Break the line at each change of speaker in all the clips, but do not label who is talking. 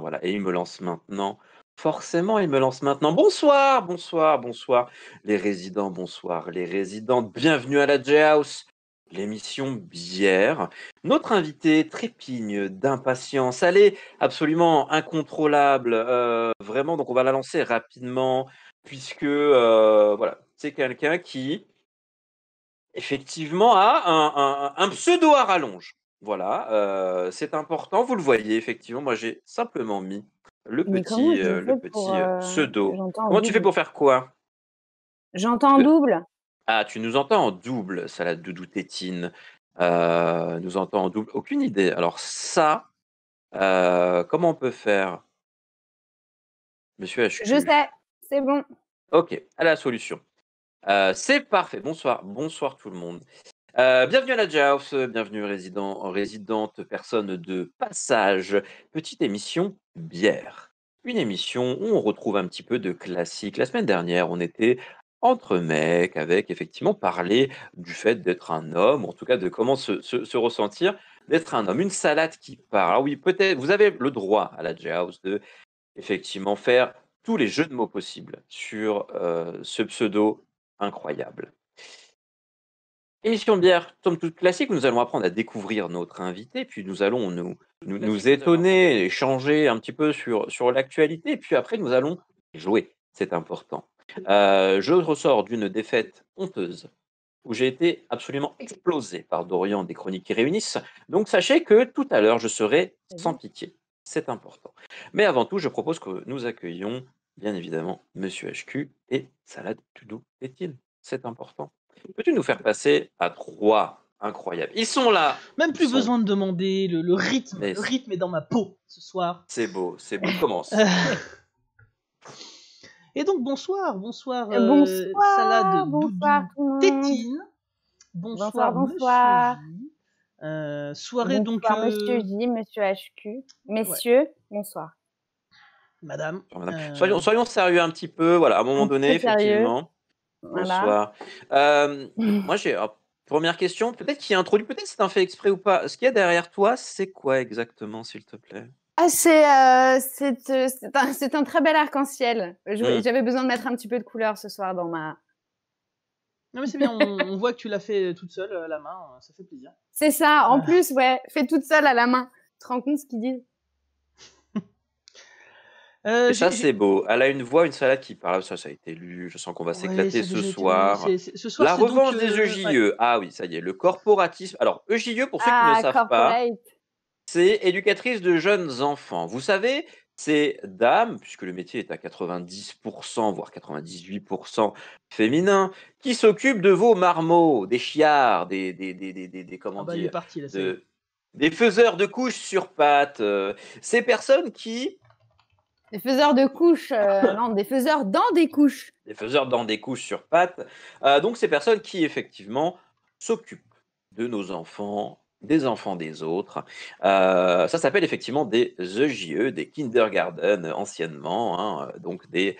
voilà. Et il me lance maintenant. Forcément, il me lance maintenant. Bonsoir, bonsoir, bonsoir. Les résidents, bonsoir. Les résidents bienvenue à la J-House. L'émission bière. Notre invité trépigne d'impatience. Elle est absolument incontrôlable. Euh, vraiment, donc on va la lancer rapidement, puisque euh, voilà, c'est quelqu'un qui effectivement a un, un pseudo à rallonge. Voilà, c'est important. Vous le voyez, effectivement. Moi, j'ai simplement mis le petit, le petit pseudo. Comment tu fais pour faire quoi
J'entends en double.
Ah, tu nous entends en double, Salade doudou tétine. nous entends en double. Aucune idée. Alors ça, comment on peut faire Monsieur Je
sais, c'est bon.
Ok, à la solution. c'est parfait. Bonsoir, bonsoir tout le monde. Euh, bienvenue à la J-House, bienvenue résident, résidente, personne de passage. Petite émission bière. Une émission où on retrouve un petit peu de classique. La semaine dernière, on était entre mecs avec effectivement parler du fait d'être un homme, en tout cas de comment se, ressentir d'être un homme. Une salade qui parle. Alors ah oui, peut-être, vous avez le droit à la J-House de effectivement faire tous les jeux de mots possibles sur euh, ce pseudo incroyable. Émission bière, tome toute classique, nous allons apprendre à découvrir notre invité, puis nous allons nous, nous, étonner, échanger un petit peu sur, sur l'actualité, puis après nous allons jouer, c'est important. Euh, je ressors d'une défaite honteuse, où j'ai été absolument explosé par Dorian des chroniques qui réunissent, donc sachez que tout à l'heure je serai sans pitié, c'est important. Mais avant tout, je propose que nous accueillions bien évidemment Monsieur HQ et Salade Tudou est-il, c'est important. Peux-tu nous faire passer à trois incroyables Ils sont là. Même plus besoin de demander, le, rythme le rythme est dans ma peau ce soir. C'est beau, c'est beau, commence.
Et donc bonsoir, bonsoir, euh, bonsoir salade bonsoir, tétine. Bonsoir, bonsoir, euh, soirée donc. Euh... Monsieur
J, Monsieur HQ, messieurs, bonsoir.
Madame. Euh, soyons, sérieux un petit peu, voilà, à un moment donné, effectivement. Bonsoir. Euh, moi, j'ai première question. Peut-être qu'il a introduit, peut-être c'est un fait exprès ou pas. Ce qu'il y a derrière toi, c'est quoi exactement, s'il te plaît
ah, c'est, euh, euh, c'est, un, très bel arc-en-ciel. J'avais besoin de mettre un petit peu de couleur ce soir dans ma.
Non, mais c'est bien, on, voit que tu l'as fait toute seule à la main, ça fait plaisir.
C'est ça, en ah. plus, ouais, fait toute seule à la main. Tu te rends compte ce qu'ils disent
euh, ça, c'est beau. Elle a une voix, une salade qui parle. Ça, ça a été lu. Je sens qu'on va s'éclater ce, soir. La revanche des EJE. Euh, e. Ah oui, ça y est, le corporatisme. Alors, EJE, e, pour ceux qui ne ah, savent pas, c'est éducatrice de jeunes enfants. Vous savez, c'est dames, puisque le métier est à 90%, voire 98% féminin, qui s'occupent de vos marmots, des chiards, des, des, des, des, ah comment bah, dire, des faiseurs de couches sur pattes. Euh, ces personnes qui
des faiseurs de couches, euh, non, des faiseurs dans des couches.
Des faiseurs dans des couches sur pattes. Euh, donc, ces personnes qui, effectivement, s'occupent de nos enfants, des enfants des autres. Euh, ça s'appelle effectivement des EJE, e, des kindergarten anciennement, hein, donc des,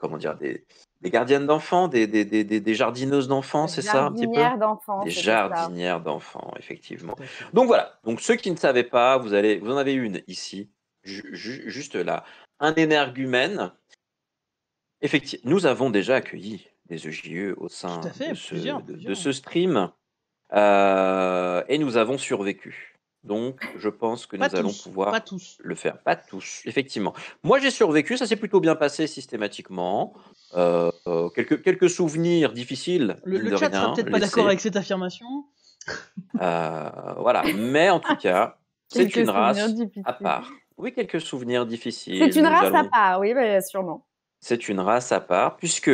comment dire, des, gardiennes d'enfants, des, des, des, des, jardineuses d'enfants, c'est ça un petit peu Des jardinières d'enfants. Des jardinières d'enfants, effectivement. Donc voilà, donc ceux qui ne savaient pas, vous, allez, vous en avez une ici, juste là un énergumène. Effectivement, nous avons déjà accueilli des EJE e au sein
de,
ce, stream euh, et nous avons survécu. Donc, je pense que nous allons pouvoir le faire. Pas tous, effectivement. Moi, j'ai survécu, ça s'est plutôt bien passé systématiquement. Euh, euh, quelques, souvenirs difficiles. Le, chat sera peut-être pas d'accord avec
cette affirmation.
voilà, mais en tout cas, c'est une race à part. Oui, quelques souvenirs difficiles. C'est une race à
part, oui, bah, sûrement.
C'est une race à part, puisque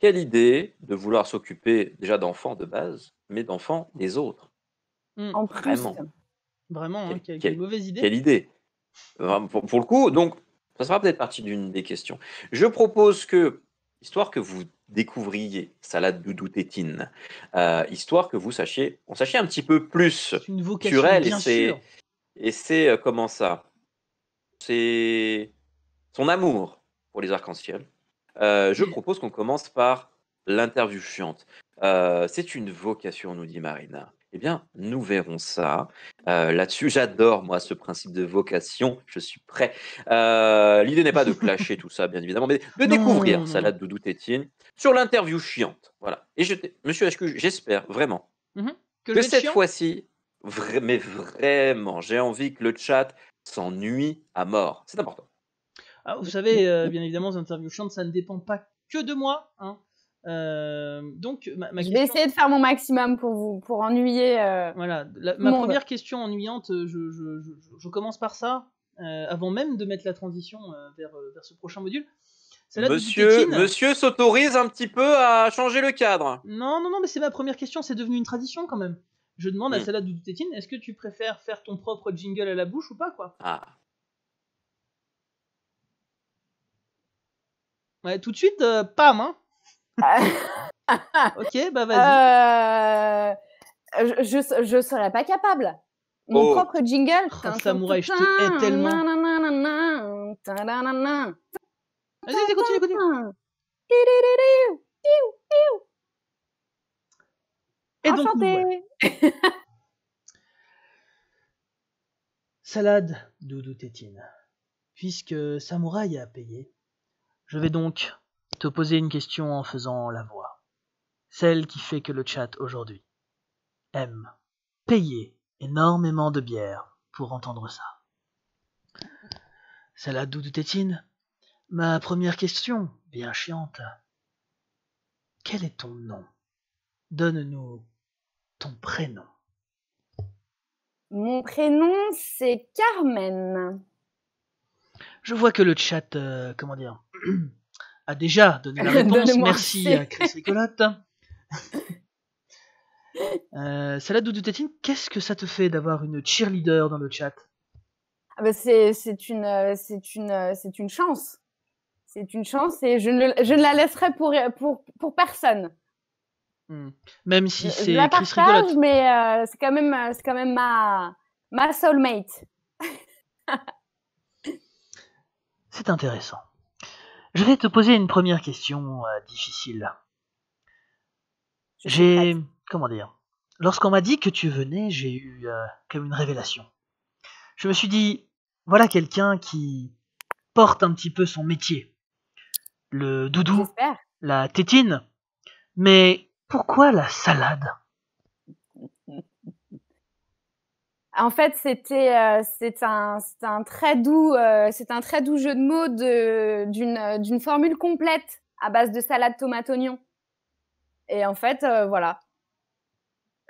quelle idée de vouloir s'occuper déjà d'enfants de base, mais d'enfants des autres.
Hmm. Vraiment. Vraiment, hein, quelle, mauvaise idée. Quelle idée.
Pour, le coup, donc, ça sera peut-être partie d'une des questions. Je propose que, histoire que vous découvriez salade doudou tétine, euh, histoire que vous sachiez, on sachiez un petit peu plus
sur elle et c'est
et euh, c'est comment ça c'est son amour pour les arcs-en-ciel. Euh, je propose qu'on commence par l'interview chiante. Euh, c'est une vocation, nous dit Marina. Eh bien, nous verrons ça. Euh, là-dessus, j'adore, moi, ce principe de vocation. Je suis prêt. L'idée n'est pas de clasher tout ça, bien évidemment, mais de découvrir, ça Salade Doudou Tétine, sur l'interview chiante. Voilà. Et je monsieur HQ, j'espère vraiment mhm. que, cette fois-ci, mais vraiment, j'ai envie que le chat s'ennuie à mort. C'est important.
Ah, vous savez, euh, bien évidemment, les interviews chantes, ça ne dépend pas que de moi. Hein. Euh, donc, ma, Je vais essayer de faire mon
maximum pour vous, pour
ennuyer. Euh, voilà, ma première question ennuyante, je, commence par ça, avant même de mettre la transition vers, ce prochain module. Monsieur, monsieur
s'autorise un petit peu à changer le cadre.
Non, non, non, mais c'est ma première question, c'est devenu une tradition quand même je demande à hmm. Saladou Tétine, est-ce que tu préfères faire ton propre jingle à la bouche ou pas, quoi Ah. Ouais, tout de suite, pas euh, pam, hein. Ok, bah vas-y.
Euh, je, je serais pas capable. Mon oh. propre jingle. samouraï, je te tellement. Vas-y, continue, continue.
Et Salade, doudou tétine. Puisque Samouraï a payé, je vais donc te poser une question en faisant la voix. Celle qui fait que le chat aujourd'hui aime payer énormément de bière pour entendre ça. Salade, doudou tétine. Ma première question, bien chiante. Quel est ton nom Donne-nous ton prénom.
Mon prénom, c'est Carmen.
Je vois que le chat, euh, comment dire, a déjà donné la réponse. Merci à Chris Ricolotte. euh, Salah Doudou Tétine, qu'est-ce que ça te fait d'avoir une cheerleader dans le chat ah bah euh,
euh, c'est, une, chance. C'est une chance et je ne, la laisserai pour personne.
Hmm. Même si euh, c'est Chris
mais euh, c'est quand même, euh, c'est quand même ma, ma soulmate.
c'est intéressant. Je vais te poser une première question difficile. J'ai, comment dire, lorsqu'on m'a dit que tu venais, j'ai eu comme une révélation. Je me suis dit, voilà quelqu'un qui porte un petit peu son métier. Le doudou, la tétine, mais pourquoi la salade
En fait, c'était euh, c'est un, un très doux euh, c'est un très doux jeu de mots d'une euh, d'une formule complète à base de salade tomate oignon. Et en fait, voilà.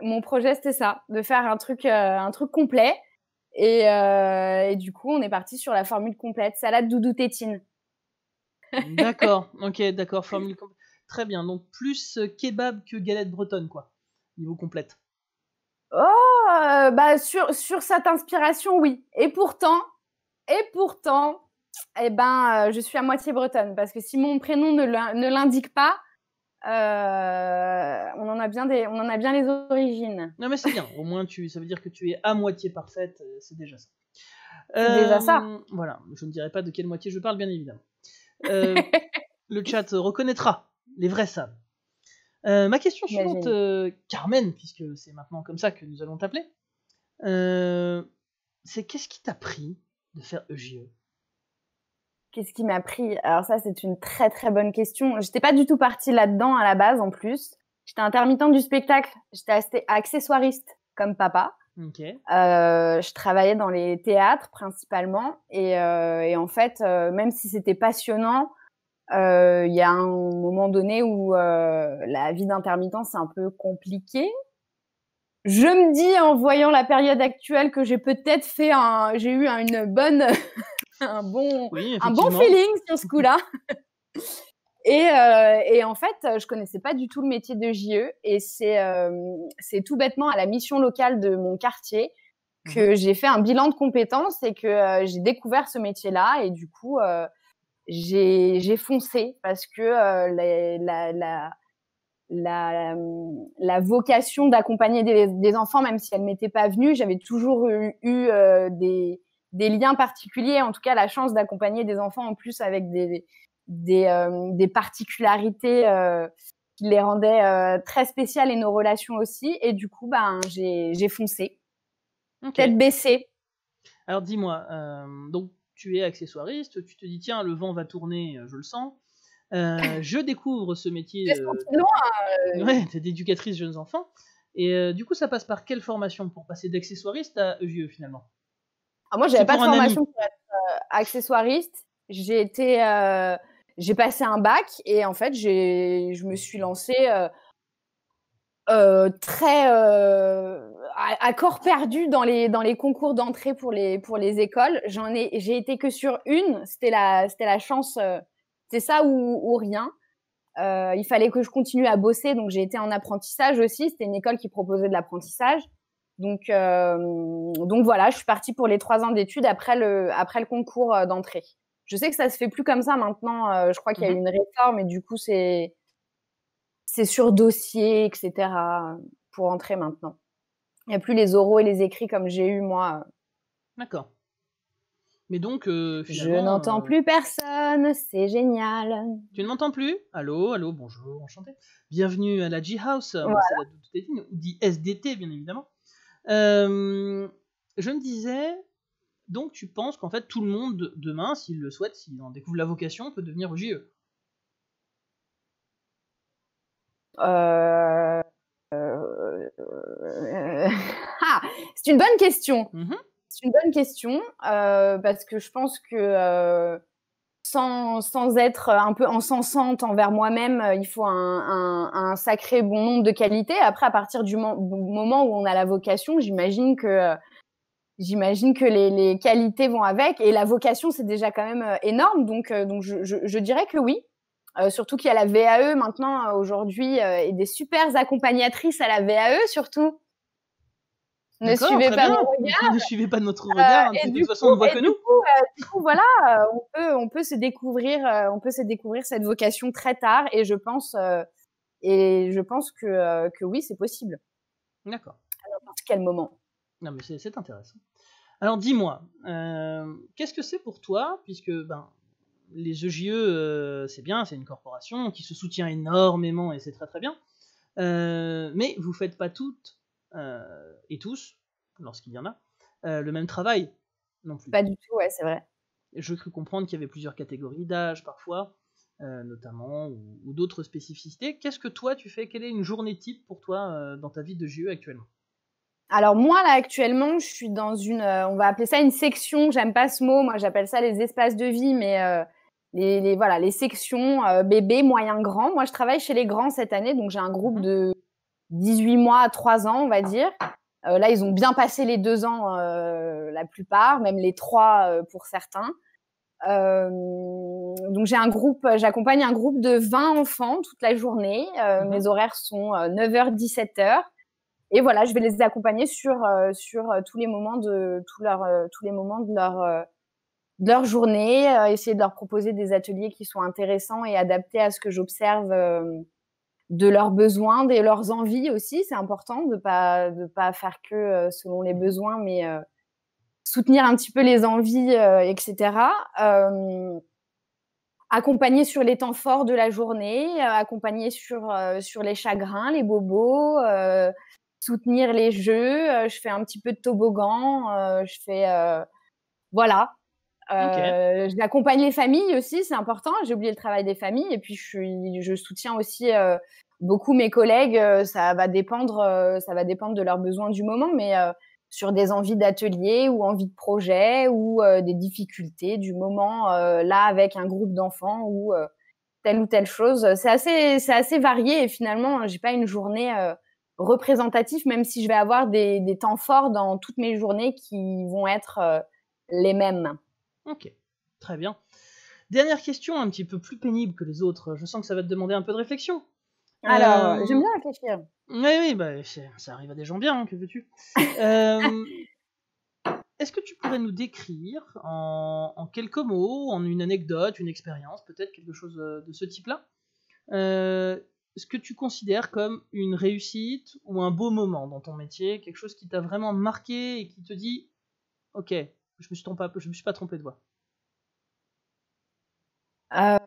Mon projet c'était ça, de faire un truc un truc complet et, et, du coup, on est parti sur la formule complète salade doudou tétine.
D'accord. OK, d'accord, formule complète. Très bien, donc plus euh, kebab que galette bretonne, quoi, niveau complète.
Oh, bah sur, cette inspiration, oui. Et pourtant, et pourtant, eh ben, euh, je suis à moitié bretonne, parce que si mon prénom ne l'indique pas, euh, on, en a bien des, on en a bien les origines.
Non, mais c'est bien, au moins tu, ça veut dire que tu es à moitié parfaite, c'est déjà ça. C'est déjà ça. Voilà, je ne dirai pas de quelle moitié je parle, bien évidemment. le chat reconnaîtra les vrais savent. Euh, ma question suivante, euh, Carmen, puisque c'est maintenant comme ça que nous allons t'appeler, euh, c'est qu'est-ce qui t'a pris de faire EGE e Qu'est-ce qui m'a pris Alors ça, c'est une très
très bonne question. Je n'étais pas du tout partie là-dedans à la base, en plus. J'étais intermittente du spectacle. J'étais assez accessoiriste comme papa. je travaillais dans les théâtres principalement et, en fait, même si c'était passionnant, euh, il y a un moment donné où euh, la vie d'intermittent, c'est un peu compliqué. Je me dis en voyant la période actuelle que j'ai peut-être fait un, j'ai eu une bonne, un bon,
un bon feeling
sur ce coup-là. Euh, et, en fait, je connaissais pas du tout le métier de JE et c'est c'est tout bêtement à la mission locale de mon quartier que mhm. j'ai fait un bilan de compétences et que j'ai découvert ce métier-là et du coup j'ai foncé parce que euh, la, hum, la, vocation d'accompagner des, enfants, même si elle m'était pas venue, j'avais toujours eu, euh, des, liens particuliers, en tout cas la chance d'accompagner des enfants en plus avec des, des, euh, particularités qui les rendaient très spéciales et nos relations aussi. Et du coup, ben, j'ai foncé, peut-être baissé.
Alors dis-moi, donc tu es accessoiriste, tu te dis tiens, le vent va tourner, euh, je le sens. Euh, je découvre ce métier euh. ouais, d'éducatrice jeunes enfants. Et du coup, ça passe par quelle formation pour passer d'accessoiriste à vieux finalement Moi, ah, Moi, j'avais pas de formation pour
être accessoiriste. J'ai été, j'ai passé un bac et en fait, je me suis lancée euh, très euh, à, corps perdu dans les, dans les concours d'entrée pour les, pour les écoles. J'en ai, j'ai été que sur une. C'était la, c'était la chance. Euh, c'est ça ou, ou rien. Euh, il fallait que je continue à bosser, donc j'ai été en apprentissage aussi. C'était une école qui proposait de l'apprentissage. Donc, donc voilà, je suis partie pour les trois ans d'études après le, après le concours d'entrée. Je sais que ça se fait plus comme ça maintenant. je crois qu'il y a mhm. une réforme et du coup, c'est, c'est sur dossier, etc. pour entrer maintenant. Il n'y a plus les oraux et les écrits comme j'ai eu moi.
D'accord. Mais donc, euh, je n'entends euh, plus
personne, c'est génial.
Tu ne m'entends plus Allô, allô, bonjour, enchanté. Bienvenue à la G-House, euh, dit SDT, bien évidemment. je me disais, donc tu penses qu'en fait tout le monde demain, s'il le souhaite, s'il en découvre la vocation, peut devenir GE
Euh, euh, euh,
ah, c'est une bonne question. Mmh c'est une bonne question parce que je pense que sans, être un peu encensante envers moi-même, il faut un, sacré bon nombre de qualités. Après, à partir du moment où on a la vocation, j'imagine que j'imagine que les, qualités vont avec et la vocation c'est déjà quand même énorme. Donc, donc je dirais que oui, euh, surtout qu'il y a la VAE maintenant euh, aujourd'hui euh, et des super accompagnatrices à la VAE surtout.
Ne suivez pas bien. regard. Ne suivez pas notre regard. Hein, de toute façon, on voit que nous.
du coup, voilà, on peut, on peut se découvrir, on peut se découvrir cette vocation très tard.
Et je pense, et je pense que, que oui, c'est possible. D'accord. À quel moment. Non, mais c'est intéressant. Alors, dis-moi, qu'est-ce que c'est pour toi, puisque ben, les EGE, e, euh, c'est bien, c'est une corporation qui se soutient énormément et c'est très très bien. Euh, mais vous faites pas toutes euh, et tous, lorsqu'il y en a, le même travail non plus. Pas du tout, ouais, c'est vrai. Je cru comprendre qu'il y avait plusieurs catégories d'âge parfois, notamment, ou, d'autres spécificités. Qu'est-ce que toi tu fais Quelle est une journée type pour toi dans ta vie de GE actuellement
alors moi là actuellement, je suis dans une, on va appeler ça une section. J'aime pas ce mot, moi j'appelle ça les espaces de vie, mais les, voilà, les sections euh, bébé, moyen, grand. Moi, je travaille chez les grands cette année, donc j'ai un groupe mhm. de 18 mois à 3 ans, on va dire. Euh, là, ils ont bien passé les deux ans, euh, la plupart, même les 3 pour certains. donc j'ai un groupe, j'accompagne un groupe de 20 enfants toute la journée. Mhm. Mes horaires sont 9h-17h. Et voilà, je vais les accompagner sur, sur tous les moments de, leur, tous les moments de leur, de leur journée, euh, essayer de leur proposer des ateliers qui sont intéressants et adaptés à ce que j'observe euh, de leurs besoins, de leurs envies aussi. C'est important de pas de pas faire que euh, selon les besoins, mais soutenir un petit peu les envies, etc. accompagner sur les temps forts de la journée, accompagner sur sur les chagrins, les bobos. soutenir les jeux, je fais un petit peu de toboggan, je fais voilà, euh, J'accompagne les familles aussi, c'est important. J'ai oublié le travail des familles. Et puis, je, soutiens aussi euh, beaucoup mes collègues. Euh, ça va dépendre, ça va dépendre de leurs besoins du moment, mais sur des envies d'atelier ou envies de projet ou des difficultés du moment, là, avec un groupe d'enfants ou telle ou telle chose. C'est assez, assez varié. Et finalement, hein, j'ai pas une journée représentative, même si je vais avoir des, temps forts dans toutes mes journées qui vont être les mêmes.
Ok, très bien. Dernière question, un petit peu plus pénible que les autres. Je sens que ça va te demander un peu de réflexion. Alors, euh, j'aime bien question. Oui, oui, bah, ça arrive à des gens bien, hein, que veux-tu euh, Est-ce que tu pourrais nous décrire en, quelques mots, en une anecdote, une expérience, peut-être quelque chose euh, de ce type-là, ce que tu considères comme une réussite ou un beau moment dans ton métier, quelque chose qui t'a vraiment marqué et qui te dit, ok, je me suis je me suis pas trompé de voix. Euh,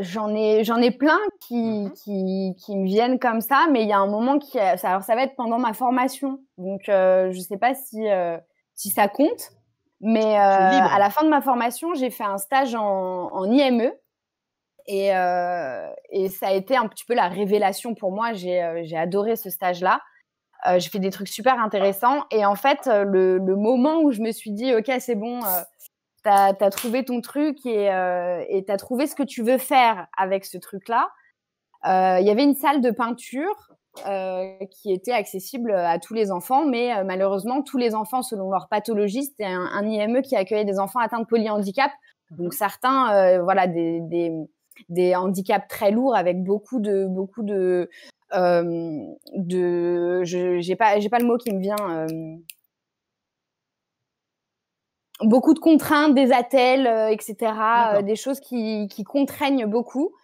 j'en ai, ai plein qui, mhm. qui, qui, me viennent comme ça, mais il y a un moment qui, euh, alors ça va être pendant ma formation, donc je euh, je sais pas si si ça compte, mais à la fin de ma formation, j'ai fait un stage en, en IME. Et, et, ça a été un petit peu la révélation pour moi. J'ai adoré ce stage-là. Euh, j'ai fait des trucs super intéressants. Et en fait, euh, le, moment où je me suis dit, OK, c'est bon, tu euh, t'as as trouvé ton truc et t'as trouvé ce que tu veux faire avec ce truc-là, il y avait une salle de peinture qui était accessible à tous les enfants. Mais malheureusement, tous les enfants, selon leur pathologiste c'était un, un, IME qui accueillait des enfants atteints de polyhandicap. Donc certains, voilà, des, des handicaps très lourds avec beaucoup de beaucoup de de, j'ai pas, pas le mot qui me vient beaucoup de contraintes, des attelles, euh, etc., euh, des choses qui, contraignent beaucoup.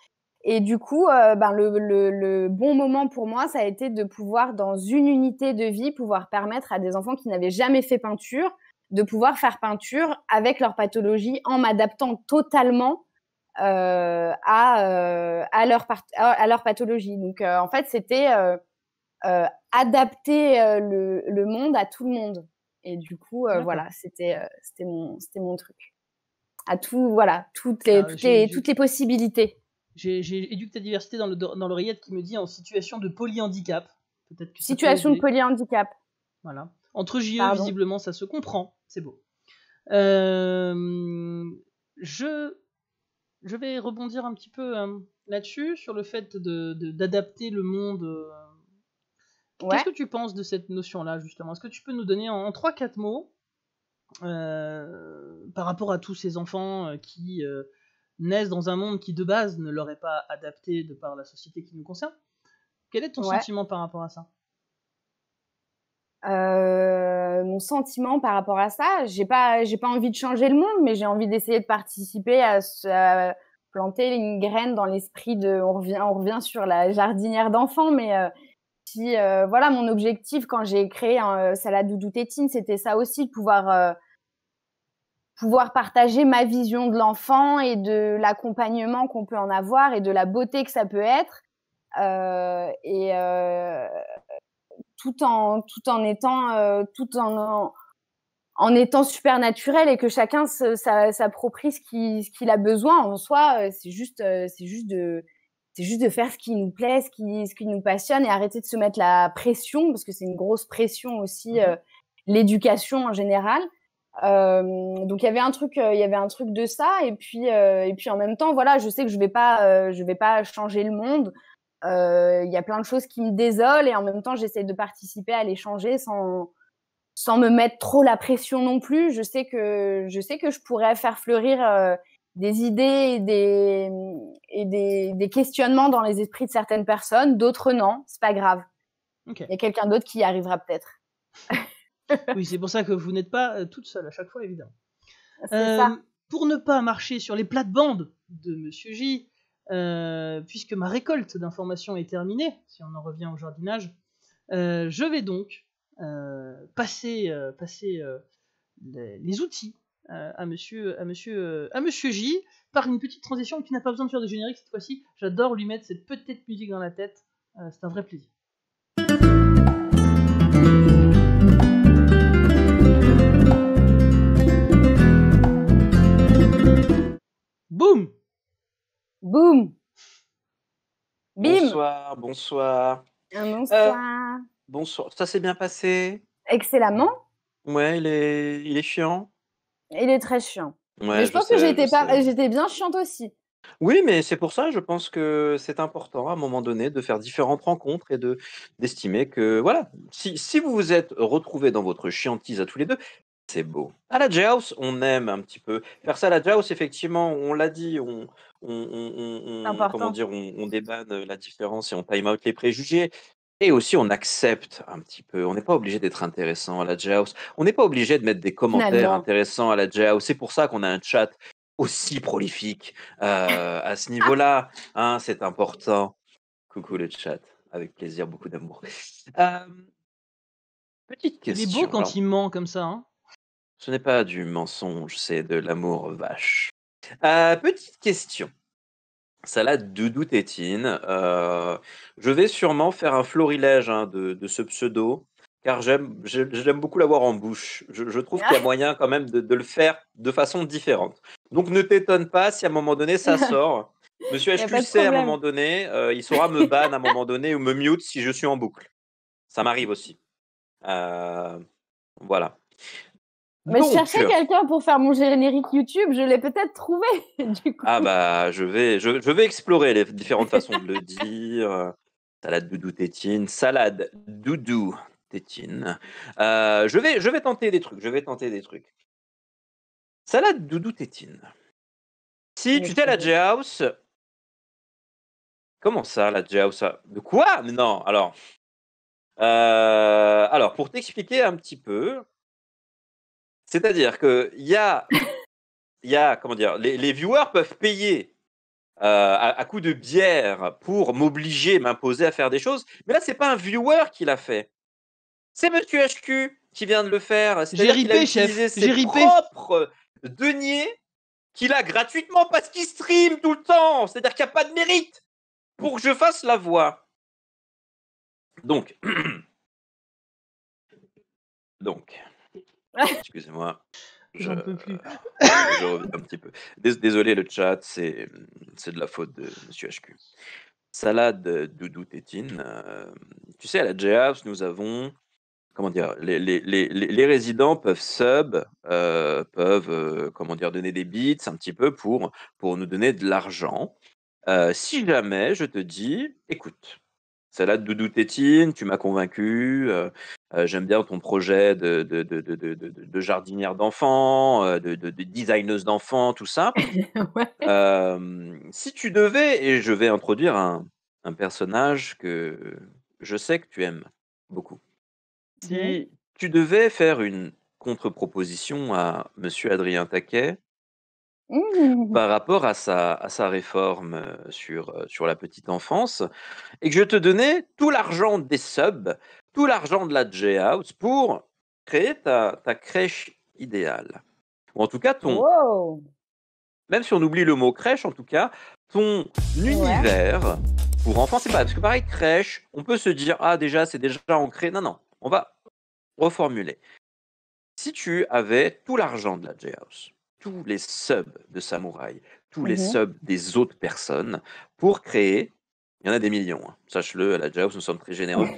Et du coup, euh, ben, le, bon moment pour moi, ça a été de pouvoir, dans une unité de vie, pouvoir permettre à des enfants qui n'avaient jamais fait peinture de pouvoir faire peinture avec leur pathologie en m'adaptant totalement euh, à, euh, à, leur à, leur pathologie. Donc, euh, en fait, c'était adapter le, le, monde à tout le monde. Et du coup, voilà, c'était c'était mon, mon truc. À tout, voilà, toutes les, toutes les, possibilités.
J'ai éduqué la diversité dans l'oreillette dans qui me dit en situation de polyhandicap. Peut-être situation de
polyhandicap.
Voilà. Entre JE, visiblement, ça se comprend. C'est beau. je je vais rebondir un petit peu euh, là-dessus, sur le fait d'adapter le monde. Euh. Qu'est-ce que tu penses de cette notion-là, justement Est-ce que tu peux nous donner en, 3-4 mots, euh, par rapport à tous ces enfants qui naissent dans un monde qui, de base, ne leur est pas adapté de par la société qui nous concerne Quel est ton sentiment par rapport à ça
euh, mon sentiment par rapport à ça. J'ai pas, j'ai pas envie de changer le monde, mais j'ai envie d'essayer de participer à, planter une graine dans l'esprit de. On revient, on revient sur la jardinière d'enfants, mais euh, euh voilà, mon objectif quand j'ai créé un hein, euh, Salade Doudou Tétine, c'était ça aussi, de pouvoir pouvoir partager ma vision de l'enfant et de l'accompagnement qu'on peut en avoir et de la beauté que ça peut être. et, tout en tout en étant euh, tout en, en, étant super naturel et que chacun s'approprie ce qu'il a besoin en soi. Euh, c'est juste euh, c'est juste de c'est juste de faire ce qui nous plaît, ce qui ce qui nous passionne et arrêter de se mettre la pression parce que c'est une grosse pression aussi mhm. l'éducation en général. donc il y avait un truc, il y avait un truc de ça et puis et puis en même temps voilà, je sais que je vais pas, je vais pas changer le monde. Euh, il y a plein de choses qui me désolent et en même temps, j'essaie de participer à les sans, me mettre trop la pression non plus. Je sais que je, sais que je pourrais faire fleurir euh, des idées et, des, et des, questionnements dans les esprits de certaines personnes, d'autres non, c'est pas grave. Il y a quelqu'un d'autre qui y arrivera peut-être.
oui, c'est pour ça que vous n'êtes pas euh, toute seule à chaque fois, évidemment. Pour ne pas marcher sur les plates-bandes de Monsieur J, euh, puisque ma récolte d'informations est terminée, si on en revient au jardinage, euh, je vais donc euh, passer, les, outils à monsieur, J par une petite transition qui n'a pas besoin de faire de générique cette fois-ci. J'adore lui mettre cette petite musique dans la tête, c'est un vrai plaisir.
Boum Boum
Bim Bonsoir, bonsoir.
Euh, bonsoir.
bonsoir. Ça s'est bien passé
Excellemment.
Ouais, il est, il est chiant.
Il est très chiant.
mais je, pense que j'étais
pas... j'étais bien chiante aussi.
Oui, mais c'est pour ça, je pense que c'est important à un moment donné de faire différentes rencontres et de d'estimer que voilà, si, si vous vous êtes retrouvés dans votre chiantise à tous les deux, c'est beau. À la Jaws, on aime un petit peu. Faire ça à la Jaws, effectivement, on l'a dit, on, on, comment dire, on, la différence et on time out les préjugés. Et aussi, on accepte un petit peu. On n'est pas obligé d'être intéressant à la Jaws. On n'est pas obligé de mettre des commentaires intéressants à la Jaws. C'est pour ça qu'on a un chat aussi prolifique euh, à ce niveau-là. Hein. c'est important. Coucou le chat. Avec plaisir, beaucoup d'amour. Euh,
petite question. Il est beau quand il ment comme ça. Hein.
Ce n'est pas du mensonge, c'est de l'amour vache. Ah, petite question. Salade doudou tétine. Euh, je vais sûrement faire un florilège hein, de, ce pseudo, car j'aime, j'aime beaucoup l'avoir en bouche. Je, trouve qu'il y a moyen quand même de, le faire de façon différente. Donc ne t'étonne pas si à un moment donné ça sort. Monsieur HQC, à un moment donné, euh, il saura me ban à un moment donné ou me mute si je suis en boucle. Ça m'arrive aussi. Euh, voilà. Mais chercher euh, quelqu'un
pour faire mon générique YouTube, je l'ai peut-être trouvé. Du coup.
Ah bah je vais, je, vais explorer les différentes façons de le dire. Salade doudou tétine, salade doudou tétine. Euh, je, vais, je vais tenter des trucs, je vais tenter des trucs. Salade doudou tétine. Si tu t'es la J-House, comment ça la J-House De quoi non, alors. Euh, alors, pour t'expliquer un petit peu, c'est-à-dire que y a, y a, comment dire, les, viewers peuvent payer euh, à, coup de bière pour m'obliger, m'imposer à faire des choses. Mais là, c'est pas un viewer qui l'a fait. C'est M. HQ qui vient de le faire. J'ai ripé, chef. Ses propres deniers qu'il a gratuitement parce qu'il stream tout le temps. C'est-à-dire qu'il n'y a pas de mérite pour que je fasse la voix. Donc, donc, Excusez-moi. Je, reviens un petit peu. Désolé, le chat, c'est de la faute de Monsieur HQ. Salade euh, Doudou Tétine. Euh, tu sais, à la JAPS, nous avons. Comment dire Les, résidents peuvent sub, euh, peuvent comment dire, donner des bits un petit peu pour, pour nous donner de l'argent. si jamais je te dis, écoute, ça de Doudou Tétine, tu m'as convaincu, euh, euh, j'aime bien ton projet de, de, jardinière d'enfants, euh, de, designeuse d'enfants, tout ça. si tu devais, et je vais introduire un, personnage que je sais que tu aimes beaucoup, si tu devais faire une contre-proposition à Monsieur Adrien Taquet,
Mmh.
par rapport à sa, réforme euh, euh, sur, la petite enfance, et que je te donnais tout l'argent des subs, tout l'argent de la J-House pour créer ta, crèche idéale. Ou en tout cas, ton... Même si on oublie le mot crèche, en tout cas, ton univers pour enfants, c'est pas... Parce que pareil, crèche, on peut se dire, ah déjà, c'est déjà ancré. Non, non, on va reformuler. Si tu avais tout l'argent de la J-House, tous les subs de samouraï, tous les mhm. subs des autres personnes pour créer, il y en a des millions, hein, sache-le, à la Jaws, nous sommes très généreux,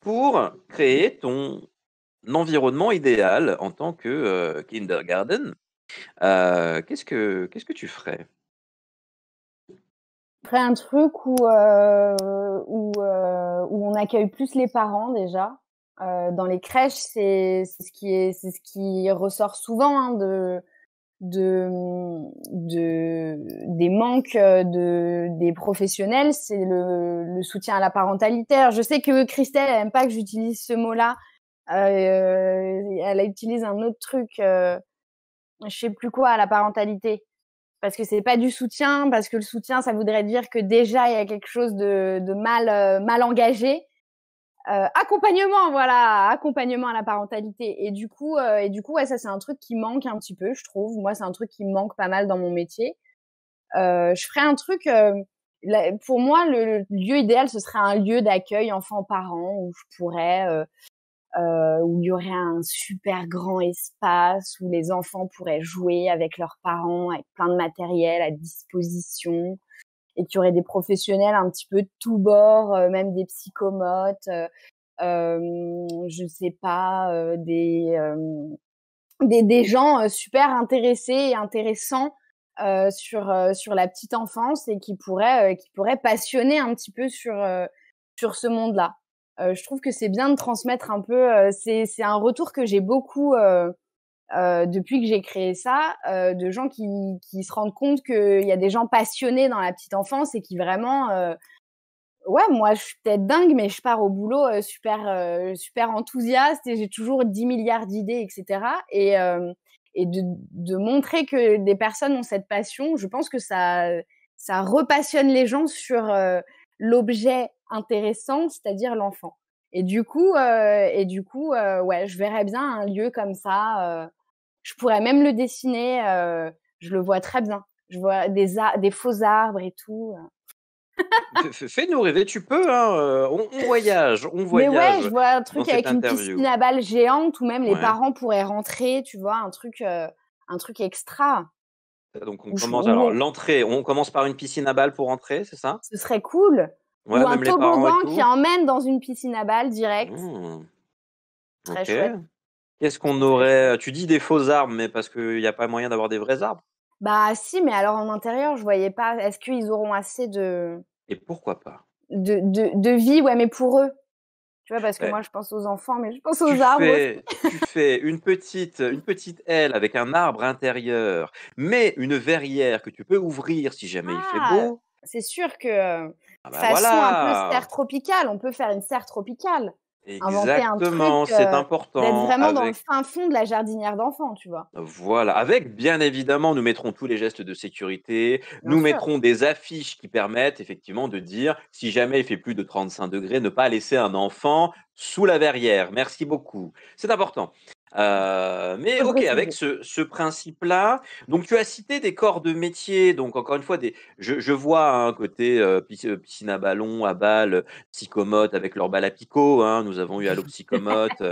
pour créer ton environnement idéal en tant que kindergarten. qu'est-ce, que, que tu ferais
ferais un truc où, où on accueille plus les parents déjà euh, dans les crèches, c'est ce qui ressort souvent hein, hum, de, des manques euh, de des professionnels, c'est le, soutien à la parentalité. Je sais que Christelle n'aime aime pas que j'utilise ce mot-là. Euh, elle utilise un autre truc, Je je sais plus quoi, à la parentalité. Parce que c'est pas du soutien, parce que le soutien, ça voudrait dire que déjà il y a quelque chose de, mal engagé euh, accompagnement, voilà, accompagnement à la parentalité. Et du coup, euh, et du coup, ouais, ça c'est un truc qui manque un petit peu, je trouve. Moi, c'est un truc qui manque pas mal dans mon métier. Euh, je ferais un truc. pour moi, le, lieu idéal, ce serait un lieu d'accueil enfants-parents où je pourrais, où il y aurait un super grand espace où les enfants pourraient jouer avec leurs parents, avec plein de matériel à disposition et qu'il y aurait des professionnels un petit peu tout bord, euh, même des psychomotes, euh, euh, je ne sais pas, des, des, des, gens super intéressés et intéressants sur, sur la petite enfance et qui pourraient, qui pourraient passionner un petit peu sur, sur ce monde-là. je trouve que c'est bien de transmettre un peu, c'est un retour que j'ai beaucoup... Euh, depuis que j'ai créé ça, euh, de gens qui, qui, se rendent compte qu'il y a des gens passionnés dans la petite enfance et qui vraiment, euh, ouais, moi je suis peut-être dingue, mais je pars au boulot super, super enthousiaste et j'ai toujours 10 milliards d'idées, etc. Et, et de, de, montrer que des personnes ont cette passion, je pense que ça, ça repassionne les gens sur l'objet intéressant, c'est-à-dire l'enfant. Et du coup, et du coup ouais, je verrais bien un lieu comme ça, je pourrais même le dessiner, euh, je le vois très bien. Je vois des, des faux arbres et tout.
Euh. Fais-nous rêver, tu peux. Hein, euh, on, on, voyage, on voyage. Mais ouais, je vois un truc avec une piscine à
balles géante où même les parents pourraient rentrer, tu vois, un truc, un truc extra.
Donc on commence alors l'entrée, on commence par une piscine à balles pour rentrer, c'est ça Ce serait cool. Ou un toboggan qui
emmène dans une piscine à balles direct.
Mmh. Très chouette. Qu'est-ce qu'on aurait Tu dis des faux arbres, mais parce qu'il n'y a pas moyen d'avoir des vrais arbres
Bah si, mais alors en intérieur, je voyais pas. Est-ce qu'ils auront assez de.
Et pourquoi pas
de, vie, ouais, mais pour eux. Tu vois, parce que moi, je pense aux enfants, mais je pense aux arbres.
tu fais une petite, une petite aile avec un arbre intérieur, mais une verrière que tu peux ouvrir si jamais il fait ah! beau.
C'est sûr que, ah,
bah, façon un peu serre
tropicale, on peut faire une serre tropicale.
Exactement, c'est euh, important. D'être vraiment dans le
fin fond de la jardinière d'enfants, tu vois.
Voilà, avec bien évidemment, nous mettrons tous les gestes de sécurité, nous mettrons des affiches qui permettent effectivement de dire si jamais il fait plus de 35 degrés, ne pas laisser un enfant sous la verrière. Merci beaucoup, c'est important mais ok, avec ce, principe-là. Donc tu as cité des corps de métier. Donc encore une fois, des, je, vois un hein, côté piscine à ballon, à balle, psychomote avec leur balle à picot. Hein, nous avons eu Allo Psychomote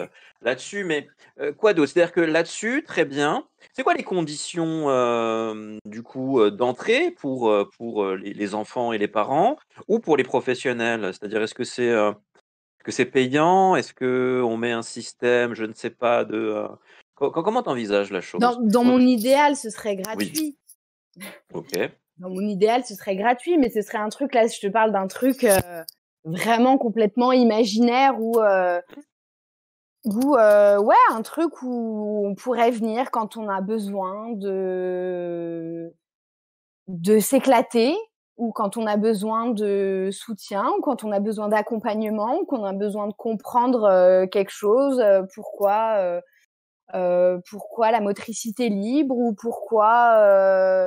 là-dessus. Mais quoi d'autre C'est-à-dire que là-dessus, très bien. C'est quoi les conditions du coup d'entrée pour, pour les, les, enfants et les parents ou pour les professionnels C'est-à-dire est-ce que c'est est-ce que c'est payant Est-ce que on met un système, je ne sais pas, de euh, Comment comment envisages la chose Dans,
mon idéal, ce serait gratuit. Ok. Dans mon idéal, ce serait gratuit, mais ce serait un truc là. Je te parle d'un truc euh, vraiment complètement imaginaire où ou euh, ouais un truc où on pourrait venir quand on a besoin de de s'éclater ou quand on a besoin de soutien, ou quand on a besoin d'accompagnement, ou qu'on a besoin de comprendre euh, quelque chose, euh, pourquoi, euh, pourquoi la motricité libre, ou pourquoi,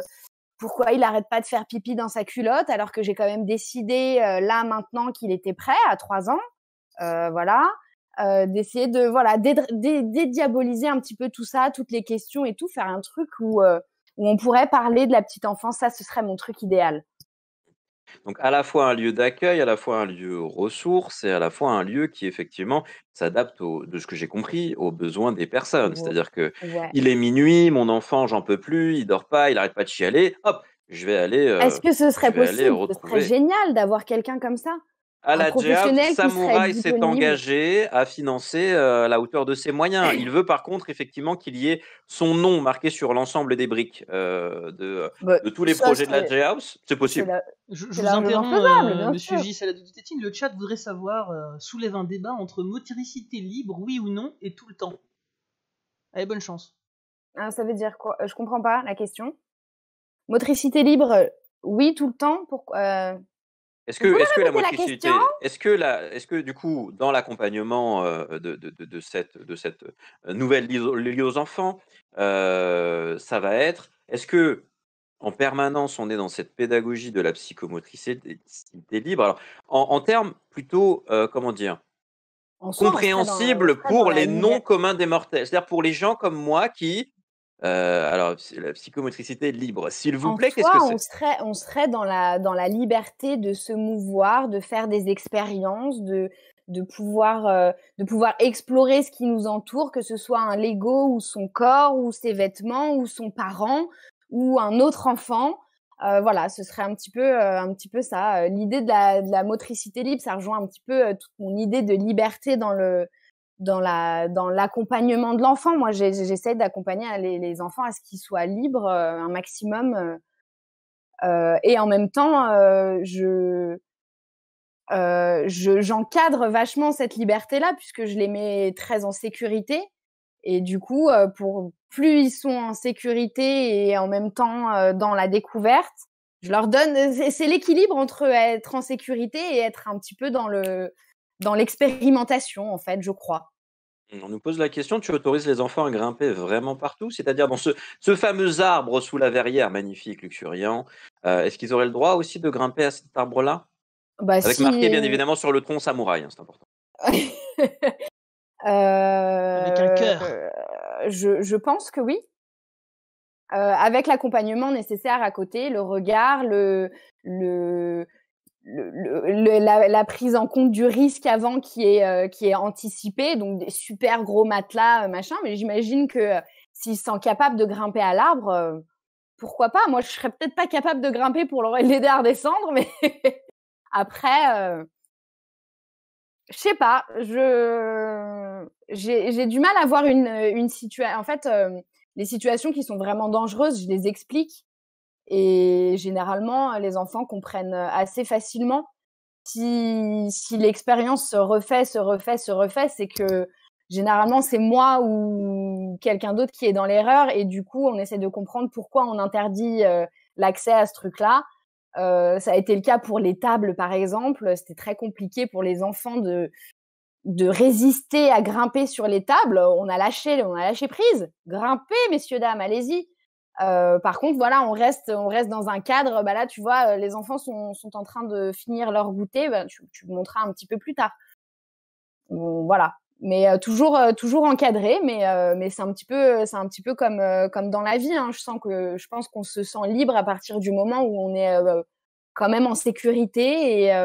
pourquoi il n'arrête pas de faire pipi dans sa culotte, alors que j'ai quand même décidé là maintenant qu'il était prêt à trois ans, voilà. d'essayer de voilà dédiaboliser un petit peu tout ça toutes les questions et tout faire un truc où où on pourrait parler de la petite enfance ça ce serait mon truc idéal
donc à la fois un lieu d'accueil, à la fois un lieu ressource et à la fois un lieu qui effectivement s'adapte, de ce que j'ai compris, aux besoins des personnes. C'est-à-dire que il est minuit, mon enfant, j'en peux plus, il dort pas, il arrête pas de chialer. Hop, je vais aller. Euh, Est-ce que ce serait possible Ce serait
génial d'avoir quelqu'un comme ça
à la J-House, Samouraï s'est engagé à financer à euh, la hauteur de ses moyens. Il veut par contre effectivement qu'il y ait son nom marqué sur l'ensemble des briques euh, bah, de, tous les projets de la j C'est possible.
Je, vous interromps, euh, monsieur la Tétine. Le chat voudrait savoir, euh, soulève un débat entre motricité libre, oui ou non, et tout le temps. Allez, bonne chance. Ah, ça
veut dire quoi Je comprends pas la question. Motricité libre, oui, tout le temps. Pourquoi est-ce que, que la motricité,
est-ce que, la, est-ce que du coup, dans l'accompagnement euh, de, de, de, cette, de cette euh, nouvelle liée aux enfants, euh, ça va être, est-ce que en permanence on est dans cette pédagogie de la psychomotricité libre Alors, en, en termes plutôt, comment dire, compréhensible pour les non communs des mortels, c'est-à-dire pour les gens comme moi qui euh, alors, la psychomotricité libre, s'il vous plaît, qu'est-ce que c'est
on serait, on serait dans la, dans la liberté de se mouvoir, de faire des expériences, de, de, pouvoir, euh, de pouvoir explorer ce qui nous entoure, que ce soit un Lego ou son corps ou ses vêtements ou son parent ou un autre enfant. Euh, voilà, ce serait un petit peu, un petit peu ça. L'idée de la, de la, motricité libre, ça rejoint un petit peu toute mon idée de liberté dans le, dans la dans l'accompagnement de l'enfant. Moi, j'essaie d'accompagner hein, les, enfants à ce qu'ils soient libres euh, un maximum. Euh, euh, et en même temps, je j'encadre vachement cette liberté là puisque je les mets très en sécurité. Et du coup, pour plus ils sont en sécurité et en même temps dans la découverte, je leur donne. C'est l'équilibre entre être en sécurité et être un petit peu dans le dans l'expérimentation, en fait, je crois.
Mmh, on nous pose la question, tu autorises les enfants à grimper vraiment partout, c'est-à-dire dans ce, fameux arbre sous la verrière, magnifique, luxuriant. Euh, est-ce qu'ils auraient le droit aussi de grimper à cet arbre-là
bah,
Avec marqué bien euh évidemment
sur le tronc samouraï, hein, c'est important.
Euh, avec un cœur. Je, pense que oui. avec l'accompagnement nécessaire à côté, le regard, le, le, la, prise en compte du risque avant qui est, euh, qui est anticipée, donc des super gros matelas, euh, machin, mais j'imagine que euh, s'ils sont capables de grimper à l'arbre, pourquoi pas Moi, je serais peut-être pas capable de grimper pour l'aider à redescendre, mais après, je sais pas, je j'ai du mal à voir une, une situation. En fait, les situations qui sont vraiment dangereuses, je les explique et généralement, les enfants comprennent euh, assez facilement si, l'expérience se refait, se refait, se refait, c'est que généralement c'est moi ou quelqu'un d'autre qui est dans l'erreur et du coup on essaie de comprendre pourquoi on interdit euh, l'accès à ce truc-là. Euh, ça a été le cas pour les tables par exemple, c'était très compliqué pour les enfants de résister à grimper sur les tables. On a lâché, on a lâché prise. Grimpez messieurs dames, allez-y. Euh, par contre, voilà, on reste, on reste dans un cadre. Bah là, tu vois, euh, les enfants sont, en train de finir leur goûter. Bah, tu, tu montreras un petit peu plus tard. voilà. Mais euh, toujours, toujours encadré. Mais, mais c'est un petit peu, c'est un petit peu comme, comme dans la vie. Hein. Je sens que, je pense qu'on se sent libre à partir du moment où on est quand même en sécurité et,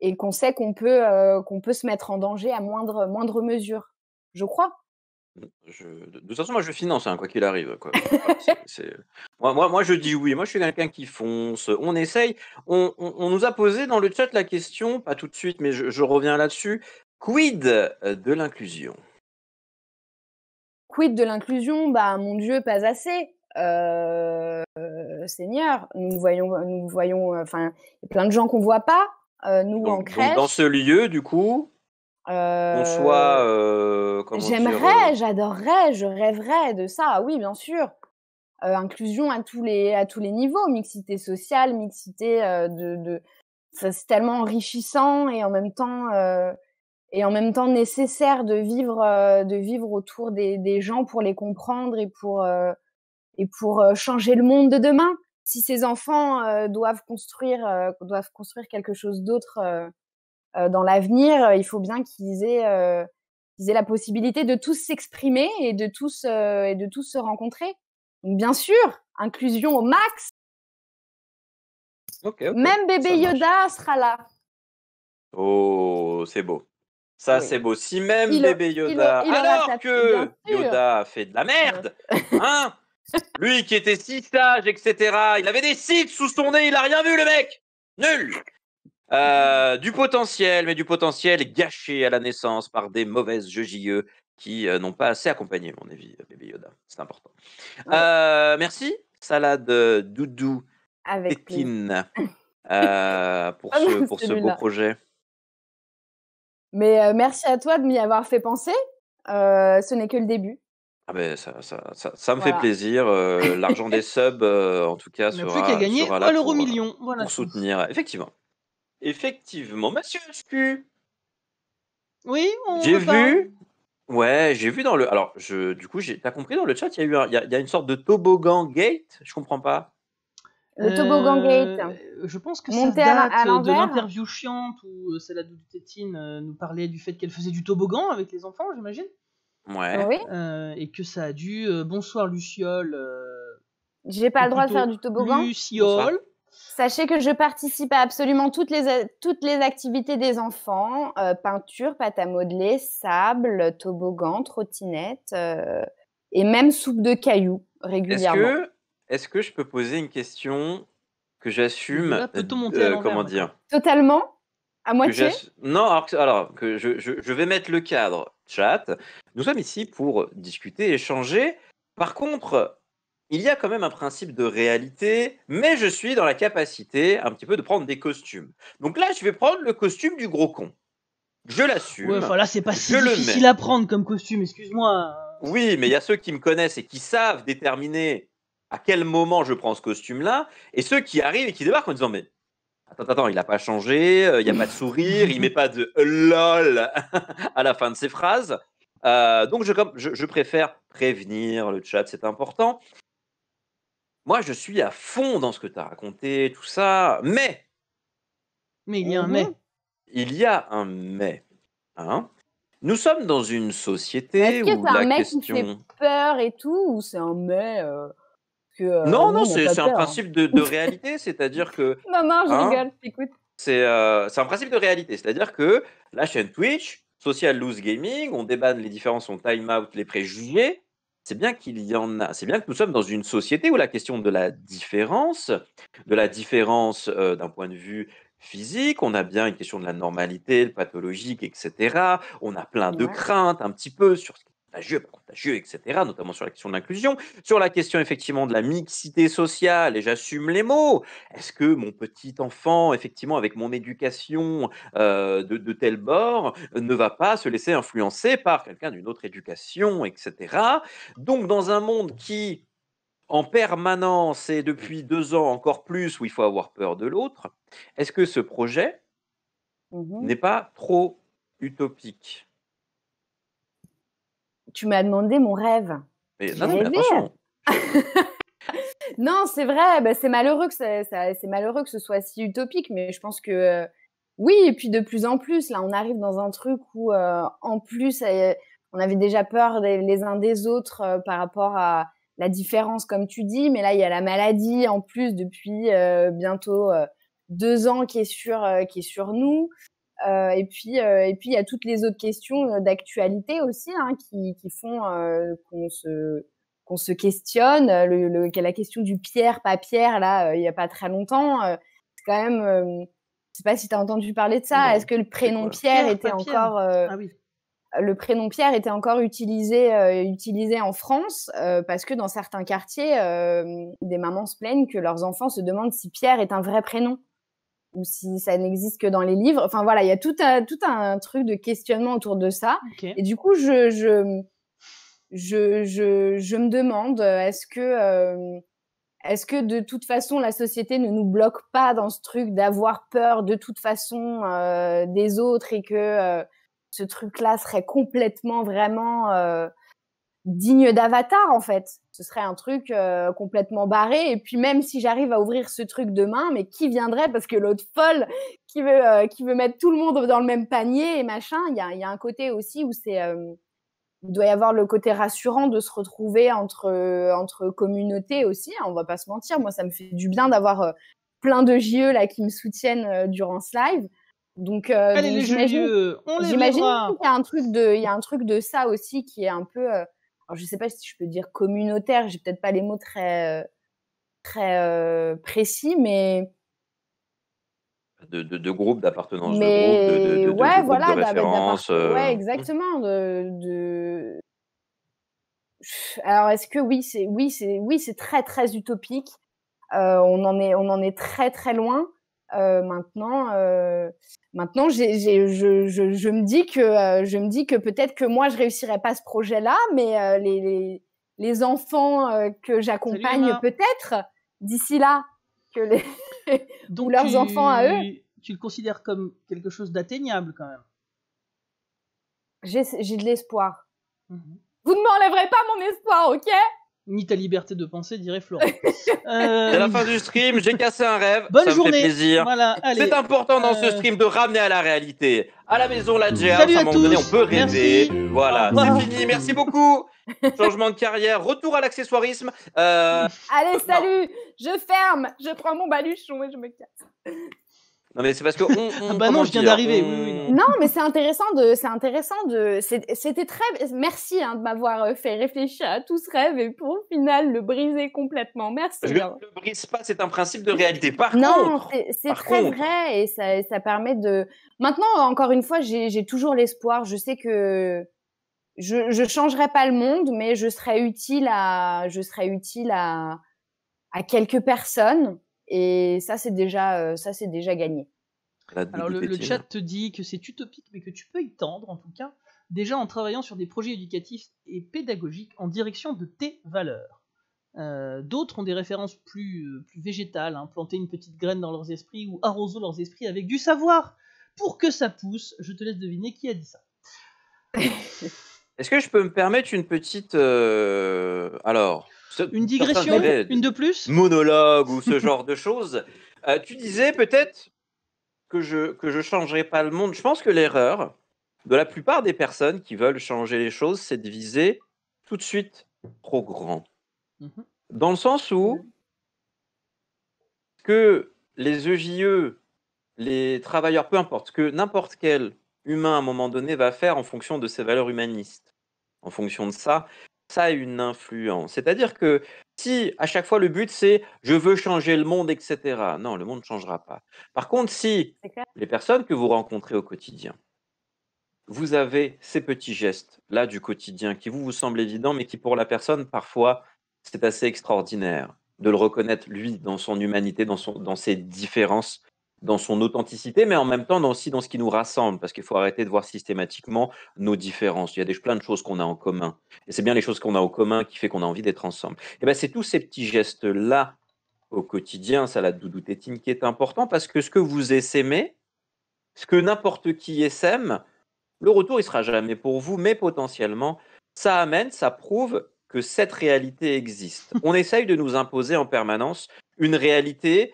et qu'on sait qu'on peut, qu'on peut se mettre en danger à moindre, moindre mesure. Je crois
je de toute façon, moi, je finance, hein, quoi qu'il arrive, quoi. Moi, moi, je dis oui. Moi, je suis quelqu'un qui fonce. On essaye. On, nous a posé dans le chat la question, pas tout de suite, mais je, reviens là-dessus. Quid euh, de l'inclusion
Quid de l'inclusion Bah, mon Dieu, pas assez. Euh, Seigneur, nous voyons, nous voyons, enfin, plein de gens qu'on voit pas. Euh, nous en crèche. dans ce
lieu, du coup, euh, soit. Euh, euh j'aimerais,
j'adorerais, je rêverais de ça, oui, bien sûr. inclusion à tous, les, à tous les niveaux, mixité sociale, mixité de. C'est tellement enrichissant et en même temps. Et en même temps nécessaire de vivre, de vivre autour des, gens pour les comprendre et pour, et pour changer le monde de demain. Si ces enfants doivent, construire, doivent construire quelque chose d'autre euh, dans l'avenir, euh, il faut bien euh, qu'ils aient, la possibilité de tous s'exprimer et, de tous, et de tous se rencontrer. Donc, bien sûr, inclusion au max. Même bébé Yoda sera là.
Oh, c'est beau. Ça, c'est beau. Si même bébé Yoda, alors que Yoda a fait de la merde, hein Lui qui était si sage, etc. Il avait des sites sous son nez, il n'a rien vu, le mec Nul euh, du potentiel, mais du potentiel gâché à la naissance par des mauvaises J.E. E qui euh, n'ont pas assez accompagné, mon avis, euh, bébé Yoda. C'est important. merci, Salade Doudou Avec Tétine, pour, ah ce, pour ce beau projet.
Mais merci à toi de m'y avoir fait penser. ce n'est que le début.
Ah ben ça, ça, ça, me fait plaisir. L'argent des subs, en tout cas, sera, plus sera là
million. pour soutenir. Effectivement.
Effectivement, monsieur
HQ. Oui, on J'ai vu.
Ouais, j'ai vu dans le. Alors, je, du coup, j'ai... t'as compris dans le chat, il y a eu, y, une sorte de toboggan gate. Je comprends pas. Le toboggan euh,
gate. Je pense que euh, de l'interview chiante où celle de Tétine nous parlait du fait qu'elle faisait du toboggan avec les enfants, j'imagine. Ouais. Euh, et que ça a dû. bonsoir Luciole. j'ai pas le droit de faire du toboggan. Luciole.
Sachez que je participe à absolument toutes les, toutes les activités des enfants euh, peinture, pâte à modeler, sable, toboggan, trottinette euh, et même soupe de cailloux régulièrement.
Est-ce que, je peux poser une question que j'assume euh, Comment dire
Totalement À moitié
Non, alors, que je, vais mettre le cadre, chat. Nous sommes ici pour discuter, échanger. Par contre, il y a quand même un principe de réalité, mais je suis dans la capacité un petit peu de prendre des costumes. Donc là, je vais prendre le costume du gros con. Je l'assume. Ouais, enfin là, c'est pas si difficile à
prendre comme costume,
excuse-moi. Oui, mais il y a ceux qui me connaissent et qui savent déterminer à quel moment je prends ce costume-là, et ceux qui arrivent et qui débarquent en disant Mais attends, attends, il n'a pas changé, euh, il n'y a pas de sourire, il met pas de lol à la fin de ses phrases. Euh, donc je, je, préfère prévenir le chat, c'est important. Moi, je suis à fond dans ce que tu as raconté, tout ça, mais. Mais il y a un mmh mais. Il y a un mais. Hein Nous sommes dans une société où la question. Qui
peur et tout, ou c'est un mais. Euh, que, euh,
non, non, c'est, un hein. principe
de, réalité, c'est-à-dire que. Non, je hein, rigole, écoute. C'est, euh, c'est un principe de réalité, c'est-à-dire que la chaîne Twitch, Social Loose Gaming, on débanne les différences, on time out les préjugés, c'est bien qu'il y en a. C'est bien que nous sommes dans une société où la question de la différence, de la différence d'un point de vue physique, on a bien une question de la normalité, le pathologique, etc. On a plein de craintes un petit peu sur ce contagieux, etc., notamment sur la question de l'inclusion, sur la question effectivement de la mixité sociale, et j'assume les mots, est-ce que mon petit enfant, effectivement, avec mon éducation euh, de, tel bord, ne va pas se laisser influencer par quelqu'un d'une autre éducation, etc. Donc dans un monde qui, en permanence, et depuis deux ans encore plus, où il faut avoir peur de l'autre, est-ce que ce projet mmh n'est pas trop utopique
tu m'as demandé mon rêve.
non,
non, c'est vrai, bah, c'est malheureux, que ça, malheureux que ce soit si utopique, mais je pense que euh, oui, et puis de plus en plus, là, on arrive dans un truc où, euh, en plus, euh, on avait déjà peur les uns des autres par rapport à la différence, comme tu dis, mais là, il y a la maladie, en plus, depuis bientôt deux ans qui est qui est sur nous. Euh, et puis, euh, et puis il y a toutes les autres questions euh, d'actualité aussi hein, qui, font qu'on se qu'on se questionne. la question du Pierre, pas Pierre, là, il n'y a pas très longtemps, quand même. Je sais pas si tu as entendu parler de ça. Est-ce que le prénom Pierre, était encore ah le prénom Pierre était encore utilisé utilisé en France parce que dans certains quartiers, des mamans se plaignent que leurs enfants se demandent si Pierre est un vrai prénom ou si ça n'existe que dans les livres. Enfin voilà, il y a tout un, tout un truc de questionnement autour de ça. Et du coup, je, je, je, je, me demande, est-ce que, euh, est-ce que de toute façon la société ne nous bloque pas dans ce truc d'avoir peur de toute façon euh, des autres et que euh, ce truc-là serait complètement vraiment digne d'Avatar en fait. Ce serait un truc euh, complètement barré. Et puis même si j'arrive à ouvrir ce truc demain, mais qui viendrait parce que l'autre folle qui veut euh, qui veut mettre tout le monde dans le même panier et machin. Il y a, un côté aussi où c'est euh, il doit y avoir le côté rassurant de se retrouver entre entre communautés aussi. Hein, on va pas se mentir. Moi, ça me fait du bien d'avoir plein de JE là qui me soutiennent durant ce live. Donc, j'imagine, qu'il y a un truc de ça aussi qui est un peu alors je ne sais pas si je peux dire communautaire, j'ai peut-être pas les mots très, très euh, précis, mais.
De, groupe, d'appartenance de groupe, de, ouais, voilà, référence.
exactement. Alors, est-ce que oui, c'est oui, c'est oui, c'est très très utopique. Euh, on en est on en est très très loin euh, maintenant. Maintenant, je, me dis que euh, que peut-être que moi je réussirais pas ce projet-là, mais euh, les, enfants euh, que j'accompagne peut-être d'ici là que les ou leurs enfants à eux.
Tu le considères comme quelque chose d'atteignable quand même. J'ai de l'espoir. Mmh Vous ne m'enlèverez pas mon espoir, ok ni ta liberté de penser, dirait Florent.
Euh, c'est la fin du stream, j'ai cassé un rêve. Bonne ça journée. fait plaisir. c'est important dans ce euh, stream de ramener à la réalité. À la maison, la GR, Salut à un on peut rêver. Voilà, c'est fini. Merci beaucoup. Changement de carrière, retour à l'accessoirisme. Euh,
allez, salut. Je ferme, je prends mon baluchon et je me casse.
Non mais c'est parce que ah bah non, je viens d'arriver. Non
mais c'est intéressant de, c'est intéressant de, c'était très, merci hein, de m'avoir euh, fait réfléchir à tout ce rêve et pour au final le
briser complètement. Merci. Hein. le brise pas, c'est un principe de réalité. Par non,
c'est très vrai et ça, permet de. Maintenant, encore une fois, j'ai toujours l'espoir. Je sais que je, ne changerai pas le monde, mais je serai utile à, je serai utile à, à quelques personnes et ça, c'est déjà, euh, ça, c'est déjà gagné.
Alors le, chat te dit que c'est utopique, mais que tu peux y tendre, en tout cas, déjà en travaillant sur des projets éducatifs et pédagogiques en direction de tes valeurs. Euh, d'autres ont des références plus, euh, plus végétales, hein, planter une petite graine dans leurs esprits ou arroser leurs esprits avec du savoir pour que ça pousse. Je te laisse deviner qui a dit ça.
Est-ce que je peux me permettre une petite... Alors, une digression, une de plus Monologue ou ce genre de choses. Euh, tu disais peut-être que je que je changerai pas le monde. Je pense que l'erreur de la plupart des personnes qui veulent changer les choses, c'est de viser tout de suite trop grand. Mhm. Dans le sens où que les EJE, e, les travailleurs, peu importe, que n'importe quel humain à un moment donné va faire en fonction de ses valeurs humanistes. En fonction de ça, ça a une influence. C'est-à-dire que si à chaque fois le but c'est je veux changer le monde, etc., non, le monde ne changera pas. Par contre, si les personnes que vous rencontrez au quotidien, vous avez ces petits gestes-là du quotidien qui vous, vous semblent évidents, mais qui pour la personne, parfois, c'est assez extraordinaire de le reconnaître, lui, dans son humanité, dans, son, dans ses différences, dans son authenticité, mais en même temps dans, aussi dans ce qui nous rassemble, parce qu'il faut arrêter de voir systématiquement nos différences. Il y a des, plein de choses qu'on a en commun. Et c'est bien les choses qu'on a en commun qui fait qu'on a envie d'être ensemble. Et ben c'est tous ces petits gestes-là au quotidien, ça la doudou tétine, qui est important, parce que ce que vous essaimez, ce que n'importe qui essaime, le retour, il sera jamais pour vous, mais potentiellement, ça amène, ça prouve que cette réalité existe. On essaye de nous imposer en permanence une réalité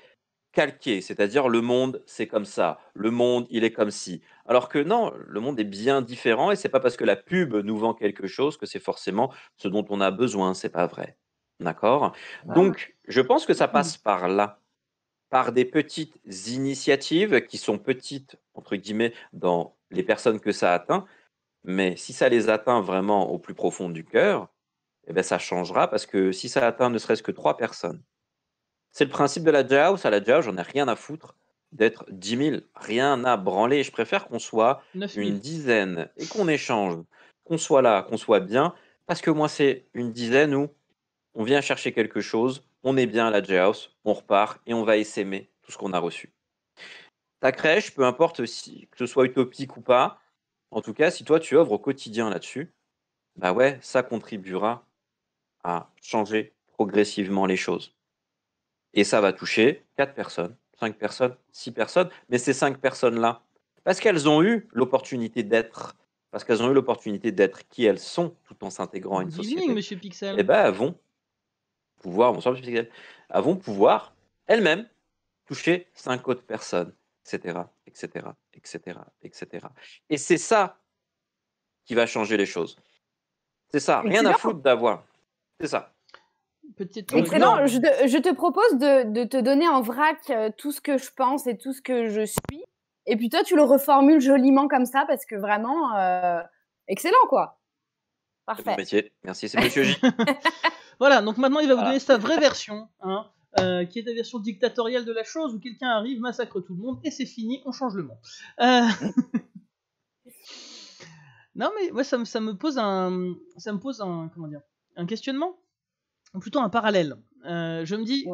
calqué, c'est-à-dire le monde, c'est comme ça, le monde, il est comme si. Alors que non, le monde est bien différent et c'est pas parce que la pub nous vend quelque chose que c'est forcément ce dont on a besoin, c'est pas vrai. D'accord bah Donc, je pense que ça mmh. passe par là, par des petites initiatives qui sont petites, entre guillemets, dans les personnes que ça atteint, mais si ça les atteint vraiment au plus profond du cœur, eh bien, ça changera parce que si ça atteint ne serait-ce que trois personnes, c'est le principe de la J-House, À la J-House j'en ai rien à foutre d'être 10 000. Rien à branler. Je préfère qu'on soit une dizaine et qu'on échange, qu'on soit là, qu'on soit bien. Parce que moi, c'est une dizaine où on vient chercher quelque chose, on est bien à la j on repart et on va essaimer tout ce qu'on a reçu. Ta crèche, peu importe si, que ce soit utopique ou pas, en tout cas, si toi tu œuvres au quotidien là-dessus, bah ouais, ça contribuera à changer progressivement les choses. Et ça va toucher 4 personnes, 5 personnes, 6 personnes. Mais ces 5 personnes-là, parce qu'elles ont eu l'opportunité d'être, parce qu'elles ont eu l'opportunité d'être qui elles sont tout en s'intégrant à une société,
Monsieur Pixel. Eh
ben, elles vont pouvoir, bonsoir, Monsieur Pixel, elles pouvoir elles-mêmes toucher 5 autres personnes, etc., etc., etc., etc. Et c'est ça qui va changer les choses. C'est ça, rien à foutre d'avoir. C'est ça.
Excellent. Je
te, propose de, te donner en vrac euh, tout ce que je pense et tout ce que je suis. Et puis toi, tu le reformules joliment comme ça parce que vraiment, euh,
excellent quoi. Parfait. Merci, c'est Monsieur J. voilà, donc maintenant il va vous donner sa vraie version, hein, euh, qui est la version dictatoriale de la chose où quelqu'un arrive, massacre tout le monde et c'est fini, on change le monde. non mais ouais, ça, ça, me pose un, ça me pose un, comment dire, un questionnement plutôt un parallèle. Euh, je me dis,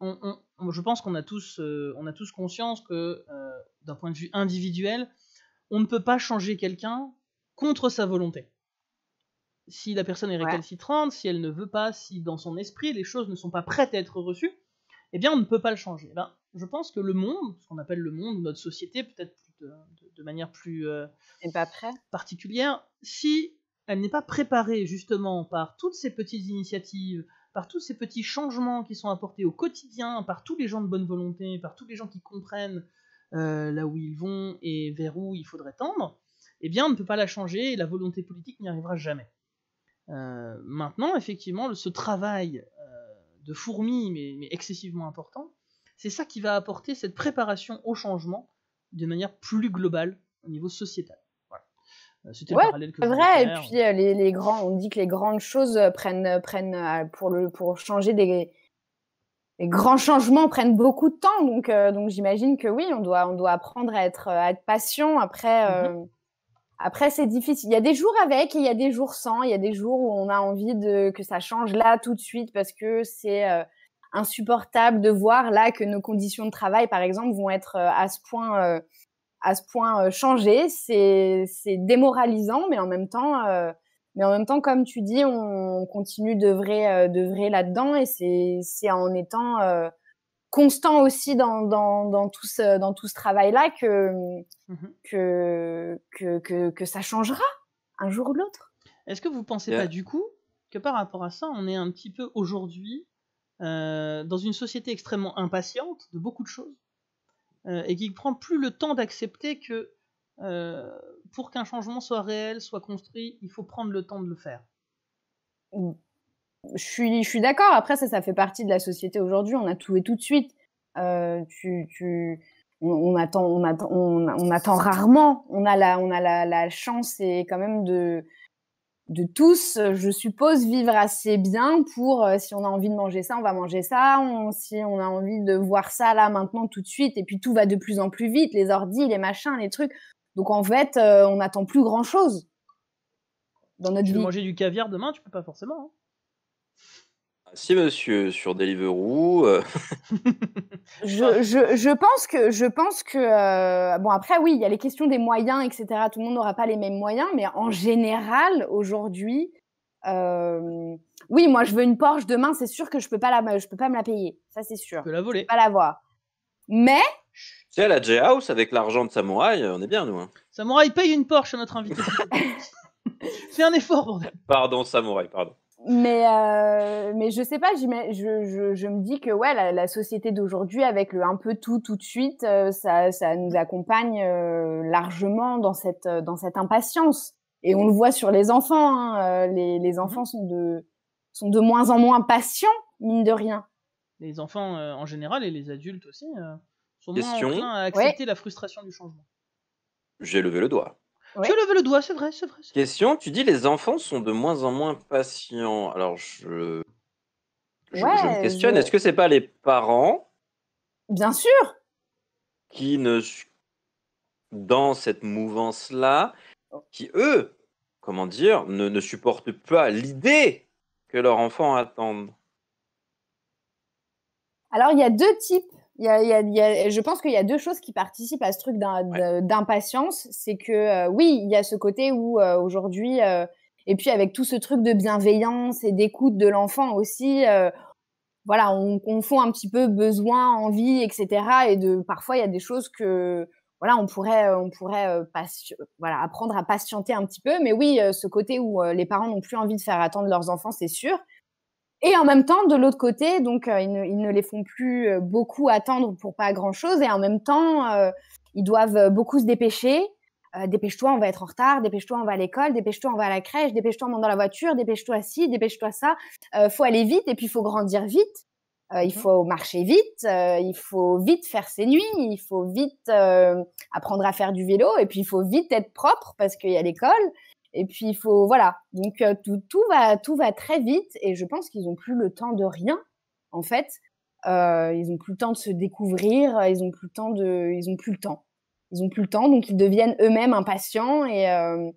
je pense qu'on a tous, euh, on a tous conscience que euh, d'un point de vue individuel, on ne peut pas changer quelqu'un contre sa volonté. Si la personne est récalcitrante, si elle ne veut pas, si dans son esprit les choses ne sont pas prêtes à être reçues, eh bien on ne peut pas le changer. Eh ben, je pense que le monde, ce qu'on appelle le monde, notre société, peut-être de, manière plus particulière, si elle n'est pas préparée justement par toutes ces petites initiatives, par tous ces petits changements qui sont apportés au quotidien, par tous les gens de bonne volonté, par tous les gens qui comprennent euh, là où ils vont et vers où il faudrait tendre, eh bien, on ne peut pas la changer et la volonté politique n'y arrivera jamais. Euh, maintenant, effectivement, ce travail euh, de fourmi, mais excessivement important, c'est ça qui va apporter cette préparation au changement de manière plus globale au niveau sociétal. Euh, c'était vrai. Et puis
euh, les, grands, on dit que les grandes choses euh, prennent, prennent pour le pour changer des les grands changements prennent beaucoup de temps. Donc donc j'imagine que oui, on doit on doit apprendre à être à être patient. Après mmh après c'est difficile. Il y a des jours avec il y a des jours sans. Il y a des jours où on a envie de que ça change là tout de suite parce que c'est insupportable de voir là que nos conditions de travail par exemple vont être à ce point à ce point euh, changer, C'est démoralisant, mais en même temps, euh, mais en même temps, comme tu dis, on continue d'œuvrer euh, vrai là-dedans et c'est en étant constant aussi dans, tout ce, dans tout ce
travail-là mmh que, que, que, ça changera un jour ou l'autre. Est-ce que vous pensez pas du coup que par rapport à ça, on est un petit peu aujourd'hui dans une société extrêmement impatiente de beaucoup de choses euh, et qui prend plus le temps d'accepter que euh, pour qu'un changement soit réel, soit construit, il faut prendre le temps de le faire.
Je suis, d'accord. Après, ça, ça fait partie de la société aujourd'hui. On a tout et tout de suite. Euh, on, attend, on, on, attend rarement. On a la, on a la chance et quand même de, de tous, je suppose, vivre assez bien pour, euh, si on a envie de manger ça, on va manger ça, si on a envie de voir ça là maintenant tout de suite, et puis tout va de plus en plus vite, les ordis, les machins, les trucs. Donc en fait, euh, on n'attend plus grand-chose
dans notre tu vie. Manger du caviar demain, tu peux pas forcément. Hein
si monsieur, sur Deliveroo. Euh.
Je, pense que, je pense que euh, bon après oui, il y a les questions des moyens, etc. Tout le monde n'aura pas les mêmes moyens, mais en général aujourd'hui, euh, oui, moi je veux une Porsche demain, c'est sûr que je peux pas la, je peux pas me la payer, ça c'est sûr, je peux la voler. pas voir Mais
Tu sais, la J-House, avec l'argent de Samouraï, on est bien, nous. hein.
Samouraï paye une Porsche à notre invité. C'est un effort, bordel.
Pardon, Samouraï, pardon
mais euh, mais je sais pas
je, je, me dis que ouais la, société d'aujourd'hui avec le un peu tout tout de suite euh, ça, ça nous accompagne euh, largement dans cette euh, dans cette impatience et on le voit sur les enfants hein, les, mmh enfants sont de sont de moins en moins patients
mine de rien les enfants en général et les adultes aussi sont moins prêts à accepter la frustration du changement
j'ai levé le doigt
tu as levé le doigt, c'est vrai, c'est vrai.
Question, tu dis les enfants sont de moins en moins patients. Alors je, me questionne, est-ce que c'est pas les parents Bien sûr. qui ne dans cette mouvance là qui eux, comment dire, ne, ne supportent pas l'idée que leurs enfants attendent
Alors, il y a deux types y a, je pense qu'il y a deux choses qui participent à ce truc d'impatience. C'est que euh, oui, il y a ce côté où euh, aujourd'hui, euh, et puis avec tout ce truc de bienveillance et d'écoute de l'enfant aussi, voilà, on confond un petit peu besoin, envie, etc. Et de parfois, il y a des choses que voilà, on pourrait, on pourrait voilà, apprendre à patienter un petit peu. Mais oui, ce côté où les parents n'ont plus envie de faire attendre leurs enfants, c'est sûr. Et en même temps, de l'autre côté, donc euh, ils ne, les font plus euh, beaucoup attendre pour pas grand-chose. Et en même temps, euh, ils doivent beaucoup se dépêcher. dépêche-toi, on va être en retard, dépêche-toi, on va à l'école, dépêche-toi, on va à la crèche, dépêche-toi, on monte dans la voiture, dépêche-toi ci, dépêche-toi ça. Il faut aller vite et puis il faut grandir vite. il faut marcher vite, il faut vite faire ses nuits, il faut vite apprendre à faire du vélo et puis il faut vite être propre parce qu'il y a l'école. Et puis il faut voilà, donc euh, tout, tout va tout va très vite et je pense qu'ils n'ont plus le temps de rien en fait. Euh, ils n'ont plus le temps de se découvrir, ils n'ont plus le temps de, ils ont plus le temps, ils ont plus le temps donc ils deviennent eux-mêmes impatients et euh,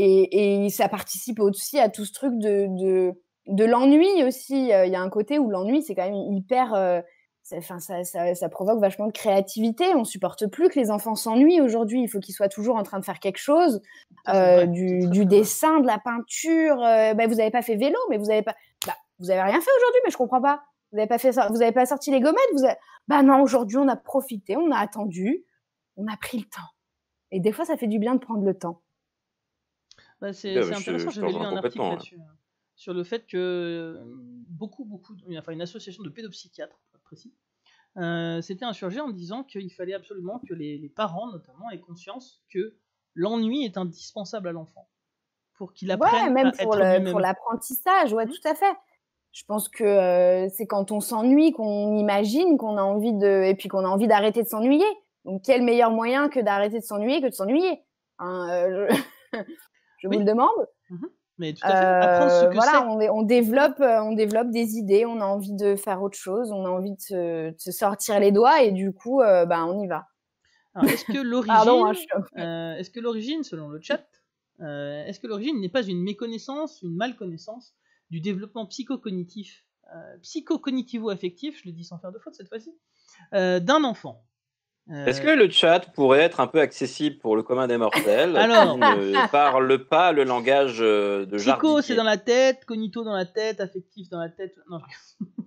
et, et, ça participe aussi à tout ce truc de de, de l'ennui aussi. Il y a un côté où l'ennui c'est quand même hyper Enfin, ça, provoque vachement de créativité. On supporte plus que les enfants s'ennuient aujourd'hui. Il faut qu'ils soient toujours en train de faire quelque chose, ah, euh, du, dessin, de la peinture. Euh, bah, vous n'avez pas fait vélo, mais vous n'avez pas, bah, vous avez rien fait aujourd'hui. Mais je comprends pas. Vous n'avez pas fait, vous avez pas sorti les gommettes. Vous avez... Bah, non, aujourd'hui on a profité, on a attendu, on a pris le temps. Et des fois, ça fait du bien de prendre le temps.
c'est intéressant. J'avais lu un article là sur le fait que euh, beaucoup, beaucoup, enfin une association de pédopsychiatres, pour être précis, euh, s'était insurgée en disant qu'il fallait absolument que les, parents, notamment, aient conscience que l'ennui est indispensable à l'enfant pour qu'il apprenne même pour
l'apprentissage, ouais, mmh. tout à fait. Je pense que euh, c'est quand on s'ennuie qu'on imagine qu'on a envie de et puis qu'on a envie d'arrêter de s'ennuyer. Donc quel meilleur moyen que d'arrêter de s'ennuyer que de s'ennuyer hein, euh, je... vous le demande.
Mmh mais tout à fait, euh, voilà,
on, développe, euh, on développe des idées, on a envie de faire autre chose, on a envie de se, sortir les doigts et du coup, euh, bah, on y va.
Hein, est-ce que l'origine, selon le chat, Est-ce que l'origine n'est pas une méconnaissance, une malconnaissance du développement psychocognitif, psychocognitivo-affectif, je le dis sans faire de faute cette fois-ci, d'un enfant
est-ce euh, que le chat pourrait être un peu accessible pour le commun des mortels On ne parle pas le langage euh, de Psycho,
c'est dans la tête, cognito dans la tête, affectif dans la tête. Non,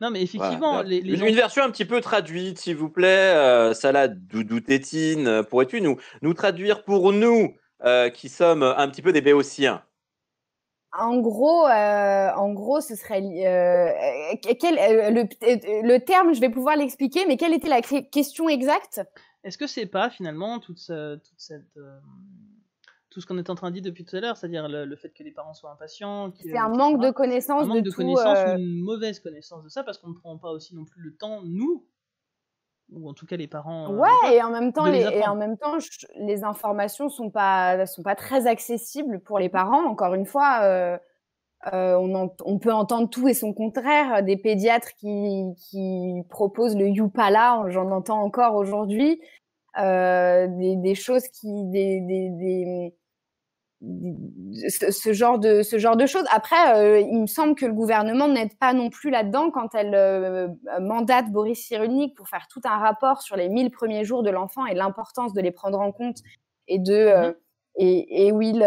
non mais effectivement, une, version
un petit peu traduite, s'il vous plaît, euh, salade doudou tétine. Euh, pourrais-tu nous nous traduire pour nous qui sommes un petit peu des béotiens
en gros, euh, en gros, ce serait euh, euh, le, terme, je vais pouvoir l'expliquer, mais quelle était la question exacte
Est-ce que c'est pas finalement toute, tout ce qu'on est en train de dire depuis tout à l'heure, c'est-à-dire le, fait que les parents soient impatients C'est un manque de connaissances, un manque de, une mauvaise connaissance de ça, parce qu'on ne prend pas aussi non plus le temps nous ou en tout cas les parents. Euh, ouais, et en même temps, les, en
même temps, les informations sont pas sont pas très accessibles pour les parents. Encore une fois, euh, euh, on, on, peut entendre tout et son contraire. Des pédiatres qui, qui proposent le Youpala, j'en entends encore aujourd'hui. Euh, des, des, choses qui des, des, des ce, genre de ce genre de choses. Après, euh, il me semble que le gouvernement n'aide pas non plus là-dedans quand elle euh, mandate Boris Cyrulnik pour faire tout un rapport sur les 1000 premiers jours de l'enfant et l'importance de les prendre en compte et de euh, mm-hmm. Et, où il,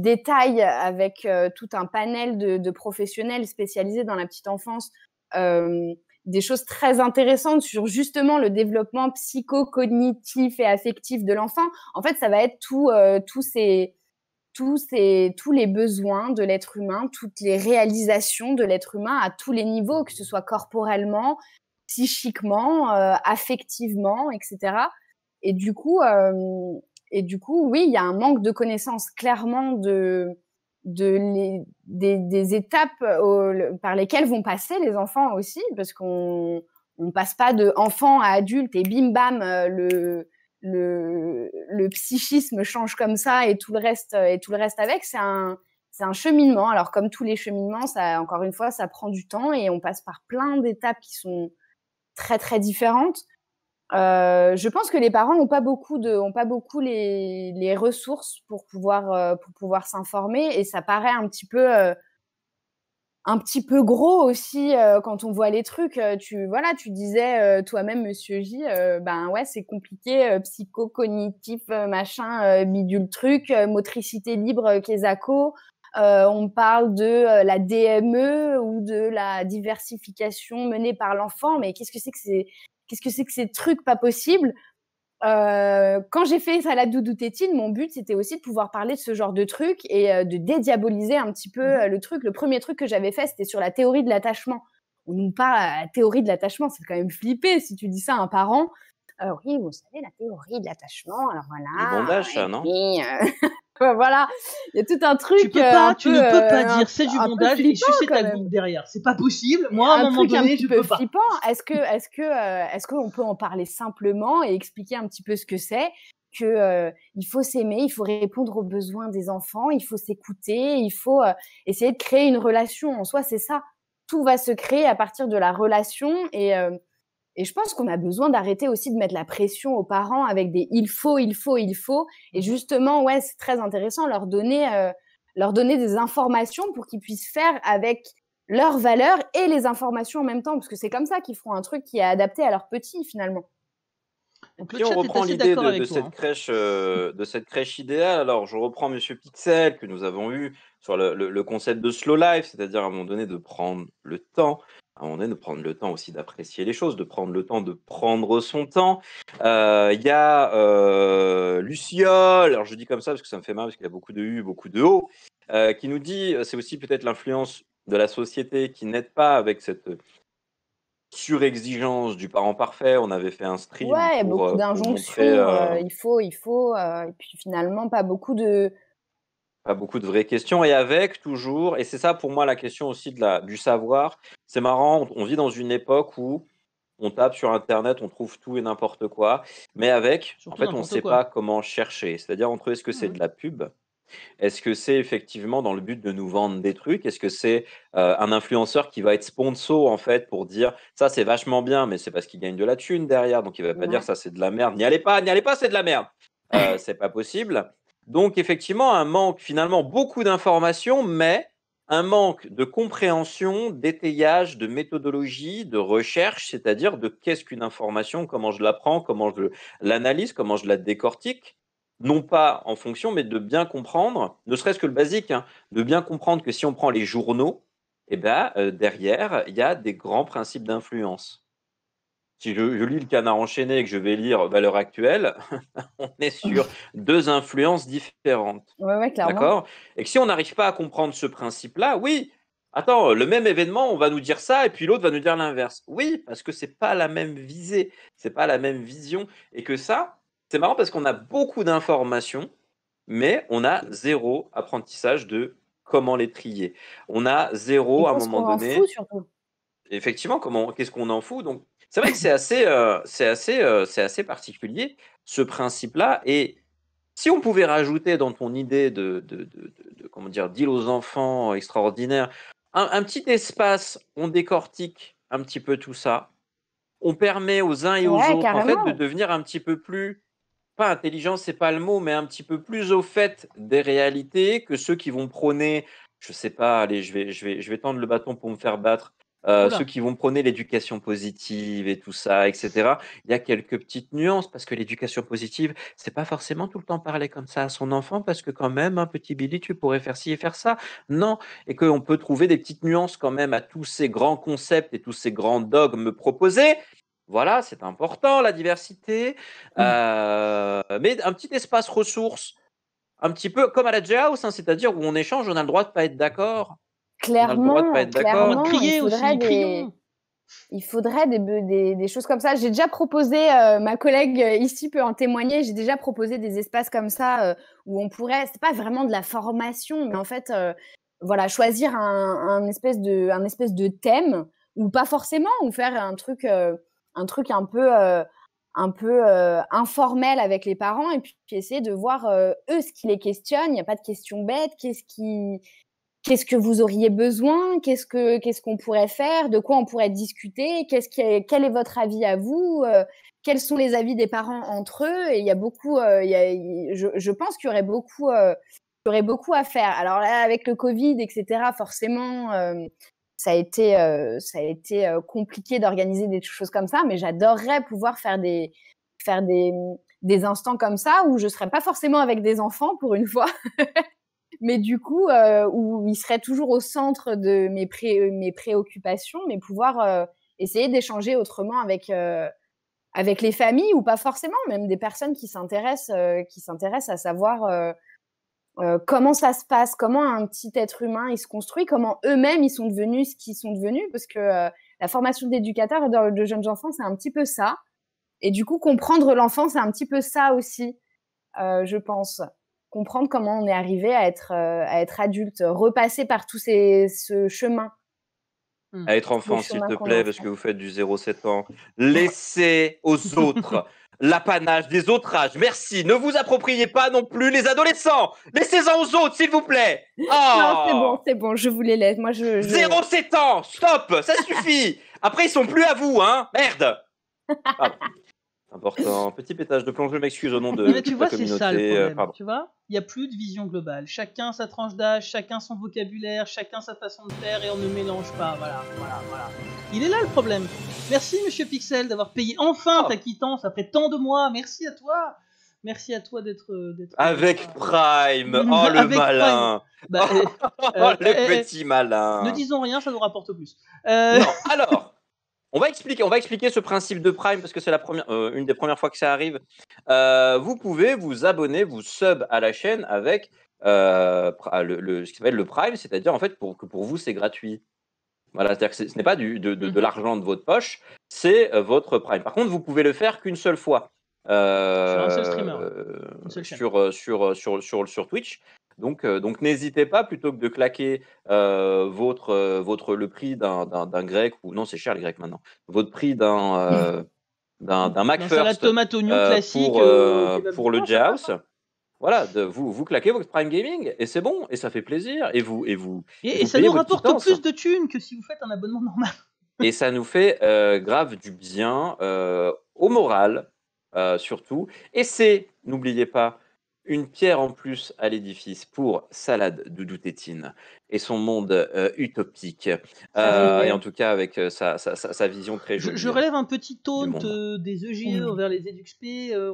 détaille avec tout un panel de, professionnels spécialisés dans la petite enfance des choses très intéressantes sur justement le développement psychocognitif et affectif de l'enfant. En fait, ça va être tout, tous ces, tous, et tous les besoins de l'être humain, toutes les réalisations de l'être humain à tous les niveaux, que ce soit corporellement, psychiquement, euh, affectivement, etc. Et du coup, euh, et du coup oui, il y a un manque de connaissances clairement de, de des, étapes par lesquelles vont passer les enfants aussi, parce qu'on ne passe pas de enfant à adulte et bim bam, euh, le le, psychisme change comme ça et tout le reste euh, et tout le reste avec c'est un c'est un cheminement alors comme tous les cheminements ça encore une fois ça prend du temps et on passe par plein d'étapes qui sont très très différentes euh, je pense que les parents n'ont pas beaucoup de ont pas beaucoup les, ressources pour pouvoir euh, pour pouvoir s'informer et ça paraît un petit peu un petit peu gros aussi euh, quand on voit les trucs. Euh, tu voilà, tu disais euh, toi-même, Monsieur J, ben ouais, c'est compliqué, psychocognitif, machin, bidule truc, motricité libre, quesaco. on parle de la DME ou de la diversification menée par l'enfant, mais qu'est-ce que c'est que qu'est-ce que c'est que ces trucs pas possibles euh, quand j'ai fait Salade doudou tétine, mon but c'était aussi de pouvoir parler de ce genre de truc et euh, de dédiaboliser un petit peu mmh. euh, le truc. Le premier truc que j'avais fait, c'était sur la théorie de l'attachement. On nous parle la théorie de l'attachement, c'est quand même flippé si tu dis ça à un parent. oui, vous savez la théorie de l'attachement. Alors voilà. ça, non voilà. Il y a tout un truc. Tu, euh, tu ne peux pas euh, dire c'est du bondage et sucer ta gueule
derrière. C'est pas possible. Moi, à un, moment donné, je peux pas.
Est-ce que, est-ce que, euh, est-ce qu'on peut en parler simplement et expliquer un petit peu ce que c'est? que faut s'aimer, il faut répondre aux besoins des enfants, il faut s'écouter, il faut essayer de créer une relation. En soi, c'est ça. Tout va se créer à partir de la relation et et je pense qu'on a besoin d'arrêter aussi de mettre la pression aux parents avec des il faut, il faut, il faut. Et mmh. justement, ouais, c'est très intéressant, leur donner, euh, leur donner des informations pour qu'ils puissent faire avec leurs valeurs et les informations en même temps, parce que c'est comme ça qu'ils feront un truc qui est adapté à leurs petits finalement.
Donc, on reprend l'idée de, cette hein.
crèche, euh, de cette crèche idéale, alors je reprends Monsieur Pixel que nous avons eu sur le, le concept de slow life, c'est-à-dire à un moment donné de prendre le temps à un moment donné, de prendre le temps aussi d'apprécier les choses, de prendre le temps de prendre son temps. Euh, il y a euh, Luciole, alors je dis comme ça parce que ça me fait mal parce qu'il y a beaucoup de U, beaucoup de O, euh, qui nous dit, euh, c'est aussi peut-être l'influence de la société qui n'aide pas avec cette surexigence du parent parfait. On avait fait un stream. Ouais, beaucoup d'injonctions,
il faut, il faut, et puis finalement pas beaucoup de
pas beaucoup de vraies questions. Et avec toujours, et c'est ça pour moi la question aussi de la, du savoir. C'est marrant, on, vit dans une époque où on tape sur Internet, on trouve tout et n'importe quoi. Mais avec, en fait, on ne sait pas comment chercher. C'est-à-dire entre est-ce que c'est mmh de la pub est-ce que c'est effectivement dans le but de nous vendre des trucs Est-ce que c'est euh, un influenceur qui va être sponsor en fait pour dire ça c'est vachement bien, mais c'est parce qu'il gagne de la thune derrière, donc il va pas dire ça c'est de la merde. N'y allez pas, n'y allez pas, c'est de la merde. Euh, c'est pas possible. Donc effectivement, un manque finalement beaucoup d'informations, mais un manque de compréhension, d'étayage, de méthodologie, de recherche, c'est-à-dire de qu'est-ce qu'une information, comment je la prends, comment je l'analyse, comment je la décortique, non pas en fonction, mais de bien comprendre, ne serait-ce que le basique, hein, de bien comprendre que si on prend les journaux, eh ben, euh, derrière, il y a des grands principes d'influence si je, lis le canard enchaîné et que je vais lire valeur actuelle, on est sur deux influences différentes.
Ouais, clairement. D'accord
Et que si on n'arrive pas à comprendre ce principe-là, oui, attends, le même événement, on va nous dire ça et puis l'autre va nous dire l'inverse. Oui, parce que c'est pas la même visée, c'est pas la même vision. Et que ça, c'est marrant parce qu'on a beaucoup d'informations, mais on a zéro apprentissage de comment les trier. On a zéro à un moment donné. Fout, surtout effectivement, comment, qu'est-ce qu'on en fout Donc, c'est vrai que c'est assez, euh, c'est assez, euh, c'est assez particulier ce principe-là. Et si on pouvait rajouter dans ton idée de, de, de comment dire, deal aux enfants extraordinaire, un, petit espace, on décortique un petit peu tout ça. On permet aux uns et aux autres en fait, de devenir un petit peu plus, pas intelligent, c'est pas le mot, mais un petit peu plus au fait des réalités que ceux qui vont prôner je sais pas, allez, je vais, je vais, je vais tendre le bâton pour me faire battre. Euh, ceux qui vont prôner l'éducation positive et tout ça, etc. Il y a quelques petites nuances parce que l'éducation positive, c'est pas forcément tout le temps parler comme ça à son enfant parce que quand même, un petit Billy, tu pourrais faire ci et faire ça. Non, et qu'on peut trouver des petites nuances quand même à tous ces grands concepts et tous ces grands dogmes proposés. Voilà, c'est important la diversité, mmh. euh, mais un petit espace ressources, un petit peu comme à la j hein, c'est-à-dire où on échange, on a le droit de pas être d'accord
clairement, il faudrait des, choses comme ça. J'ai déjà proposé, euh, ma collègue euh, ici peut en témoigner, j'ai déjà proposé des espaces comme ça euh, où on pourrait, c'est pas vraiment de la formation, mais en fait, voilà, choisir un, espèce de, un espèce de thème ou pas forcément, ou faire un truc, un truc un peu un peu informel avec les parents et puis, essayer de voir eux ce qui les questionne. Il n'y a pas de questions bêtes. Qu'est-ce qui, qu'est-ce que vous auriez besoin, qu'est-ce que qu'est-ce qu'on pourrait faire, de quoi on pourrait discuter, quel est votre avis à vous, euh, quels sont les avis des parents entre eux. Et il y a beaucoup, euh, je, pense qu'il y aurait beaucoup, euh, beaucoup à faire. Alors là, avec le Covid, etc., forcément. ça a été, ça a été compliqué d'organiser des choses comme ça, mais j'adorerais pouvoir faire des, faire des, des instants comme ça où je ne serais pas forcément avec des enfants pour une fois, mais du coup, euh, où il serait toujours au centre de mes, euh, préoccupations, mais pouvoir euh, essayer d'échanger autrement avec, les familles ou pas forcément, même des personnes qui s'intéressent, qui s'intéressent à savoir comment ça se passe, comment un petit être humain il se construit, comment eux-mêmes ils sont devenus ce qu'ils sont devenus, parce que la formation d'éducateur de jeunes enfants, c'est un petit peu ça. Et du coup, comprendre l'enfant, c'est un petit peu ça aussi, je pense comprendre comment on est arrivé euh, à être, adulte, repasser par tous ces, ce chemin.
Hmm. À être enfant, s'il te plaît, parce que vous faites du 0,7 ans. Laissez aux autres l'apanage des autres âges. Merci. Ne vous appropriez pas non plus les adolescents. Laissez-en aux autres, s'il vous plaît. c'est ah. bon,
c'est bon, je vous les laisse. Moi, je, 0,7
ans, stop, ça suffit. Après, ils sont plus à vous, hein. Merde. important. Petit pétage de plomb, je m'excuse au nom de. Mais tu vois, c'est ça le problème. Tu
vois, il n'y a plus de vision globale. Chacun sa tranche d'âge, chacun son vocabulaire, chacun sa façon de faire et on ne mélange pas. Voilà, voilà, voilà. Il est là le problème. Merci, monsieur Pixel, d'avoir payé enfin ah. ta quittance après tant de mois. Merci à toi. Merci à toi d'être. Euh, oh, Avec
Prime bah, euh, Oh le malin bah, Le petit malin Ne disons
rien, ça nous rapporte plus.
Euh, non, alors on va expliquer, on va expliquer ce principe de Prime parce que c'est la première, euh, une des premières fois que ça arrive. Euh, vous pouvez vous abonner, vous sub à la chaîne avec euh, le, ce qui s'appelle le Prime, c'est-à-dire en fait pour, que pour vous c'est gratuit. Voilà, cest ce n'est pas de, mhm. l'argent de votre poche, c'est votre Prime. Par contre, vous pouvez le faire qu'une seule fois. sur, Twitch. Euh, donc, n'hésitez pas, plutôt que de claquer euh, votre, euh, votre, le prix d'un grec, ou non, c'est cher le grec maintenant, votre prix d'un d'un Mac First classique pour, le jazz. Voilà, de, vous, vous claquez votre Prime Gaming et c'est bon, et ça fait plaisir. Et vous et vous Et, ça nous rapporte
plus de thunes que si vous faites un abonnement normal.
et ça nous fait grave du bien au moral, surtout. Et c'est, n'oubliez pas, une pierre en plus à l'édifice pour Salade Doudou Tétine et son monde euh, utopique. Euh, et en tout cas, avec euh, sa, vision très Je, relève
un petit taunt des EGE envers les EDUXP.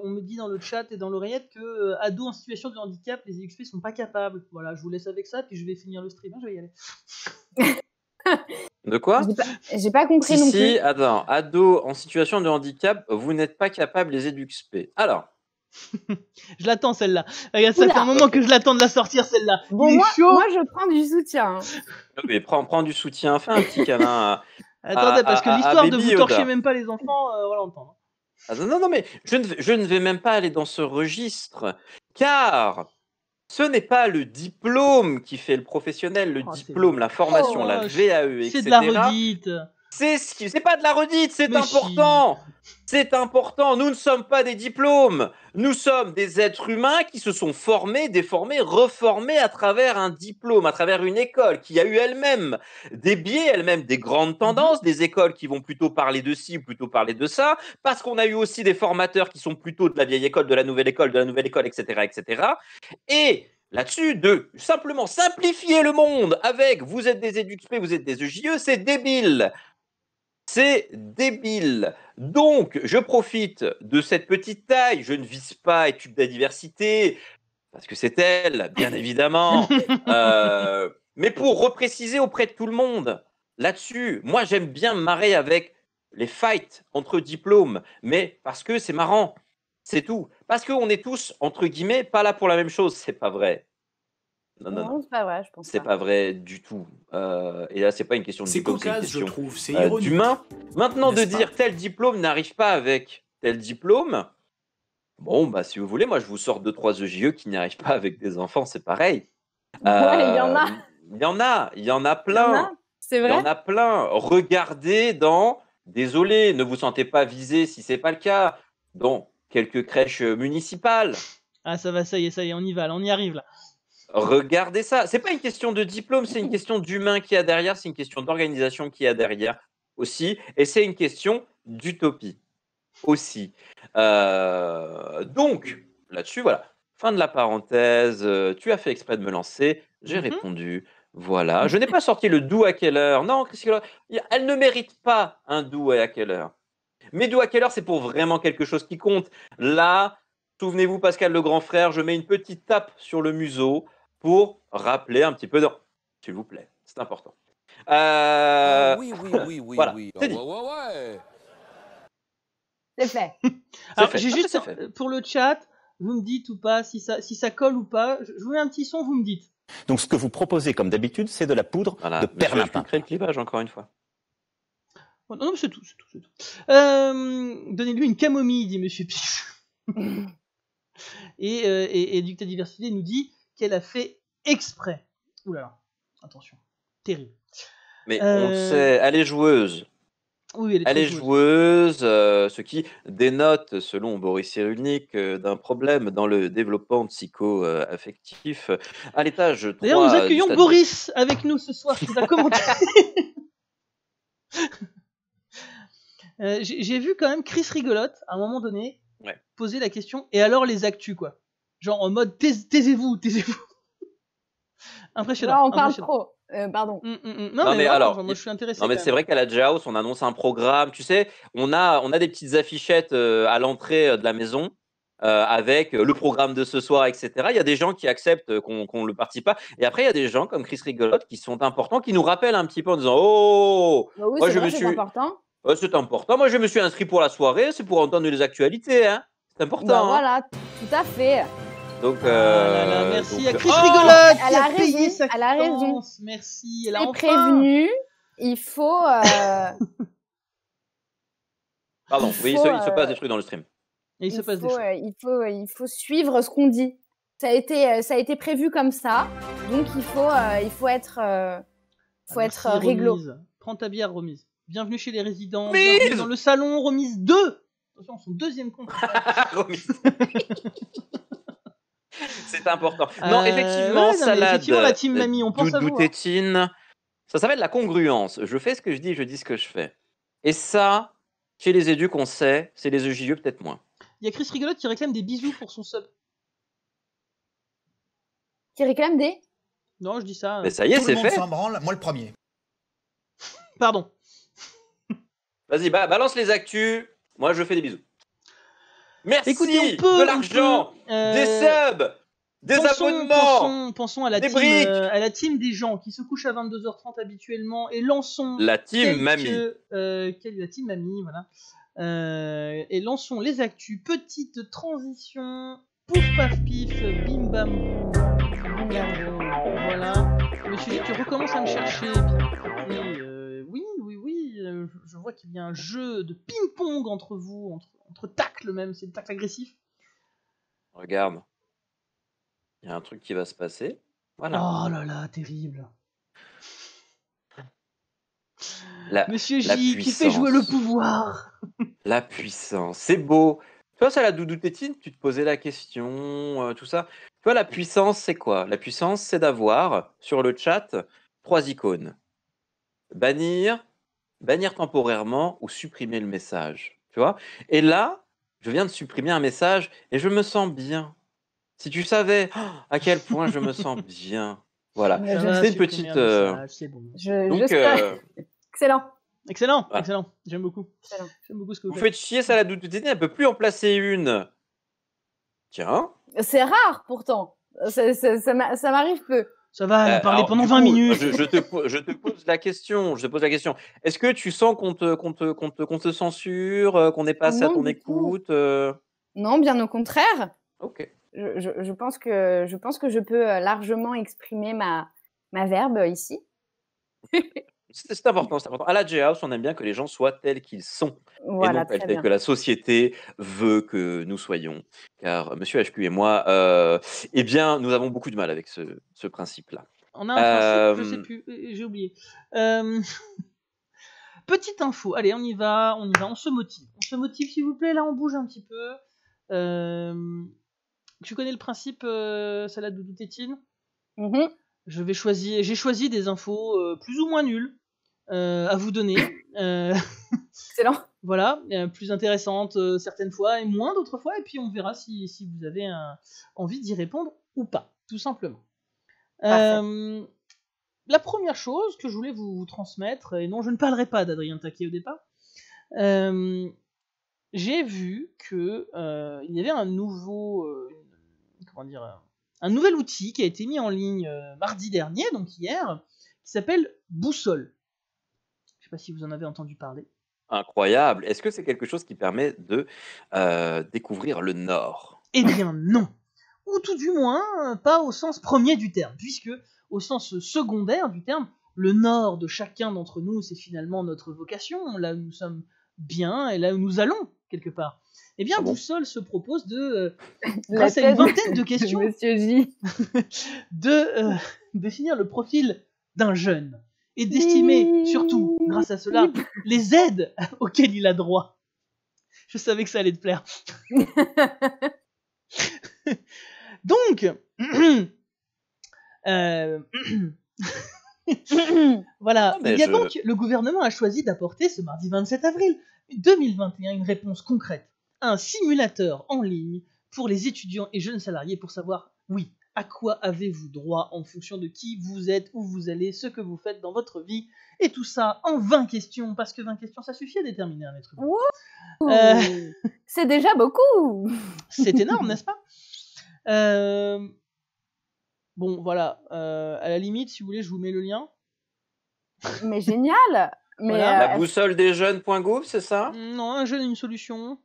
on me dit dans le chat et dans l'oreillette que ado en situation de handicap, les EDUXP sont pas capables. Voilà, je vous laisse avec ça, puis je vais finir le stream. Hein, je vais y aller. De quoi J'ai pas, compris si, non plus. Si,
attends, ado en situation de handicap, vous n'êtes pas capable les EDUXP. Alors.
je l'attends celle-là. Regarde, ça fait un moment que je l'attends de la sortir celle-là. Bon, moi, moi, je prends du soutien.
mais prends, prends du soutien, fais un petit câlin. Attendez, parce que l'histoire de vous torcher même
pas les enfants, voilà euh, on
ah, non, non, mais je ne, je ne vais même pas aller dans ce registre, car ce n'est pas le diplôme qui fait le professionnel, le oh, diplôme, la formation, la VAE, etc. C'est de la redite. C'est ce pas de la redite, c'est important. C'est important. Nous ne sommes pas des diplômes. Nous sommes des êtres humains qui se sont formés, déformés, reformés à travers un diplôme, à travers une école qui a eu elle-même des biais, elle-même des grandes mhm. tendances, des écoles qui vont plutôt parler de ci ou plutôt parler de ça, parce qu'on a eu aussi des formateurs qui sont plutôt de la vieille école, de la nouvelle école, de la nouvelle école, etc., etc. Et là-dessus de simplement simplifier le monde avec vous êtes des EDUXP, vous êtes des EJE, e, c'est débile. C'est débile. Donc, je profite de cette petite taille. Je ne vise pas étude de la diversité, parce que c'est elle, bien évidemment. Euh, mais pour repréciser auprès de tout le monde, là-dessus, moi, j'aime bien me marrer avec les fights entre diplômes, mais parce que c'est marrant. C'est tout. Parce qu'on est tous, entre guillemets, pas là pour la même chose. C'est pas vrai. Non, non,
c'est pas vrai, je
C'est pas vrai du tout. Euh, et là, c'est pas une question de diplôme. C'est je trouve. C'est euh, D'humain. Maintenant, de dire tel diplôme n'arrive pas avec tel diplôme. Bon, bah, si vous voulez, moi, je vous sors deux, trois EJE e qui n'arrivent pas avec des enfants, c'est pareil. Euh, il y en a. Il y en a, il y en a plein. C'est vrai. Il y en a plein. Regardez dans. Désolé, ne vous sentez pas visé si c'est pas le cas. Dans quelques crèches municipales. Ah, ça va, ça y est, ça y est, on y va, on y arrive là. Regardez ça. C'est pas une question de diplôme, c'est une question d'humain qui a derrière, c'est une question d'organisation qui a derrière aussi, et c'est une question d'utopie aussi. Euh, donc là-dessus, voilà. Fin de la parenthèse. Euh, tu as fait exprès de me lancer. J'ai mhm. répondu. Voilà. Je n'ai pas sorti le doux à quelle heure. Non, elle ne mérite pas un doux et à quelle heure. Mais doux à quelle heure, c'est pour vraiment quelque chose qui compte. Là, souvenez-vous, Pascal le grand frère, je mets une petite tape sur le museau pour rappeler un petit peu d'or. S'il vous plaît, c'est important. Euh... Ah oui, oui, oui, oui, voilà. oui. C'est oh, ouais, ouais. C'est fait. Alors,
j'ai ah, juste pour le chat, vous me dites ou pas si ça, si ça colle ou pas. Je vous mets un petit son, vous me dites.
Donc, ce que vous proposez, comme d'habitude, c'est de la poudre de perlimpin. Je, créer le clivage, encore une fois.
Oh, non, non c'est tout, c'est tout, c'est tout. Euh, donnez-lui une camomille, dit Monsieur Pichou. et, euh, et, et Diversité nous dit qu'elle a fait exprès. Ouh là là, attention, terrible. Mais on euh, sait,
elle est joueuse. Oui, elle est, elle est joueuse, euh, ce qui dénote, selon Boris Cyrulnik, euh, d'un problème dans le développement psycho-affectif. À l'étage D'ailleurs, nous accueillons Boris
avec nous ce soir, qui va commenter. J'ai vu quand même Chris Rigolote, à un moment donné, poser la question et alors les actus, quoi Genre en mode taisez-vous, taisez-vous. Impressionnant. on parle trop. Euh, pardon. Mm, mm, mm. Non, mais, alors, moi, je suis intéressé. Non, mais c'est vrai
qu'à la Jaws, on annonce un programme. Tu sais, on a, on a des petites affichettes euh, à l'entrée euh, de la maison. avec le programme de ce soir, etc. Il y a des gens qui acceptent qu'on ne le participe pas. Et après, il y a des gens comme Chris Rigolotte qui sont importants, qui nous rappellent un petit peu en disant Oh,
bah moi, je me suis. important.
c'est important. Moi, je me suis inscrit pour la soirée, c'est pour entendre les actualités. Hein. C'est important. Bah hein.
Voilà, tout à fait.
Donc, ah euh, merci à euh, Chris oh qui a,
a, payé raison, sa Elle a raison.
Merci. Elle a enfin... prévenu.
Il faut. Euh...
Pardon. Il faut, il se, euh, passe des trucs dans le stream.
il, se passe des euh,
il faut, il faut suivre ce qu'on dit. Ça a été, ça a été prévu comme ça. Donc il faut, il faut être, faut ah, être réglo.
Prends ta bière remise. Bienvenue chez les résidents. Bienvenue dans le salon remise 2 Attention, son deuxième compte. remise.
C'est important. Non, euh, effectivement, Effectivement, la team mamie, on pense à vous. Hein. Ça s'appelle la congruence. Je fais ce que je dis, je dis ce que je fais. Et ça, chez les éduques, on sait. C'est les EJE, e, peut-être moins.
Il y a Chris Rigolote qui réclame des bisous pour son sub. Qui réclame des Non, je dis ça. Mais ça y euh, est, c'est fait. Tout branle, moi le premier. Pardon.
Vas-y, balance les actus. Moi, je fais des bisous. Merci Écoutez, de l'argent, des subs, des abonnements.
Pensons, à, la des team, à la team des gens qui se couchent à 22h30 habituellement et lançons la team mamie. la team mamie, voilà. et lançons les actus. Petite transition. Pouf paf pif, bim bam voilà. Monsieur, tu recommences à me chercher. Euh, je vois qu'il y a un jeu de ping-pong entre vous, entre, entre tacles même, c'est le tacle agressif
Regarde, il y a un truc qui va se passer.
Oh là là, terrible.
Monsieur qui fait jouer le
pouvoir.
La puissance, c'est beau. Tu vois, ça, la doudou tétine, tu te posais la question, euh, tout ça. Tu la puissance, c'est quoi La puissance, c'est d'avoir sur le chat trois icônes. Bannir, bannir temporairement ou supprimer le message. Tu vois Et là, je viens de supprimer un message et je me sens bien. Si tu savais à quel point je me sens bien. Voilà. C'est une petite. Euh, donc, euh, Excellent. Excellent, excellent. J'aime beaucoup. J'aime vous, faites. chier, ça la doute Elle ne peut plus en placer une. Tiens.
C'est rare pourtant. Ça, ça m'arrive
peu.
Ça va, euh, Parler pendant 20 minutes. Je, te, te, pose la question. Je te pose la question. Est-ce que tu sens qu'on te, te, censure, euh, qu'on n'est pas à ton écoute euh?
Non, bien au contraire. Ok. Je, je, pense que, je pense que je peux largement exprimer ma, ma verbe ici.
C'est important, c'est important. À la J-House, on aime bien que les gens soient tels qu'ils sont.
et non pas tels que la
société veut que nous soyons. Car euh, monsieur HQ et moi, euh, eh bien, nous avons beaucoup de mal avec ce, principe-là. On a un principe, je sais euh,
plus, j'ai oublié. Petite info, allez, on y va, on y va, on se motive. On se motive, s'il vous plaît, là, on bouge un petit peu. Tu connais le principe salade doudou tétine mmh vais choisir, j'ai choisi des infos euh, plus ou moins nulles euh, à vous donner. Euh, Excellent. voilà, plus intéressantes certaines fois et moins d'autres fois, et puis on verra si, si vous avez envie d'y répondre ou pas, tout simplement. la première chose que je voulais vous transmettre, et non, je ne parlerai pas d'Adrien Taquet au départ, j'ai vu que il y avait un nouveau, comment dire, un nouvel outil qui a été mis en ligne euh, mardi dernier, donc hier, qui s'appelle Boussole. Je ne sais pas si vous en avez entendu parler.
Incroyable. Est-ce que c'est quelque chose qui permet de euh, découvrir le Nord
Eh bien non. Ou tout du moins, euh, pas au sens premier du terme, puisque au sens secondaire du terme, le Nord de chacun d'entre nous, c'est finalement notre vocation, là où nous sommes bien et là où nous allons quelque part. Eh bien, ah Boussole se propose de, euh, grâce à une vingtaine de questions, de, euh, définir le profil d'un jeune et d'estimer, surtout, grâce à cela, les aides auxquelles il a droit. Je savais que ça allait te plaire. Donc, euh, voilà. Ah, Il y a donc, le gouvernement a choisi d'apporter ce mardi 27 avril 2021 une réponse concrète. Un simulateur en ligne pour les étudiants et jeunes salariés pour savoir, oui, à quoi avez-vous droit en fonction de qui vous êtes, où vous allez, ce que vous faites dans votre vie, et tout ça en 20 questions, parce que 20 questions, ça suffit à déterminer un être humain. Euh, C'est déjà beaucoup C'est énorme, n'est-ce pas euh, Bon, voilà. Euh, à la limite, si vous voulez, je vous mets le lien.
Mais génial
Mais euh, La boussole des jeunes.gouv, c'est ça mm, Non, un jeune, une solution.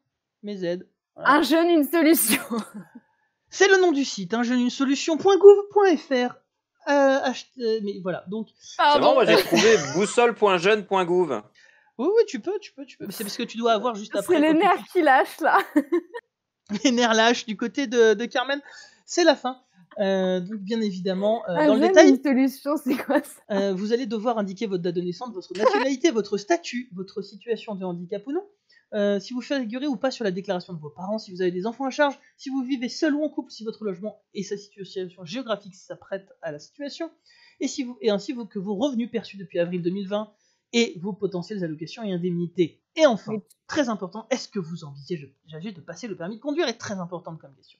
Mes aides. Un jeune, une solution. c'est le nom du site, un jeune, une solution.gouv.fr. Euh, euh, mais voilà, donc. C'est bon, moi j'ai trouvé
boussole.jeune.gouv. Oui,
oui, tu peux, tu peux, tu peux. C'est parce que tu dois avoir juste après. C'est les nerfs qui lâchent là. les nerfs lâchent du côté de Carmen. C'est la fin. Euh, donc, bien évidemment, euh, ah, dans le détail. c'est quoi euh, Vous allez devoir indiquer votre date de naissance, votre nationalité, votre statut, votre situation de handicap ou non. si vous figurez ou pas sur la déclaration de vos parents, si vous avez des enfants à charge, si vous vivez seul ou en couple, si votre logement et sa situation géographique s'apprêtent à la situation, et, si vous, et ainsi que vos revenus perçus depuis avril 2020 et vos potentielles allocations et indemnités. Et enfin, très important, est-ce que vous envisagez de passer le permis de conduire Est très importante comme question.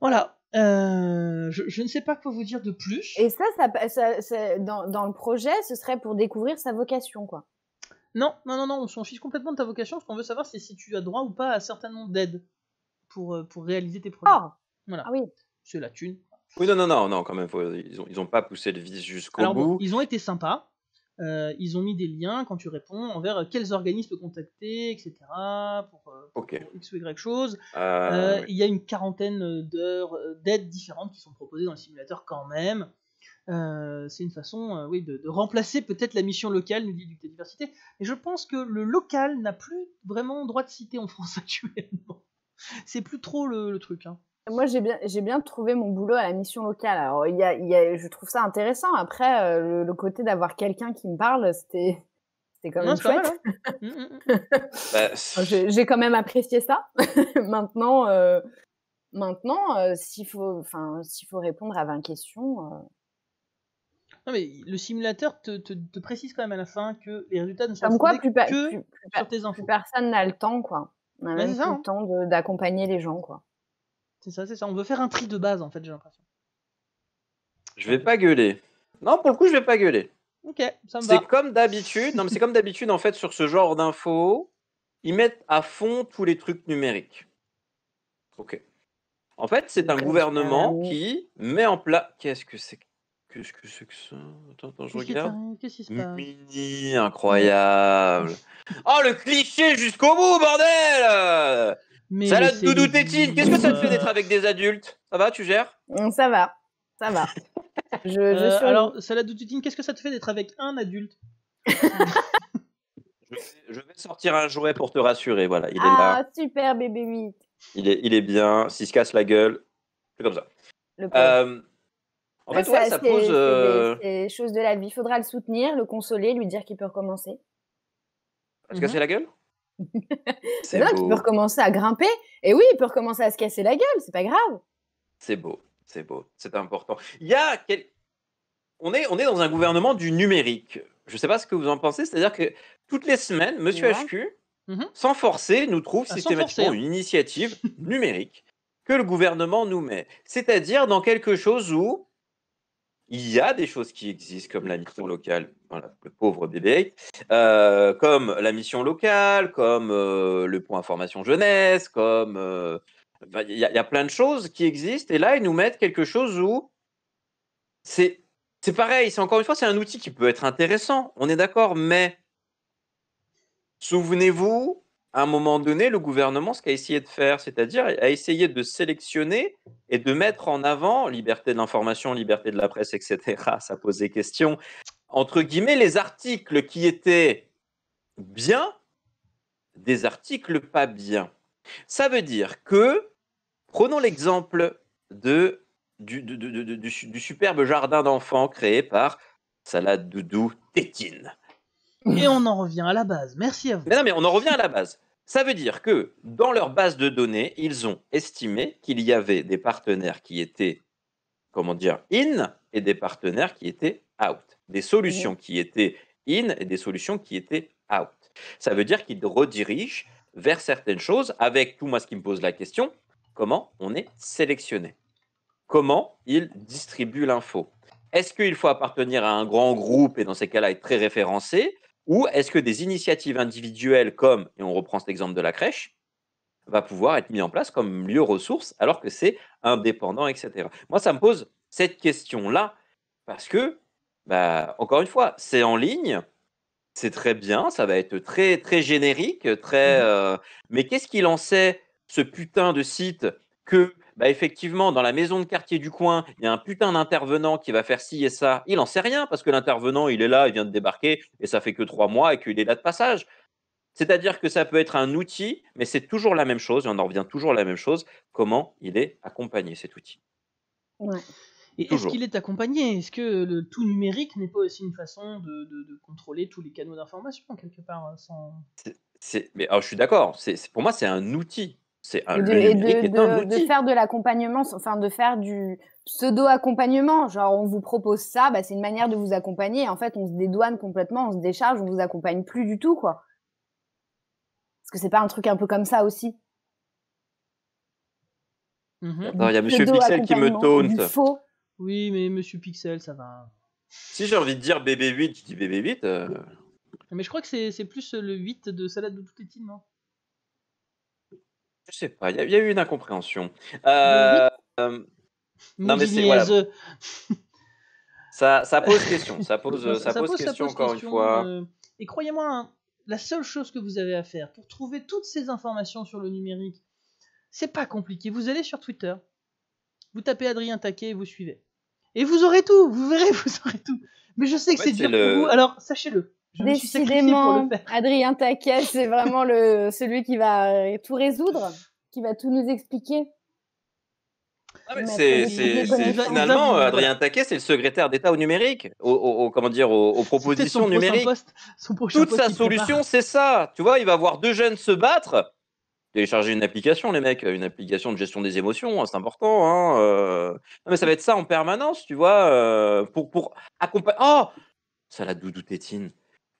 Voilà. Euh,
je, ne sais pas quoi vous dire de plus. Et ça, dans, le projet, ce serait pour découvrir sa vocation,
quoi. Non, non, non, non, on s'en fiche complètement de ta vocation. Ce qu'on veut savoir, c'est si tu as droit ou pas à certain nombre d'aides pour, euh, pour réaliser tes projets. Ah voilà. Ah oui. C'est la thune.
Oui, non, non, non, non, quand même, ils, n'ont pas poussé le vice jusqu'au bout.
ils ont été sympas. Euh, ils ont mis des liens quand tu réponds envers euh, quels organismes contacter, etc. Euh, pour, X ou Y chose.
Il
y a une quarantaine d'heures d'aides différentes qui sont proposées dans le simulateur quand même. c'est une façon oui, de, remplacer peut-être la mission locale, nous dit diversité. Et je pense que le local n'a plus vraiment droit de citer en France actuellement. C'est plus trop le, le truc. Hein.
Moi, j'ai bien, j'ai bien trouvé mon boulot à la mission locale. Alors, il y a, je trouve ça intéressant. Après, euh, le, côté d'avoir quelqu'un qui me parle, c'était, c'était quand même chouette. j'ai, quand même apprécié ça. maintenant, euh, maintenant, euh, s'il faut, enfin, s'il faut répondre à 20 questions.
Non, mais le simulateur te, précise quand même à la fin que les résultats ne sont pas que sur tes infos. Plus personne n'a le temps, quoi. Bah, le hein. temps d'accompagner les gens, quoi ça, c'est On veut faire un tri de base, en fait, j'ai l'impression.
Je vais pas gueuler. Non, pour le coup, je vais pas gueuler.
Ok, ça me va. C'est
comme d'habitude. Non, mais c'est comme d'habitude, en fait, sur ce genre d'infos, ils mettent à fond tous les trucs numériques. Ok. En fait, c'est un gouvernement qui met en place. Qu'est-ce que c'est Qu'est-ce que c'est que ça Attends, attends, je regarde. Qu'est-ce incroyable. Oh, le cliché jusqu'au bout, bordel
Salade doudou tétine, qu'est-ce que ça te fait d'être
avec des adultes Ça va, tu gères
mm, Ça va, ça va. je, euh, alors, Salade doudou tétine, qu'est-ce que ça te fait d'être avec un adulte
je, vais sortir un jouet pour te rassurer, voilà, il est là.
Ah, super bébé 8
il est, il est bien, s'il se casse la gueule, c'est comme ça. Euh, en fait, ça, ça pose. Euh,
de la vie. Il faudra le soutenir, le consoler, lui dire qu'il peut recommencer.
Se casser mhm. la gueule c'est là' beau. peut
recommencer à grimper. Et oui, il peut recommencer à se casser la gueule. C'est pas grave.
C'est beau. C'est beau. C'est important. Il y a on, est, on est dans un gouvernement du numérique. Je ne sais pas ce que vous en pensez. C'est-à-dire que toutes les semaines, Monsieur HQ, mhm. sans forcer, nous trouve ah, systématiquement hein. une initiative numérique que le gouvernement nous met. C'est-à-dire dans quelque chose où il y a des choses qui existent comme la mission locale, le pauvre bébé, euh, comme la mission locale, comme euh, le point information jeunesse, comme euh, il y, y, a plein de choses qui existent. Et là, ils nous mettent quelque chose où c'est c'est pareil. C'est encore une fois, c'est un outil qui peut être intéressant. On est d'accord, mais souvenez-vous à un moment donné, le gouvernement, ce qu'a essayé de faire, c'est-à-dire a essayé de sélectionner et de mettre en avant liberté de l'information, liberté de la presse, etc. Ça posait question. questions. Entre guillemets, les articles qui étaient bien, des articles pas bien. Ça veut dire que, prenons l'exemple de, du, du, du, superbe jardin d'enfants créé par salade Doudou Tétine.
Et on en revient à la base. Merci à vous.
Mais non, mais on en revient à la base. Ça veut dire que dans leur base de données, ils ont estimé qu'il y avait des partenaires qui étaient, comment dire, in et des partenaires qui étaient out. Des solutions mhm. qui étaient in et des solutions qui étaient out. Ça veut dire qu'ils redirigent vers certaines choses avec tout moi ce qui me pose la question, comment on est sélectionné Comment ils distribuent l'info Est-ce qu'il faut appartenir à un grand groupe et dans ces cas-là être très référencé ou est-ce que des initiatives individuelles comme, et on reprend cet exemple de la crèche, va pouvoir être mis en place comme lieu ressource alors que c'est indépendant, etc. Moi, ça me pose cette question-là parce que, bah, encore une fois, c'est en ligne, c'est très bien, ça va être très très générique, très. Mmh euh, mais qu'est-ce qu'il en sait ce putain de site que bah, effectivement, dans la maison de quartier du coin, il y a un putain d'intervenant qui va faire ci et ça. Il n'en sait rien parce que l'intervenant, il est là, il vient de débarquer et ça fait que trois mois et qu'il est là de passage. C'est-à-dire que ça peut être un outil, mais c'est toujours la même chose, et on en revient toujours à la même chose, comment il est accompagné cet outil. Et est-ce qu'il est
accompagné Est-ce que le tout numérique n'est pas aussi une façon de, contrôler tous les canaux d'information, quelque part euh,
Mais Je suis d'accord, pour moi c'est un outil, c'est un, de, faire
de l'accompagnement, enfin de faire du pseudo-accompagnement. Genre, on vous propose ça, bah, c'est une manière de vous accompagner. en fait, on se dédouane complètement, on se décharge, on vous accompagne plus du tout, quoi. Parce que c'est pas un truc un peu comme ça aussi.
Mmh
il y a Monsieur Pixel qui me taunte.
Faux. Oui, mais Monsieur Pixel, ça va.
Si j'ai envie de dire BB8, je dis BB8. Euh.
Mais je crois que c'est, plus le 8 de salade de tout non
je sais pas, il y, a eu une incompréhension. Euh, non, mais voilà. ça, pose question, ça pose, ça, question encore une fois. Euh,
et croyez-moi, hein, la seule chose que vous avez à faire pour trouver toutes ces informations sur le numérique, c'est pas compliqué. Vous allez sur Twitter, vous tapez Adrien Taquet et vous suivez. Et vous aurez tout, vous verrez, vous aurez tout. Mais je sais que c'est dur pour vous, alors sachez-le.
Décidément, Adrien Taquet, c'est vraiment le, celui qui va euh, tout résoudre, qui va tout nous expliquer. Ah
c'est, finalement
Adrien Taquet, c'est le secrétaire d'État au numérique, au, comment dire, aux, propositions numériques.
Toute sa solution,
c'est ça. Tu vois, il va voir deux jeunes se battre. Télécharger une application, les mecs, une application de gestion des émotions, hein, c'est important. Hein, euh. mais ça va être ça en permanence, tu vois, euh, pour pour accompagner. Oh, salade doudou tétine.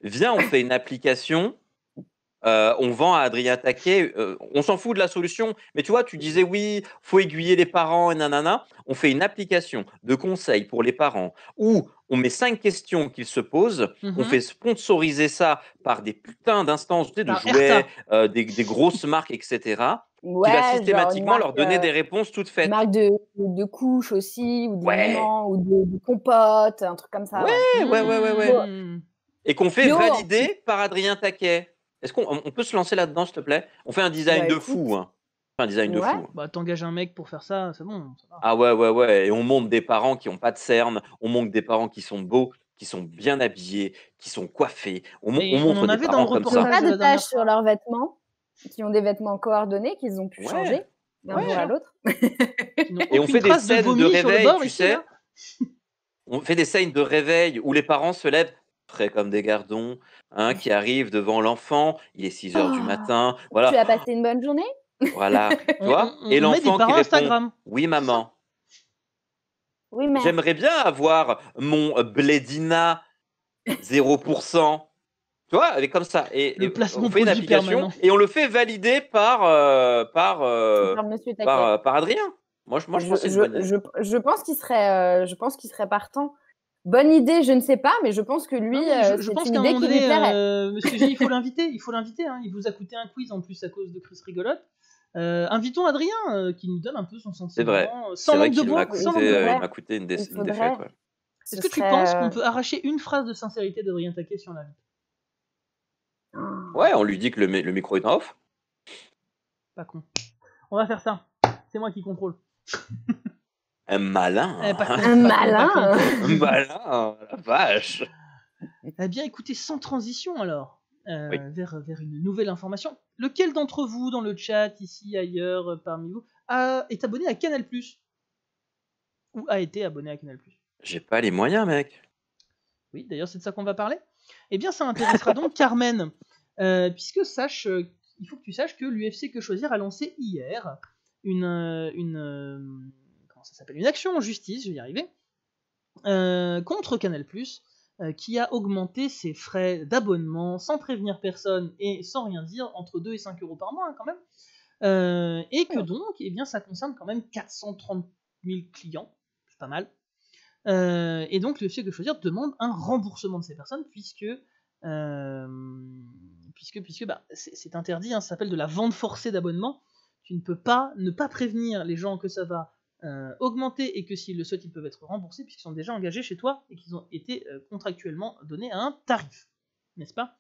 Viens, on fait une application. Euh, on vend à Adrien Taquet, euh, on s'en fout de la solution, mais tu vois, tu disais oui, faut aiguiller les parents et nanana. On fait une application de conseil pour les parents où on met cinq questions qu'ils se posent, on mhm. fait sponsoriser ça par des putains d'instances de jouets, euh, des, grosses marques, etc. qui va systématiquement leur donner des réponses toutes faites.
Marque de, de couches aussi, ou des compotes, un truc comme ça. Ouais, ouais, ouais, ouais. ouais, mmh
et qu'on fait valider par Adrien Taquet. Est-ce qu'on peut se lancer là-dedans, s'il te plaît On fait un design bah, de fou. Hein. un design de fou. Hein.
Bah, t'engages un mec pour faire ça, c'est bon.
Ah ouais, ouais, ouais. Et on monte des parents qui n'ont pas de cerne, on monte des parents qui sont beaux, qui sont bien habillés, qui sont coiffés. On, montre des parents qui pas de taches
sur leurs vêtements, qui ont des vêtements coordonnés, qu'ils ont pu changer d'un jour à l'autre. Et
on fait des scènes de, réveil, tu sais. on fait des scènes de réveil où les parents se lèvent Près comme des gardons, hein, qui arrive devant l'enfant, il est 6 heures du ah! matin. Voilà. Tu as
passé une bonne journée
Voilà, tu vois mm, mm, mm. Et l'enfant qui répond Oui, maman.
Oui,
J'aimerais
bien avoir mon Blédina 0%. tu vois, avec comme ça. Et, euh, on fait une application et on le fait valider par, euh, par, euh, par, Adrien. Moi, je, je,
pense qu'il serait, je pense qu'il serait partant bonne idée, je ne sais pas, mais je pense que lui, je, pense
plairait. Monsieur G, il faut l'inviter, il faut l'inviter. Hein. Il vous a coûté un quiz en plus à cause de Chris rigolote. Euh, invitons Adrien euh, qui nous donne un peu son sentiment. C'est vrai. Sans vrai euh, m'a coûté une, défaite. Est-ce que tu penses qu'on peut arracher une phrase de sincérité d'Adrien Taquet sur la vie
Ouais, on lui dit que le, le micro est en off.
Pas con. On va faire ça. C'est moi qui contrôle.
Un malin. Euh, hein. un malin. un oh malin, la vache.
Eh ben, bien, écoutez, sans transition alors, euh, vers, une nouvelle information. Lequel d'entre vous, dans le chat, ici, ailleurs, euh, parmi vous, a, est abonné à Canal Ou a été abonné à Canal
J'ai pas les moyens, mec.
Oui, d'ailleurs, c'est de ça qu'on va parler. Eh bien, ça intéressera donc Carmen, puisque sache, il faut que tu saches que l'UFC Que Choisir a lancé hier une ça s'appelle une action en justice, je vais y arriver, euh, contre Canal+, euh, qui a augmenté ses frais d'abonnement sans prévenir personne et sans rien dire, entre 2 et 5 euros par mois hein, quand même, euh, et que donc, eh bien, ça concerne quand même 430 000 clients, c'est pas mal, et donc le fait de choisir demande un remboursement de ces personnes, puisque... puisque, puisque bah, c'est interdit, hein, ça s'appelle de la vente forcée d'abonnement, tu ne peux pas ne pas prévenir les gens que ça va euh, Augmenter et que s'ils le souhaitent, ils peuvent être remboursés puisqu'ils sont déjà engagés chez toi et qu'ils ont été euh, contractuellement donnés à un tarif, n'est-ce pas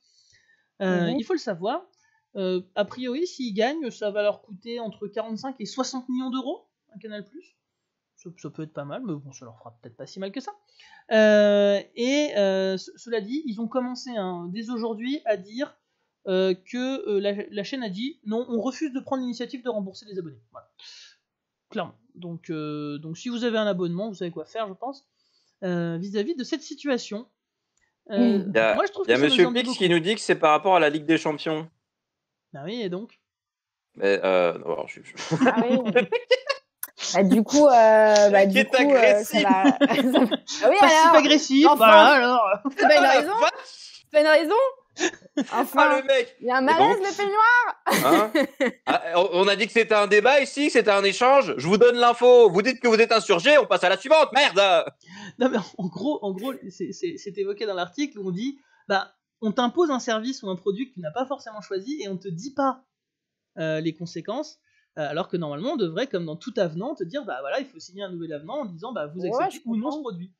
euh, mhm. Il faut le savoir. a priori, s'ils gagnent, ça va leur coûter entre 45 et 60 millions d'euros un Canal Plus. Ça, peut être pas mal, mais bon, ça leur fera peut-être pas si mal que ça. et cela dit, ils ont commencé hein, dès aujourd'hui à dire que la, chaîne a dit non, on refuse de prendre l'initiative de rembourser les abonnés. Voilà. Clairement. Donc, euh, donc si vous avez un abonnement, vous savez quoi faire, je pense, euh, vis-à-vis de cette situation. Euh, il y a, moi, je trouve Monsieur Pix
qui nous dit que c'est par rapport à la Ligue des Champions.
Ah oui, et donc Mais ah Bah, du coup, euh, bah, du coup ah
oui, agressif. Enfin, alors. C'est pas une raison. C'est une raison. Enfin, ah, le mec Il y a un malaise,
le
hein ah, On a dit que c'était un débat ici, c'était un échange. Je vous donne l'info. Vous dites que vous êtes insurgé, on passe à la suivante, merde
Non, mais en gros, en gros c'est évoqué dans l'article où on dit bah, on t'impose un service ou un produit que tu n'as pas forcément choisi et on te dit pas euh, les conséquences. Euh, alors que normalement, on devrait, comme dans tout avenant, te dire bah voilà, il faut signer un nouvel avenant en disant bah vous acceptez ou non ce produit.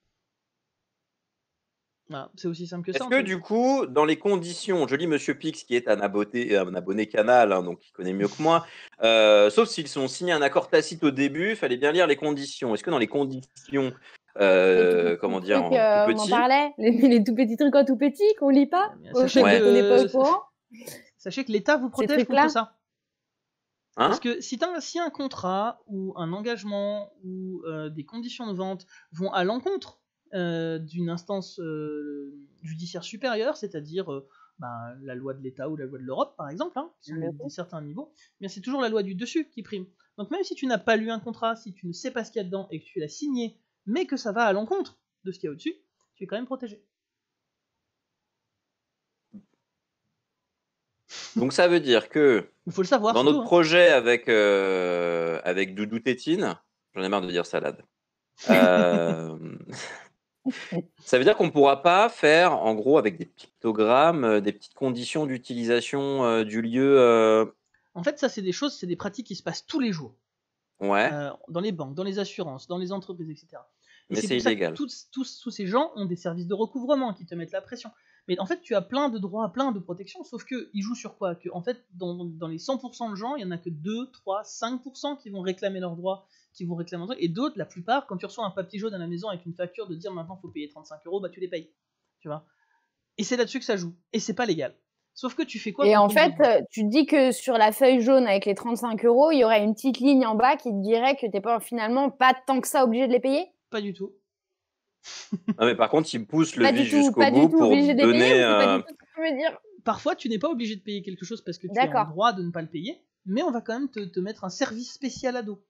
Bah, c'est aussi simple que ça. Est-ce que
du coup, dans les conditions, je lis Monsieur Pix qui est un abonné, euh, un abonné canal, hein, donc il connaît mieux que moi, euh, sauf s'ils ont signé un accord tacite au début, fallait bien lire les conditions. Est-ce que dans les conditions, euh, comment dire, petit... On en parlait,
les, tout petits trucs en tout petit qu'on lit pas,
sachez,
que, sachez que l'État vous protège contre ça. Hein Parce que si, as, si un contrat ou un engagement ou des conditions de vente vont à l'encontre euh, d'une instance euh, judiciaire supérieure, c'est-à-dire euh, bah, la loi de l'État ou la loi de l'Europe, par exemple, hein, à certains niveaux, mais eh c'est toujours la loi du dessus qui prime. Donc même si tu n'as pas lu un contrat, si tu ne sais pas ce qu'il y a dedans et que tu l'as signé, mais que ça va à l'encontre de ce qu'il y a au-dessus, tu es quand même protégé.
Donc ça veut dire que Il faut le savoir, dans notre hein. projet avec, avec Doudou Tétine, j'en ai marre de dire salade. Ça veut dire qu'on ne pourra pas faire, en gros, avec des pictogrammes, euh, des petites conditions d'utilisation euh, du lieu. Euh, en fait, ça, c'est des choses, c'est des pratiques qui se passent tous les jours. Ouais.
dans les banques, dans les assurances, dans les entreprises, etc.
Mais c'est illégal.
Tous, tous, ces gens ont des services de recouvrement qui te mettent la pression. Mais en fait, tu as plein de droits, plein de protections, sauf qu'ils jouent sur quoi que, En fait, dans, les 100% de gens, il n'y en a que 2, 3, 5% qui vont réclamer leurs droits qui vont réclamer et d'autres, la plupart, quand tu reçois un papier jaune à la maison avec une facture de dire maintenant faut payer 35 euros, bah tu les payes. Tu vois Et c'est là-dessus que ça joue. Et c'est pas légal. Sauf que tu fais quoi Et en fait,
euh, tu dis que sur la feuille jaune avec les 35 euros, il y aurait une petite ligne en bas qui te dirait que t'es pas finalement pas tant que ça obligé de les payer
Pas du tout.
non ah, mais par contre, ils poussent le vide jusqu'au bout pour du tout
Parfois, tu n'es pas obligé de payer quelque chose parce que tu as le droit de ne pas le payer, mais on va quand même te, te mettre un service spécial à dos.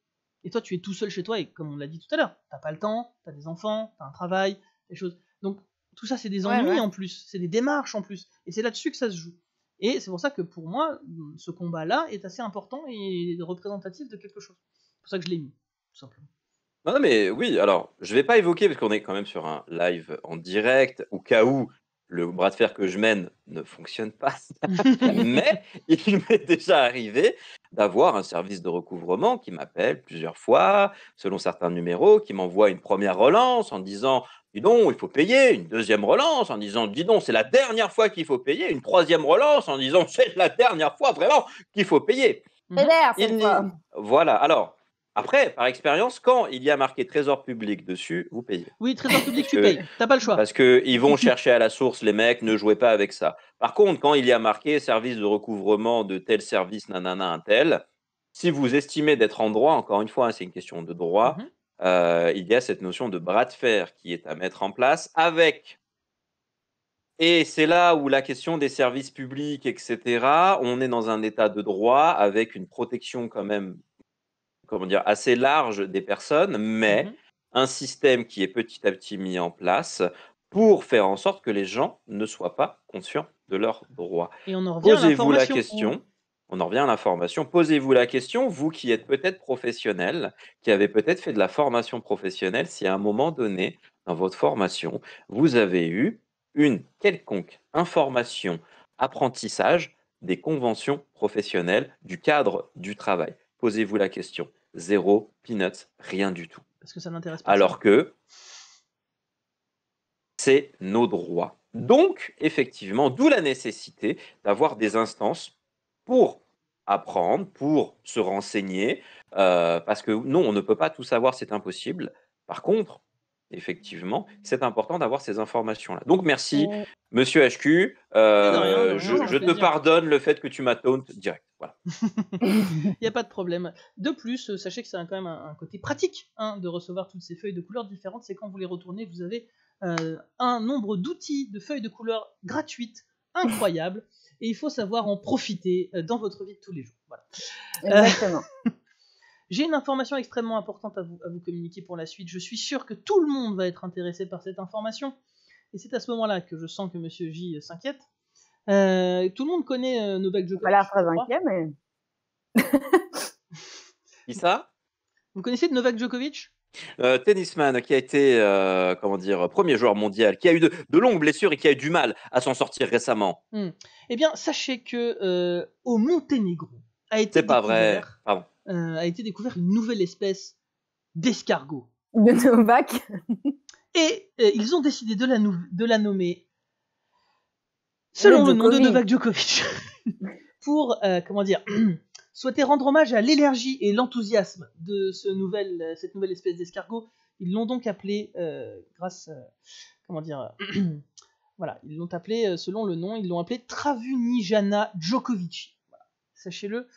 Et toi, tu es tout seul chez toi, et comme on l'a dit tout à l'heure, t'as pas le temps, t'as des enfants, t'as un travail, des choses. Donc, tout ça, c'est des ennuis en plus, c'est des démarches en plus. Et c'est là-dessus que ça se joue. Et c'est pour ça que pour moi, mm, ce combat-là est assez important et représentatif de quelque chose. C'est pour ça que je l'ai mis, tout simplement.
Non, mais oui, alors, je vais pas évoquer, parce qu'on est quand même sur un live en direct, au cas où le bras de fer que je mène ne fonctionne pas. mais il m'est déjà arrivé d'avoir un service de recouvrement qui m'appelle plusieurs fois, selon certains numéros, qui m'envoie une première relance en disant dis donc, il faut payer, une deuxième relance en disant dis donc, c'est la dernière fois qu'il faut payer, une troisième relance en disant c'est la dernière fois vraiment qu'il faut payer. voilà, alors après, par expérience, quand il y a marqué trésor public dessus, vous payez. Oui, trésor public, tu payes. Tu T'as pas le choix. Parce qu'ils vont chercher à la source, les mecs, ne jouez pas avec ça. Par contre, quand il y a marqué service de recouvrement de tel service, nanana, un tel, si vous estimez d'être en droit, encore une fois, hein, c'est une question de droit, mhm. euh, il y a cette notion de bras de fer qui est à mettre en place avec. Et c'est là où la question des services publics, etc., on est dans un état de droit avec une protection quand même comment dire, assez large des personnes, mais mhm. un système qui est petit à petit mis en place pour faire en sorte que les gens ne soient pas conscients de leurs droits.
Posez-vous la question.
On en revient à l'information. Posez-vous la question, vous qui êtes peut-être professionnel, qui avez peut-être fait de la formation professionnelle, si à un moment donné, dans votre formation, vous avez eu une quelconque information, apprentissage des conventions professionnelles, du cadre du travail. Posez-vous la question. Zéro, peanuts, rien du tout.
Parce que ça m'intéresse
pas. Alors que c'est nos droits. Donc, effectivement, d'où la nécessité d'avoir des instances pour apprendre, pour se renseigner, euh, parce que non, on ne peut pas tout savoir, c'est impossible. Par contre, effectivement, c'est important d'avoir ces informations-là. Donc merci, euh, monsieur HQ. Euh, je, te pardonne le fait que tu m'attentes direct. Voilà.
Il n'y a pas de problème. De plus, euh, sachez que c'est quand même un, côté pratique hein, de recevoir toutes ces feuilles de couleurs différentes. C'est quand vous les retournez, vous avez euh, un nombre d'outils de feuilles de couleurs gratuites incroyables Et il faut savoir en profiter euh, dans votre vie de tous les jours. Exactement. J'ai une information extrêmement importante à vous, à vous communiquer pour la suite. Je suis sûr que tout le monde va être intéressé par cette information. Et c'est à ce moment-là que je sens que Monsieur J s'inquiète. Euh, tout le monde connaît euh, Novak Djokovic. Voilà, phrase mais... Qui ça Vous connaissez Novak Djokovic
euh, tennisman qui a été comment dire premier joueur mondial, qui a eu de, longues blessures et qui a eu du mal à s'en sortir récemment.
Hmm. Eh bien, sachez que au Monténégro a été pas vrai. a été découvert une nouvelle espèce d'escargot. De Novak. et ils ont décidé de la, de la nommer selon le, nom de Novak Djokovic, pour, euh, comment dire, souhaiter rendre hommage à l'énergie et l'enthousiasme de ce nouvel, euh, cette nouvelle espèce d'escargot. Ils l'ont donc appelé, euh, grâce, comment dire, voilà, ils l'ont appelé, selon le nom, ils l'ont appelé Travunijana Djokovic. Voilà. Sachez-le.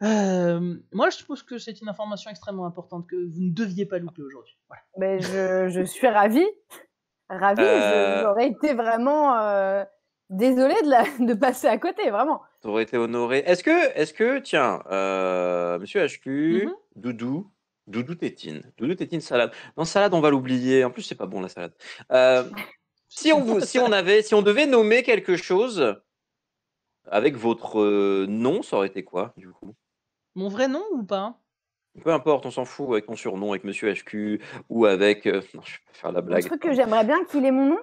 moi, je suppose que c'est une information extrêmement importante que vous ne deviez pas louper aujourd'hui. Mais ben, je, je,
suis ravie. ravi J'aurais
été vraiment
désolé de, la, de passer à côté, vraiment.
aurais été honoré. Est-ce que, est que, tiens, euh, monsieur HQ, mhm. Doudou, Doudou Tétine, Doudou Tétine salade. Non, salade, on va l'oublier. En plus, c'est pas bon la salade. Euh, si, on, si, on avait, si on devait nommer quelque chose avec votre euh, nom, ça aurait été quoi, du coup
Mon vrai nom ou pas
peu importe, on s'en fout avec mon surnom, avec Monsieur HQ ou avec. non, je vais pas faire la blague. Le truc que
j'aimerais bien qu'il ait mon nom,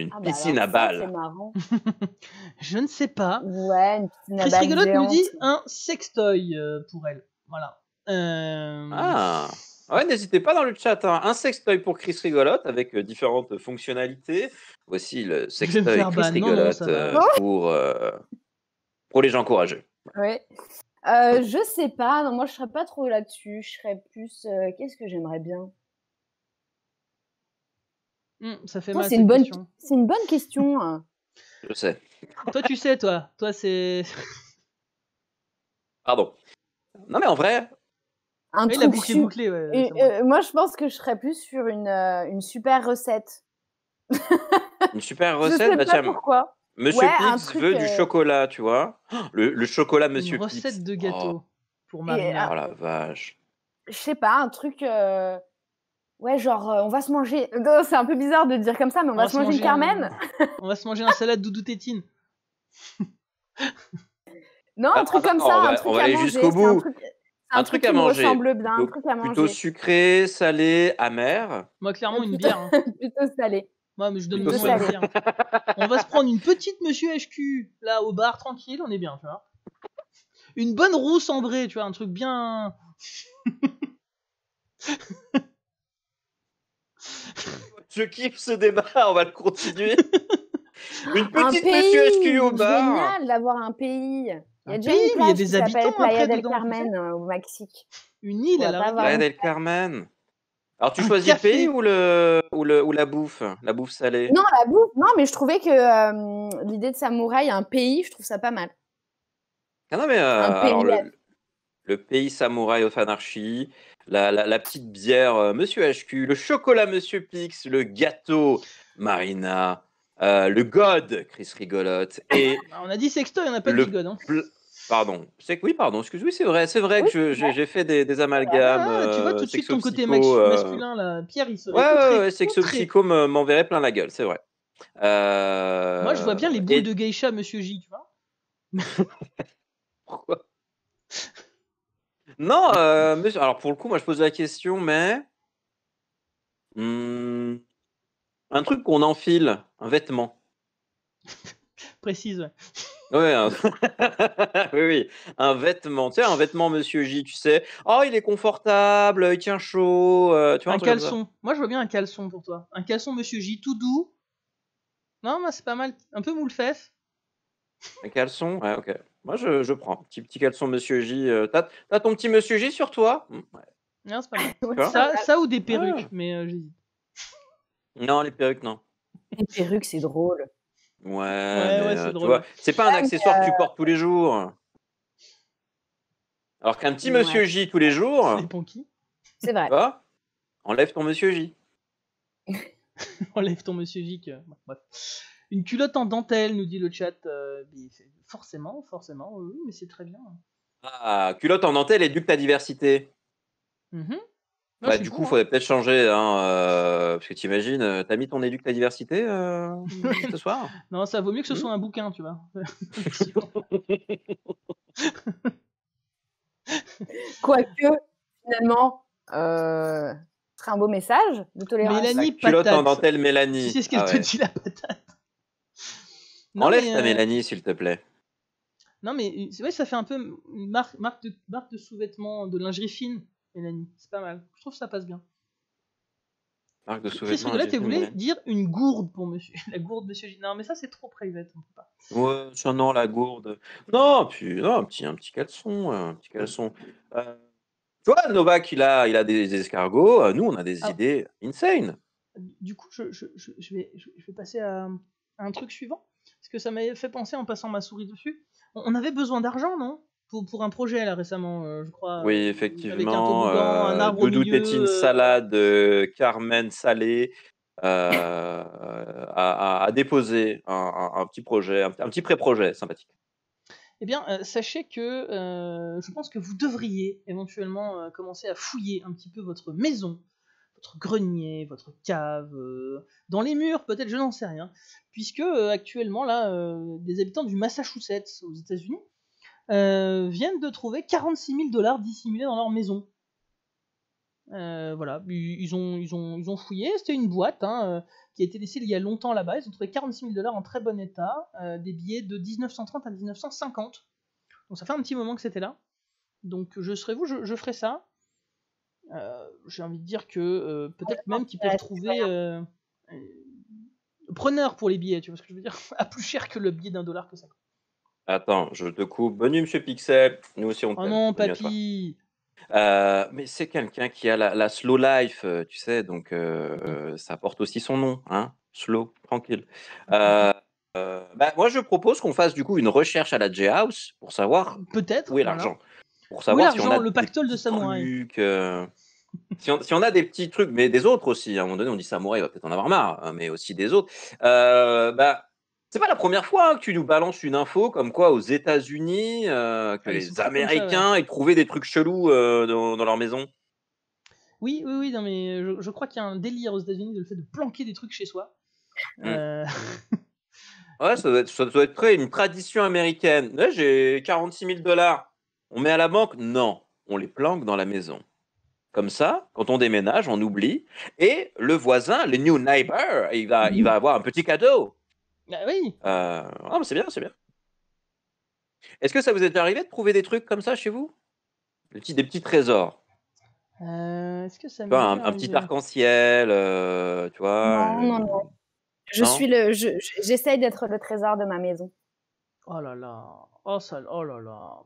Une ah bah piscine à balles.
marrant.
Je ne sais pas. Ouais, une Rigolote nous dit un sextoy euh, pour elle. Voilà.
Euh, ah Ouais, n'hésitez pas dans le chat. Hein. Un sextoy pour Chris Rigolote avec euh, différentes fonctionnalités. Voici le sextoy Chris bah, Rigolote oh pour, pour les gens courageux.
Ouais. je sais pas. moi, je serais pas trop là-dessus. Je serais plus. Qu'est-ce que j'aimerais bien Hmm, ça fait mal. C'est une, bonne... c'est une bonne question. Hein.
Je sais. Toi, tu
sais, toi. Toi, c'est. Pardon. Non, mais en
vrai.
Un truc euh, moi, je pense que je serais plus sur une, euh, une super recette.
une super recette je bah, pas pourquoi.
Monsieur ouais, veut du euh,
chocolat, tu vois. Oh, le, chocolat, Monsieur une recette de gâteau oh. pour ma mère. Oh la vache.
Je sais pas, un truc. Ouais, genre, euh, on va se manger. Euh, c'est un peu bizarre de dire comme ça, mais on, va, se manger, une Carmen.
on va se manger un salade doudou tétine. non, un truc comme ça, un truc à manger. Un truc à manger. bien, un truc à manger. Plutôt
sucré, salé, amer.
Moi, clairement, une bière. Hein. plutôt salé. Moi, mais je donne plutôt de Bière. On va se prendre une petite Monsieur HQ, là, au bar, tranquille, on est bien, tu vois. Une bonne rousse ambrée, tu vois, un truc bien.
Je kiffe ce débat, on va le continuer. Une petite monsieur au bar. C'est
génial d'avoir un pays. Il y a déjà une plage qui s'appelle Playa del Carmen euh, au Mexique. Une île à la Playa del
Carmen. Alors tu choisis le pays ou le ou le ou la bouffe, la bouffe salée Non,
la bouffe. Non, mais je trouvais que euh, l'idée de samouraï, un pays, je trouve ça pas mal.
Ah non mais euh, le, pays samouraï au fanarchie la, petite bière euh, Monsieur HQ, le chocolat Monsieur Pix, le gâteau Marina, euh, le God Chris Rigolote et. Ah,
bah, on a dit sextoy, on n'a pas dit God. Hein.
Pardon, c'est oui, pardon, oui, c'est vrai, c'est vrai que bah. j'ai fait des, amalgames. Ah, tu vois euh, tout de suite ton côté masculin,
là. Pierre, il se Ouais, ouais, sexo-psycho
m'enverrait plein la gueule, c'est vrai. Moi, je vois bien les boules de
geisha, monsieur J, tu vois.
Pourquoi non, euh, alors pour le coup, moi je pose la question, mais. Hmm, un truc qu'on enfile, un vêtement.
Précise,
ouais. oui, oui, un vêtement. Tu sais, un vêtement, monsieur J, tu sais. Oh, il est confortable, il tient chaud. Euh, tu vois, un, caleçon.
Moi, je vois bien un caleçon pour toi. Un caleçon, monsieur J, tout doux. Non, moi, c'est pas mal. Un peu moule fef.
Un caleçon Ouais, ok. Moi, je, prends. Petit, caleçon, monsieur J. Euh, t'as ton petit monsieur J sur toi mmh,
Non, c'est pas Ça, ça ou des ah. perruques, mais euh,
Non, les perruques, non.
Les perruques, c'est drôle.
Ouais, euh, c'est c'est pas un ah, accessoire que tu portes tous les jours. Alors qu'un petit monsieur J tous les jours, C'est
bon C'est vrai.
enlève ton monsieur J.
Enlève ton monsieur J. Une culotte en dentelle, nous dit le chat. Euh, forcément, forcément, oui, mais c'est très bien.
Ah, culotte en dentelle éduque ta diversité. Mhm. bah, du coup, il hein. faudrait peut-être changer, hein, euh, parce que t'imagines, euh, t'as mis ton éduque ta diversité
ce soir Non, ça vaut mieux que ce hmm. soit un bouquin, tu vois.
Quoique, finalement, ce serait un beau message de tolérance. Mélanie,
culotte en dentelle, Mélanie. C'est ce qu'elle ah te dit, la patate
Enlève euh, Mélanie, s'il te plaît.
Non, mais euh, ouais, ça fait un peu une marque, marque de, marque de sous-vêtements, de lingerie fine, Mélanie. C'est pas mal. Je trouve que ça passe bien.
Marque de sous-vêtements. tu voulais
dire une gourde pour monsieur. La gourde, monsieur Non, mais ça, c'est trop private. On peut
pas. Ouais, non, la gourde. Non, puis, non un, petit, un petit caleçon. Euh, un petit caleçon. Euh, tu Novak, il a, il a des, escargots. Nous, on a des ah. idées insane.
Du coup, je, vais, je vais passer à un truc suivant que ça m'avait fait penser en passant ma souris dessus. On avait besoin d'argent, non pour, pour, un projet là récemment, euh, je crois. Oui,
effectivement. Avec un euh, euh, Salade, Carmen Salé a, a, déposé un, un, petit projet, un, petit pré-projet sympathique.
Eh bien, sachez que je pense que vous devriez éventuellement commencer à fouiller un petit peu votre maison votre grenier, votre cave, euh, dans les murs peut-être, je n'en sais rien, puisque euh, actuellement là, euh, des habitants du Massachusetts aux États-Unis viennent de trouver 46 000 dollars dissimulés dans leur maison. voilà, ils ont, ils ont, ils ont fouillé, c'était une boîte hein, qui a été laissée il y a longtemps là-bas, ils ont trouvé 46 000 dollars en très bon état, des billets de 1930 à 1950, donc ça fait un petit moment que c'était là, donc je serai vous, je, je ferai ça, euh, j'ai envie de dire que euh, peut-être même qu'ils peuvent trouver euh, preneur pour les billets, tu vois ce que je veux dire À plus cher que le billet d'un dollar
que ça coûte. Attends, je te coupe. Bonne nuit, monsieur Pixel. Nous aussi, on Oh non, papy mais c'est quelqu'un qui a la, slow life, tu sais, donc ça porte aussi son nom, hein slow, tranquille. Bah, moi, je propose qu'on fasse du coup une recherche à la J-House pour savoir Peut-être, où est l'argent pour savoir si on a le
pactole de samouraï.
Euh, si, on, a des petits trucs, mais des autres aussi. À un moment donné, on dit samouraï, il va peut-être en avoir marre, hein, mais aussi des autres. Euh, bah, c'est pas la première fois hein, que tu nous balances une info comme quoi aux États-Unis, euh, que ah, les Américains aient trouvé des trucs chelous dans, leur maison.
Oui, oui, oui, non, mais je, crois qu'il y a un délire aux États-Unis de le fait de planquer des trucs chez soi.
Hmm. ouais, ça doit, être, une tradition américaine. j'ai 46 000 dollars on met à la banque Non, on les planque dans la maison. Comme ça, quand on déménage, on oublie. Et le voisin, le new neighbor, il va, il va avoir un petit cadeau. Bah oui. Euh, ah, c'est bien, c'est bien. Est-ce que ça vous est arrivé de trouver des trucs comme ça chez vous des petits, trésors
euh, un, petit
arc-en-ciel, euh, tu vois Non, non, non. Je suis
le, j'essaye d'être le trésor de ma maison.
Oh là là. Oh, oh là là.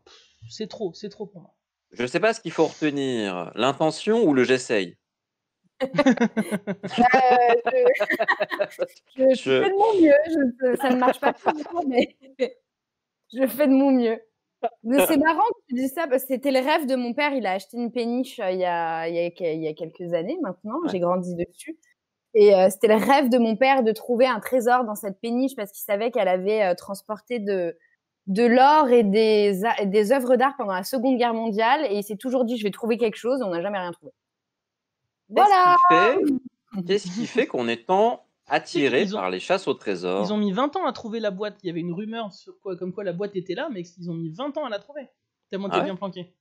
C'est trop, c'est trop pour moi.
Je ne sais pas ce qu'il faut retenir, l'intention ou le j'essaye. Euh,
je... fais de
mon mieux, ça ne marche pas tout mais je fais de mon mieux. C'est marrant que tu dis ça, parce que c'était le rêve de mon père. Il a acheté une péniche euh, il y a, il y a, quelques années maintenant, j'ai grandi dessus. Et euh, c'était le rêve de mon père de trouver un trésor dans cette péniche parce qu'il savait qu'elle avait euh, transporté de, de l'or et des, des œuvres d'art pendant la Seconde Guerre mondiale. Et il s'est toujours dit, je vais trouver quelque chose. on n'a jamais rien trouvé.
Voilà.
Qu'est-ce qui fait qu'on est tant attiré par les chasses au trésor Ils ont
mis 20 ans à trouver la boîte. Il y avait une rumeur sur quoi, comme quoi la boîte était là, mais ils ont mis 20 ans à la trouver. Tellement ah bien planqué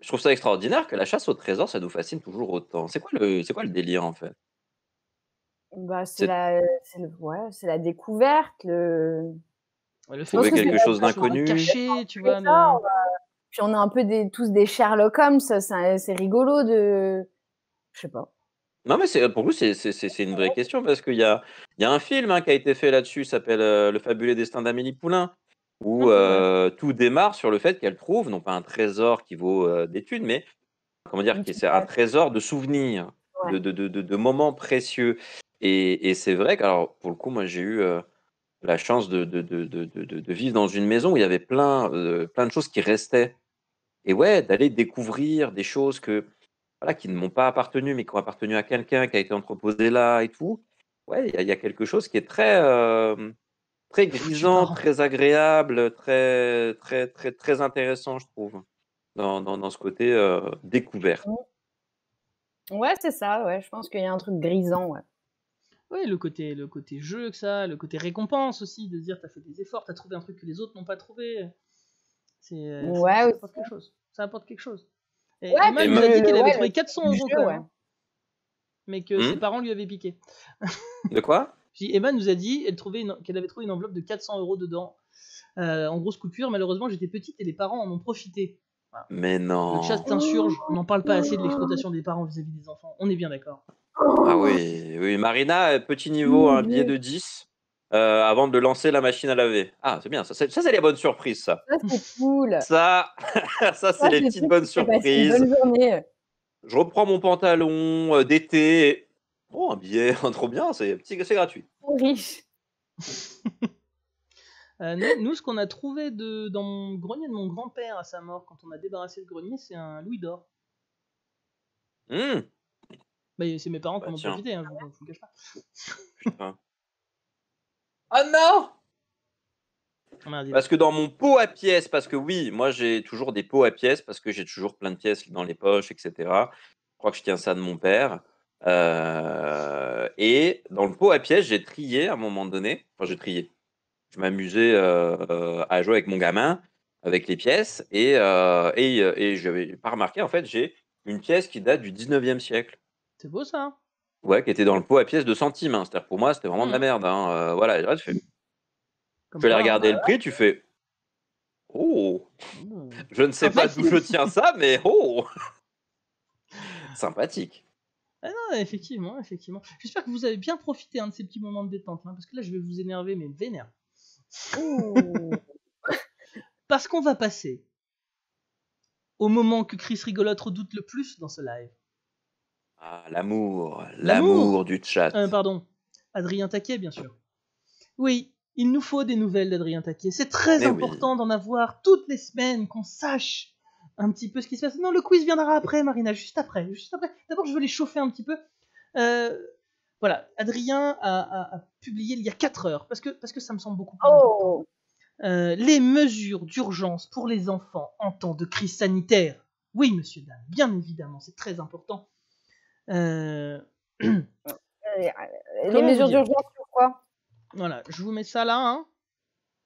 je trouve ça extraordinaire que la chasse au trésor, ça nous fascine toujours autant. C'est quoi le, quoi le délire en fait
bah, c'est, La, découverte, le.
Trouver quelque chose d'inconnu. puis
on a un peu tous des Sherlock Holmes, c'est rigolo de. Je sais pas.
Non, mais pour vous, c'est, une vraie question parce qu'il y a, y un film hein, qui a été fait là-dessus, s'appelle euh, Le fabuleux destin d'Amélie Poulain où ah, euh, tout démarre sur le fait qu'elle trouve, non pas un trésor qui vaut d'études, euh, mais comment dire, c'est un trésor de souvenirs, de, de, de, moments précieux. Et, c'est vrai que, alors, pour le coup, moi, j'ai eu euh, la chance de, vivre dans une maison où il y avait plein, plein de choses qui restaient. Et ouais, d'aller découvrir des choses que, voilà, qui ne m'ont pas appartenu, mais qui ont appartenu à quelqu'un, qui a été entreposé là et tout. Ouais, il y, a quelque chose qui est très très grisant, très agréable, très, très, très, très intéressant, je trouve, dans, dans, ce côté euh, découvert.
Ouais, c'est ça, ouais. je pense qu'il y a un truc grisant. Ouais. Oui, le côté, le côté jeu que ça, le côté récompense aussi, de dire t'as fait des efforts, t'as trouvé un truc que les autres n'ont pas trouvé. C'est, euh, ouais, ça, apporte quelque chose. Ça apporte quelque chose. Et a dit qu'il avait trouvé 400 euros. mais que hmm ses parents lui avaient piqué. De quoi Emma nous a dit qu'elle avait trouvé une enveloppe de 400 euros dedans. Euh, en grosse coupure, malheureusement, j'étais petite et les parents en ont profité.
Mais non. Le chasse insurge, on n'en parle pas assez de l'exploitation
des parents vis-à-vis des enfants. On est bien d'accord.
Ah oui, oui, Marina, euh, petit niveau, un billet de 10 euh, avant de lancer la machine à laver. Ah, c'est bien, ça, c'est, ça, c'est les bonnes surprises, ça.
Ça, c'est cool.
Ça, ça, c'est les petites bonnes eh ben, surprises. Bonne journée. Je reprends mon pantalon d'été Oh, un billet, trop bien, c'est c'est gratuit.
Euh, nous, ce qu'on a trouvé de, dans mon grenier de mon grand-père à sa mort, quand on a débarrassé le grenier, c'est un louis d'or. Mmh. Bah, c'est mes parents qui bah, m'ont profité, hein, je, ne vous cache pas. oh ah,
non Parce que dans mon pot à pièces, parce que oui, moi j'ai toujours des pots à pièces, parce que j'ai toujours plein de pièces dans les poches, etc. Je crois que je tiens ça de mon père. Euh, et dans le pot à pièces, j'ai trié à un moment donné. Enfin, j'ai trié. Je m'amusais euh, à jouer avec mon gamin, avec les pièces. Et, euh, et, et je n'avais pas remarqué, en fait, j'ai une pièce qui date du 19e siècle. C'est beau ça. Hein. Ouais, qui était dans le pot à pièces de centimes. Hein. C'est-à-dire pour moi, c'était vraiment de la mmh. merde. Hein. voilà, tu fais. Comme tu vas regarder le prix, tu fais. Oh mmh. Je ne sais pas d'où je tiens ça, mais oh Sympathique.
Ah non, effectivement, effectivement. J'espère que vous avez bien profité hein, de ces petits moments de détente, hein, parce que là, je vais vous énerver, mais vénère. Oh. parce qu'on va passer au moment que Chris Rigolote redoute le plus dans ce live.
Ah, l'amour, l'amour du chat.
Euh, pardon, Adrien Taquet, bien sûr. Oui, il nous faut des nouvelles d'Adrien Taquet. C'est très important d'en avoir toutes les semaines, qu'on sache un petit peu ce qui se passe. Non, le quiz viendra après, Marina, juste après. Juste après. D'abord, je veux les chauffer un petit peu. Euh, voilà, Adrien a, publié il y a 4 heures, parce que, parce que ça me semble beaucoup plus oh. euh, les mesures d'urgence pour les enfants en temps de crise sanitaire. Oui, monsieur, bien évidemment, c'est très important. Euh, les mesures d'urgence, quoi Voilà, je vous mets ça là, hein.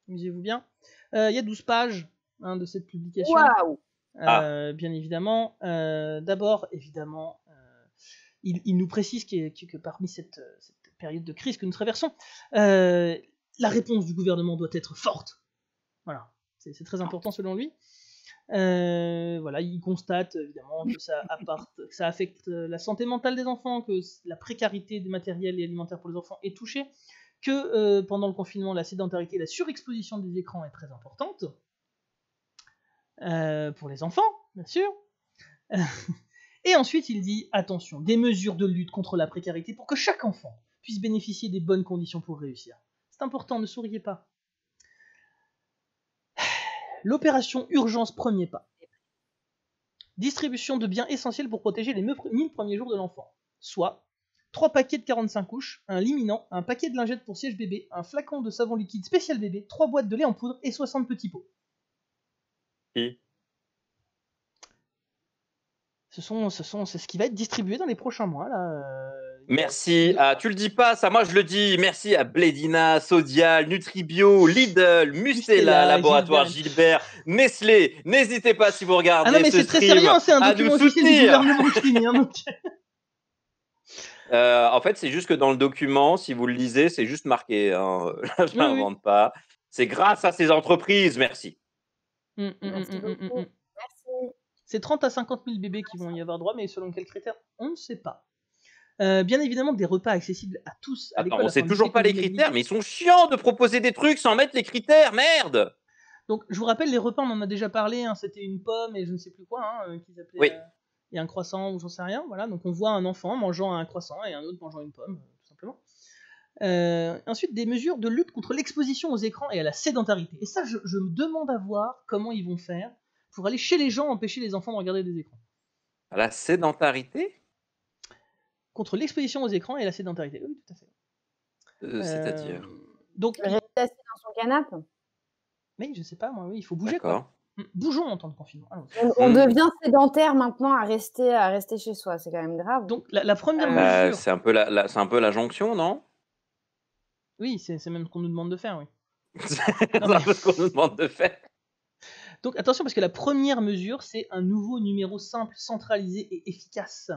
amusez-vous bien. Il y a 12 pages hein, de cette publication. Waouh ah. Euh, bien évidemment. Euh, d'abord, évidemment, euh, il, nous précise que, parmi cette, période de crise que nous traversons, la réponse du gouvernement doit être forte. Voilà, c'est très important selon lui. voilà, il constate évidemment que ça, affecte la santé mentale des enfants, que la précarité du matériel et alimentaire pour les enfants est touchée, que pendant le confinement, la sédentarité et la surexposition des écrans est très importante. Euh, pour les enfants, bien sûr. et ensuite, il dit attention, des mesures de lutte contre la précarité pour que chaque enfant puisse bénéficier des bonnes conditions pour réussir. C'est important, ne souriez pas. L'opération urgence premier pas. Distribution de biens essentiels pour protéger les 1000 premiers jours de l'enfant, soit 3 paquets de 45 couches, un liminant, un paquet de lingettes pour siège bébé, un flacon de savon liquide spécial bébé, 3 boîtes de lait en poudre et 60 petits pots ce sont, ce sont, c'est ce qui va être distribué dans les prochains mois là. Euh,
Merci à, ah, tu le dis pas, ça moi je le dis. Merci à Bledina Sodial, Nutribio, Lidl, Musella, Laboratoire Gilbert, Nestlé. N'hésitez pas si vous regardez. Ah mais c'est très sérieux, hein, c'est un document
hein,
euh, en fait, c'est juste que dans le document, si vous le lisez, c'est juste marqué. Hein. je ne pas. C'est grâce à ces entreprises. Merci.
Mmh, mmh, mmh, C'est 30 à 50 000 bébés qui vont y avoir droit, mais selon quels critères On ne sait pas. Euh, bien évidemment, des repas accessibles à tous. Ah, on ne sait
toujours pas les critères, mais ils sont chiants de proposer des trucs sans mettre les critères, merde
Donc, je vous rappelle, les repas, on en a déjà parlé, hein, c'était une pomme et je ne sais plus quoi, hein, euh, qu'ils appelaient. Euh, et un croissant, ou j'en sais rien, voilà. Donc, on voit un enfant mangeant un croissant et un autre mangeant une pomme. Euh, ensuite, des mesures de lutte contre l'exposition aux écrans et à la sédentarité. Et ça, je, me demande à voir comment ils vont faire pour aller chez les gens empêcher les enfants de regarder des écrans.
À la sédentarité
Contre l'exposition aux écrans et la sédentarité. Oui, tout à fait.
Euh, c'est-à-dire
euh, Donc, rester assis dans son canapé. Mais je sais pas, moi, oui, il faut bouger. Quoi. Hum, bougeons en temps de confinement. on, hmm. devient
sédentaire maintenant à rester, à rester chez soi, c'est quand même grave. Donc la,
première
C'est un, peu c'est un peu la jonction, non
oui, c'est même ce qu'on nous demande de faire, oui.
c'est un ce qu'on nous demande de faire.
Donc attention, parce que la première mesure, c'est un nouveau numéro simple, centralisé et efficace.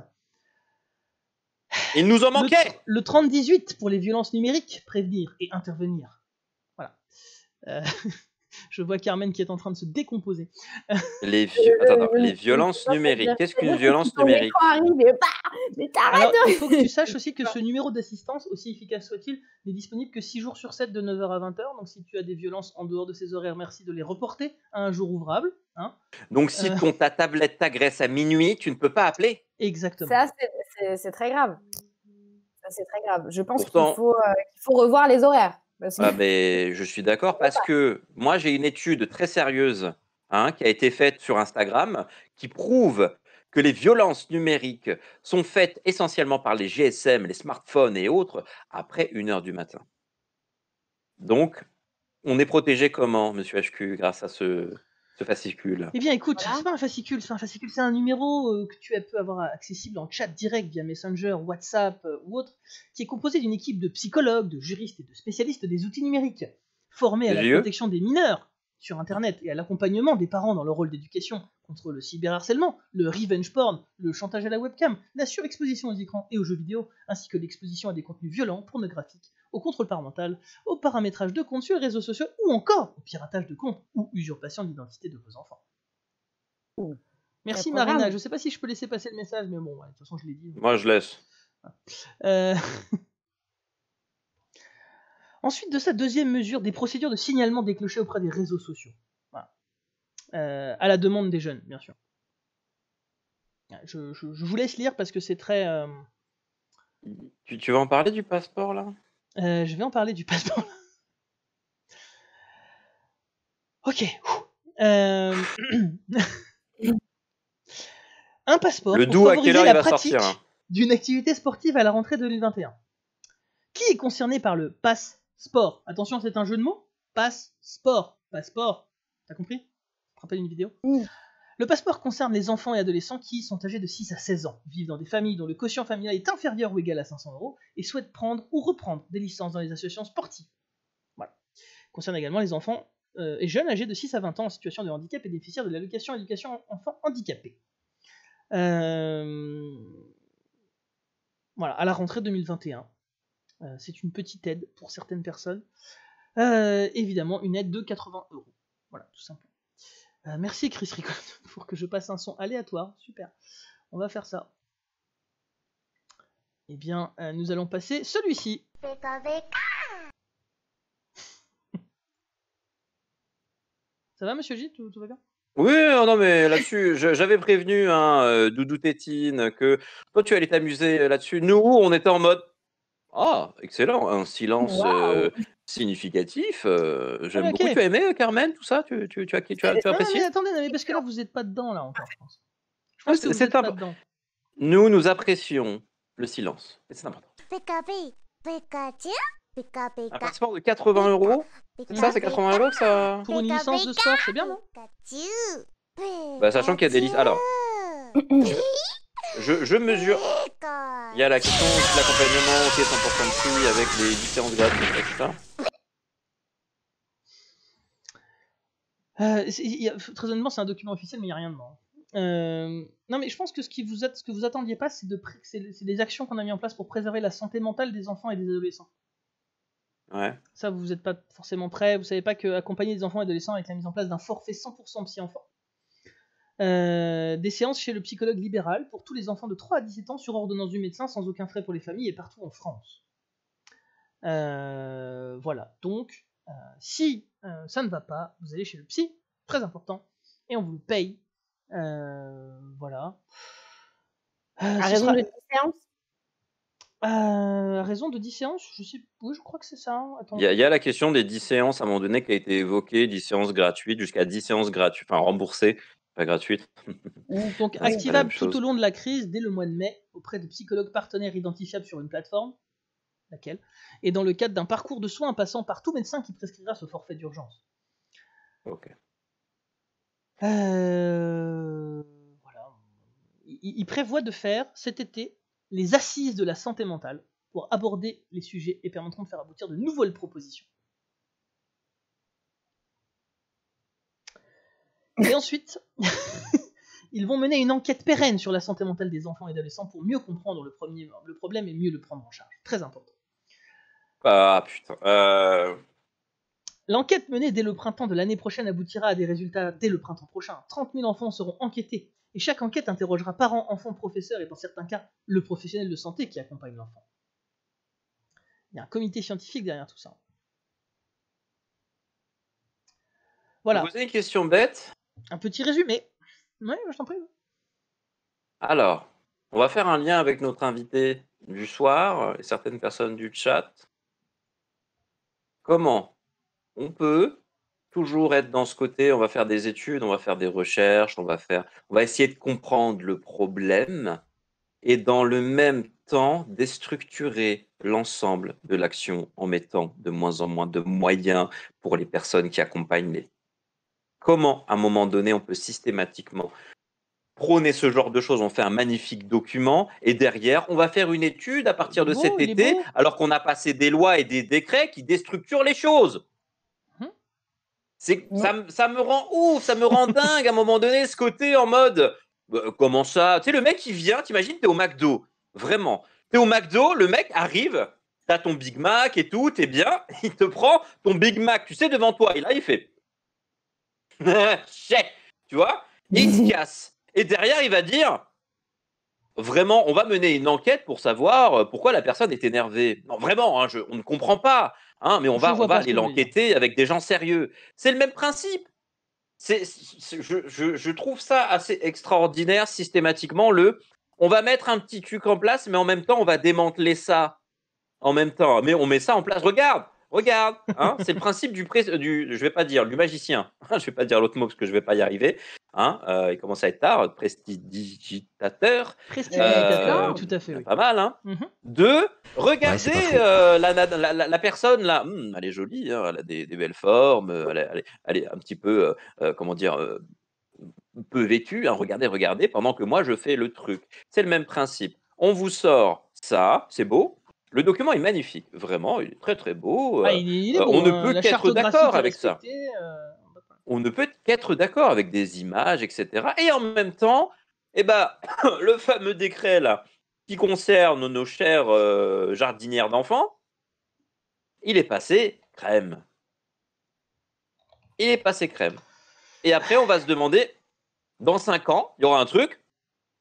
Il nous en manquait le 30-18 pour les violences numériques, prévenir et intervenir. Voilà. Euh, Je vois Carmen qui est en train de se décomposer.
Les, euh, violences numériques. Qu'est-ce qu'une violence numérique
bah, Il faut que tu saches aussi que ce numéro d'assistance, aussi efficace soit-il, n'est disponible que 6 jours sur 7 de 9h à 20h. Donc si tu as des violences en dehors de ces horaires, merci de les reporter à un jour ouvrable. Hein. donc si euh. ton,
ta tablette t'agresse à minuit, tu ne peux pas appeler
Exactement. Ça, c'est très grave. C'est très grave. Je pense euh,
qu'il faut revoir les horaires. Bah, ah,
mais je suis d'accord parce que moi, j'ai une étude très sérieuse hein, qui a été faite sur Instagram qui prouve que les violences numériques sont faites essentiellement par les GSM, les smartphones et autres après une heure du matin. Donc, on est protégé comment, Monsieur HQ, grâce à ce, ce fascicule Eh
bien, écoute, ce c'est pas un fascicule, c'est un fascicule, c'est un numéro euh, que tu peux avoir accessible en chat direct via Messenger, WhatsApp euh, ou autre, qui est composé d'une équipe de psychologues, de juristes et de spécialistes des outils numériques, formés à la protection des mineurs sur Internet et à l'accompagnement des parents dans leur rôle d'éducation contre le cyberharcèlement, le revenge porn, le chantage à la webcam, la surexposition aux écrans et aux jeux vidéo, ainsi que l'exposition à des contenus violents, pornographiques au contrôle parental, au paramétrage de comptes sur les réseaux sociaux ou encore au piratage de comptes ou usurpation d'identité de vos enfants. Merci Marina, je ne sais pas si je peux laisser passer le message, mais bon, de toute façon je l'ai dit. Moi
je laisse. Euh.
Ensuite de sa deuxième mesure, des procédures de signalement déclenchées auprès des réseaux sociaux. Voilà. Euh, à la demande des jeunes, bien sûr. Je, vous laisse lire parce que c'est très... Euh,
tu, tu, vas en parler du passeport là
euh, je vais en parler du passeport. ok. Euh, un passeport le pour favoriser la pratique hein d'une activité sportive à la rentrée 2021. Qui est concerné par le passe sport Attention, c'est un jeu de mots. passe sport, passeport. T'as compris Rappelle une vidéo. Le passeport concerne les enfants et adolescents qui sont âgés de 6 à 16 ans, vivent dans des familles dont le quotient familial est inférieur ou égal à 500 euros et souhaitent prendre ou reprendre des licences dans les associations sportives. Voilà. Concerne également les enfants euh, et jeunes âgés de 6 à 20 ans en situation de handicap et bénéficiaires de l'allocation éducation enfants handicapés. Euh, voilà, à la rentrée 2021. Euh, c'est une petite aide pour certaines personnes. évidemment, une aide de 80 euros. Voilà, tout simplement. Euh, merci Chris Ricot pour que je passe un son aléatoire. Super. On va faire ça. Eh bien, euh, nous allons passer celui-ci. ça va, monsieur J tout, va bien
oui, non, mais là-dessus, j'avais prévenu hein, euh, Doudou Tétine que toi, tu allais t'amuser là-dessus. Nous, on était en mode ah, excellent, un silence significatif. Ah, j'aime beaucoup. Tu as aimé, Carmen, tout ça tu, tu, tu, as, tu as, eh, apprécié non, mais
Attendez, mais parce que là, vous n'êtes pas dedans, là, encore, je pense.
Je ah, pense que vous Nous, nous apprécions le silence. C'est important. Un passeport de 80 euros Ça, c'est 80 euros ça. Pour une licence de sport, c'est bien, non bah, sachant qu'il y a des licences. Alors. Je, mesure. Il y a la question de l'accompagnement qui est 100% psy avec les différents grades,
euh, c'est très honnêtement, c'est un document officiel, mais il n'y a rien dedans. Euh, non, mais je pense que ce, vous ce que vous attendiez pas, c'est de, les actions qu'on a mis en place pour préserver la santé mentale des enfants et des adolescents. Ouais. Ça, vous n'êtes pas forcément prêt. Vous savez pas que accompagner des enfants et des adolescents avec la mise en place d'un forfait 100% psy enfants. Euh, des séances chez le psychologue libéral pour tous les enfants de 3 à 17 ans sur ordonnance du médecin sans aucun frais pour les familles et partout en France. Euh, voilà, donc euh, si ça ne va pas, vous allez chez le psy, très important, et on vous le paye. voilà. à raison de 10 séances À raison de 10 séances Je sais, je crois que c'est ça. Hein. Il y,
a la question des 10 séances à un moment donné qui a été évoquée, 10 séances gratuites, jusqu'à 10 séances gratuites, enfin remboursées gratuite.
Donc activable tout au long de la crise dès le mois de mai auprès de psychologues partenaires identifiables sur une plateforme, laquelle, et dans le cadre d'un parcours de soins passant par tout médecin qui prescrira ce forfait d'urgence. Ok. Euh, voilà. il prévoit de faire cet été les assises de la santé mentale pour aborder les sujets et permettront de faire aboutir de nouvelles propositions. Et ensuite, ils vont mener une enquête pérenne sur la santé mentale des enfants et adolescents pour mieux comprendre le, premier, le problème et mieux le prendre en charge. Très important.
Ah putain. Euh, L'enquête
menée dès le printemps de l'année prochaine aboutira à des résultats dès le printemps prochain. 30 000 enfants seront enquêtés et chaque enquête interrogera parents, enfants, professeurs et dans certains cas le professionnel de santé qui accompagne l'enfant. Il y a un comité scientifique derrière tout ça. Voilà. Vous avez une
question bête
un petit résumé. Oui, je t'en prie.
Alors, on va faire un lien avec notre invité du soir et certaines personnes du chat. Comment on peut toujours être dans ce côté, on va faire des études, on va faire des recherches, on va faire on va essayer de comprendre le problème et dans le même temps déstructurer l'ensemble de l'action en mettant de moins en moins de moyens pour les personnes qui accompagnent les comment, à un moment donné, on peut systématiquement prôner ce genre de choses. On fait un magnifique document et derrière, on va faire une étude à partir de cet été, alors qu'on a passé des lois et des décrets qui déstructurent les choses. Mhm. ça, me rend ouf, ça me rend dingue à un moment donné ce côté en mode euh, comment ça Tu sais, le mec il vient, t'imagines, t'es au McDo, vraiment. T'es au McDo, le mec arrive, t'as ton Big Mac et tout, t'es bien, il te prend ton Big Mac, tu sais, devant toi, et là il fait tu vois il se casse. Et derrière, il va dire vraiment, on va mener une enquête pour savoir euh, pourquoi la personne est énervée. Non, vraiment, hein, on ne comprend pas, hein, mais on va, on va aller l'enquêter avec des gens sérieux. C'est le même principe. C'est, je, je, trouve ça assez extraordinaire systématiquement le. On va mettre un petit truc en place, mais en même temps, on va démanteler ça. En même temps, mais on met ça en place. Regarde, regarde, hein, c'est le principe du, magicien. du, je vais pas dire du magicien, je vais pas dire l'autre mot parce que je vais pas y arriver. Hein, euh, il commence à être tard, prestidigitateur. Prestidigitateur, euh, tout à fait. Pas mal. Hein. Mhm. regarder Deux, regardez euh, la, personne là, hmm, elle est jolie, hein, elle a des, belles formes, elle, est, un petit peu, comment dire peu vêtue. regardez, regardez, pendant que moi je fais le truc. C'est le même principe. On vous sort ça, c'est beau, le document est magnifique, vraiment, il est très très beau. Euh, ah, euh, on ne hein. peut qu'être d'accord avec ça. Euh, on ne peut qu'être d'accord avec des images, etc. Et en même temps, eh ben, le fameux décret là, qui concerne nos chères jardinières d'enfants, il est passé crème. Il est passé crème. Et après, on va se demander, dans cinq ans, il y aura un truc,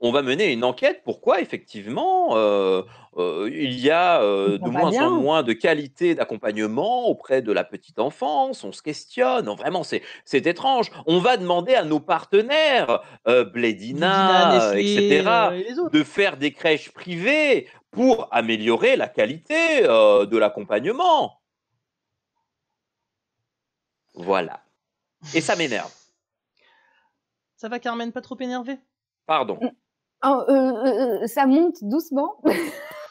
on va mener une enquête. Pourquoi, effectivement, euh, euh, il y a euh, de moins en moins de qualité d'accompagnement auprès de la petite enfance On se questionne. vraiment, c'est, étrange. On va demander à nos partenaires, Blédina, etc., de faire des crèches privées pour améliorer la qualité de l'accompagnement. Voilà. Et ça m'énerve.
Ça va, Carmen, pas trop énervé
Pardon. Mmh.
Oh, euh, euh, euh, ça monte doucement.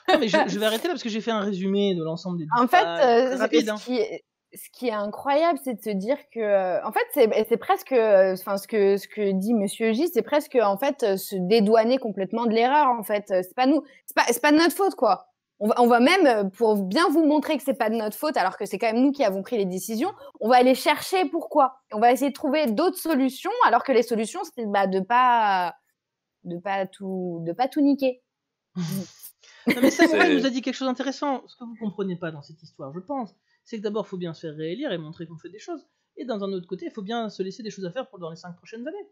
Ah, mais je, vais arrêter parce que j'ai fait un résumé de l'ensemble des. En fait, hein. ce,
qui est, incroyable, c'est de se dire que, en fait, c'est bah, presque, enfin, ce que ce que dit Monsieur J, c'est presque en fait se dédouaner complètement de l'erreur. En fait, c'est pas nous, c'est pas, pas de notre faute, quoi. On va, on va, même, pour bien vous montrer que c'est pas de notre faute, alors que c'est quand même nous qui avons pris les décisions, on va aller chercher pourquoi. On va essayer de trouver d'autres solutions, alors que les solutions, c'est bah, de pas de pas tout, de pas tout niquer.
non, mais il nous a dit quelque chose d'intéressant. Ce que vous comprenez pas dans cette histoire, je pense, c'est que d'abord, il faut bien se faire réélire et montrer qu'on fait des choses. Et dans un autre côté, il faut bien se laisser des choses à faire pour dans les cinq prochaines années.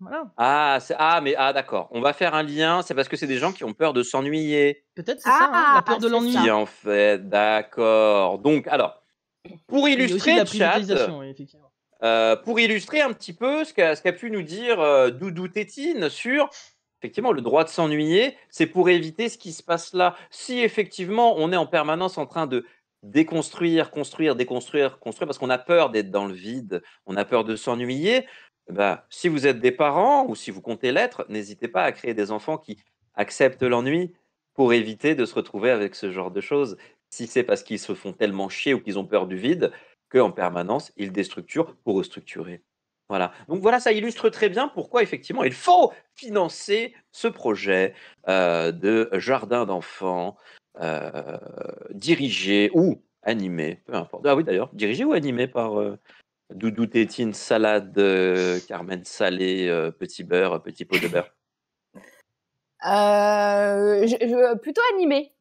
Voilà.
Ah, ah mais ah, d'accord. On va faire un lien. C'est parce que c'est des gens qui ont peur de s'ennuyer. Peut-être
c'est ça, hein, la peur
ah, de l'ennui. en fait, d'accord. Donc, alors,
pour illustrer, la chat,
effectivement. Euh, pour illustrer un petit peu ce qu'a pu nous dire euh, Doudou Tétine sur effectivement le droit de s'ennuyer, c'est pour éviter ce qui se passe là. Si effectivement on est en permanence en train de déconstruire, construire, déconstruire, construire, parce qu'on a peur d'être dans le vide, on a peur de s'ennuyer, eh ben, si vous êtes des parents ou si vous comptez l'être, n'hésitez pas à créer des enfants qui acceptent l'ennui pour éviter de se retrouver avec ce genre de choses. Si c'est parce qu'ils se font tellement chier ou qu'ils ont peur du vide, qu'en permanence, il déstructure pour restructurer. Voilà. Donc voilà, ça illustre très bien pourquoi effectivement il faut financer ce projet euh, de jardin d'enfants euh, dirigé ou animé, peu importe. Ah oui d'ailleurs, dirigé ou animé par euh, Doudou Tétine, Salade, Carmen Salé, Petit Beurre, Petit Pot de Beurre.
plutôt animé.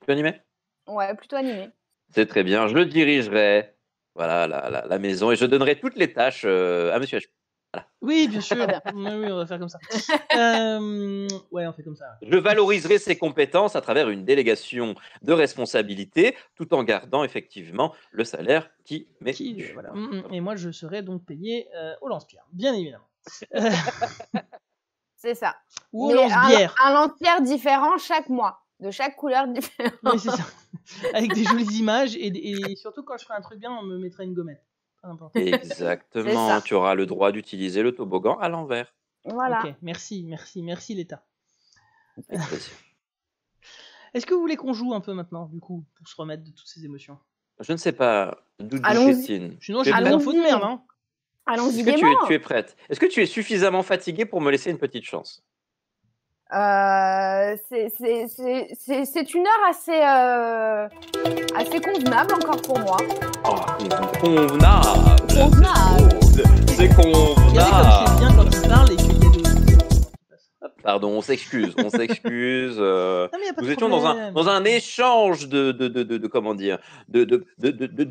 Plutôt animé Ouais, plutôt animé.
C'est très bien, je le dirigerai voilà la, maison. Et je donnerai toutes les tâches euh, à Monsieur H.
Oui, bien sûr. Bah, oui, on va faire comme ça. Euh, on fait comme ça.
Je valoriserai ses compétences à travers une délégation de responsabilité, tout en gardant effectivement le salaire qui m'est mm,
mm. Et moi, je serai donc payé euh, au lance-pierre, bien évidemment.
C'est ça. Ou au lance Un, un lance-pierre différent chaque mois de chaque couleur différente.
Oui, ça. Avec des jolies images et, surtout quand je ferai un truc bien, on me mettra une gommette. Exactement. Tu
auras le droit d'utiliser le toboggan à l'envers.
Voilà. Merci, merci, merci l'État. Est-ce que vous voulez qu'on joue un peu maintenant, du coup, pour se remettre de toutes ces émotions
Je ne sais pas. Je Christine. Sinon, je suis de
merde. Hein. Allons-y. Est-ce que tu tu
es prête Est-ce que tu es suffisamment fatiguée pour me laisser une petite chance
euh, c'est une heure assez, euh, assez convenable encore pour moi. Oh,
convenable C'est convenable Pardon, on s'excuse, on s'excuse. Euh, nous étions dans un, dans un échange de, de, de, de comment dire, de,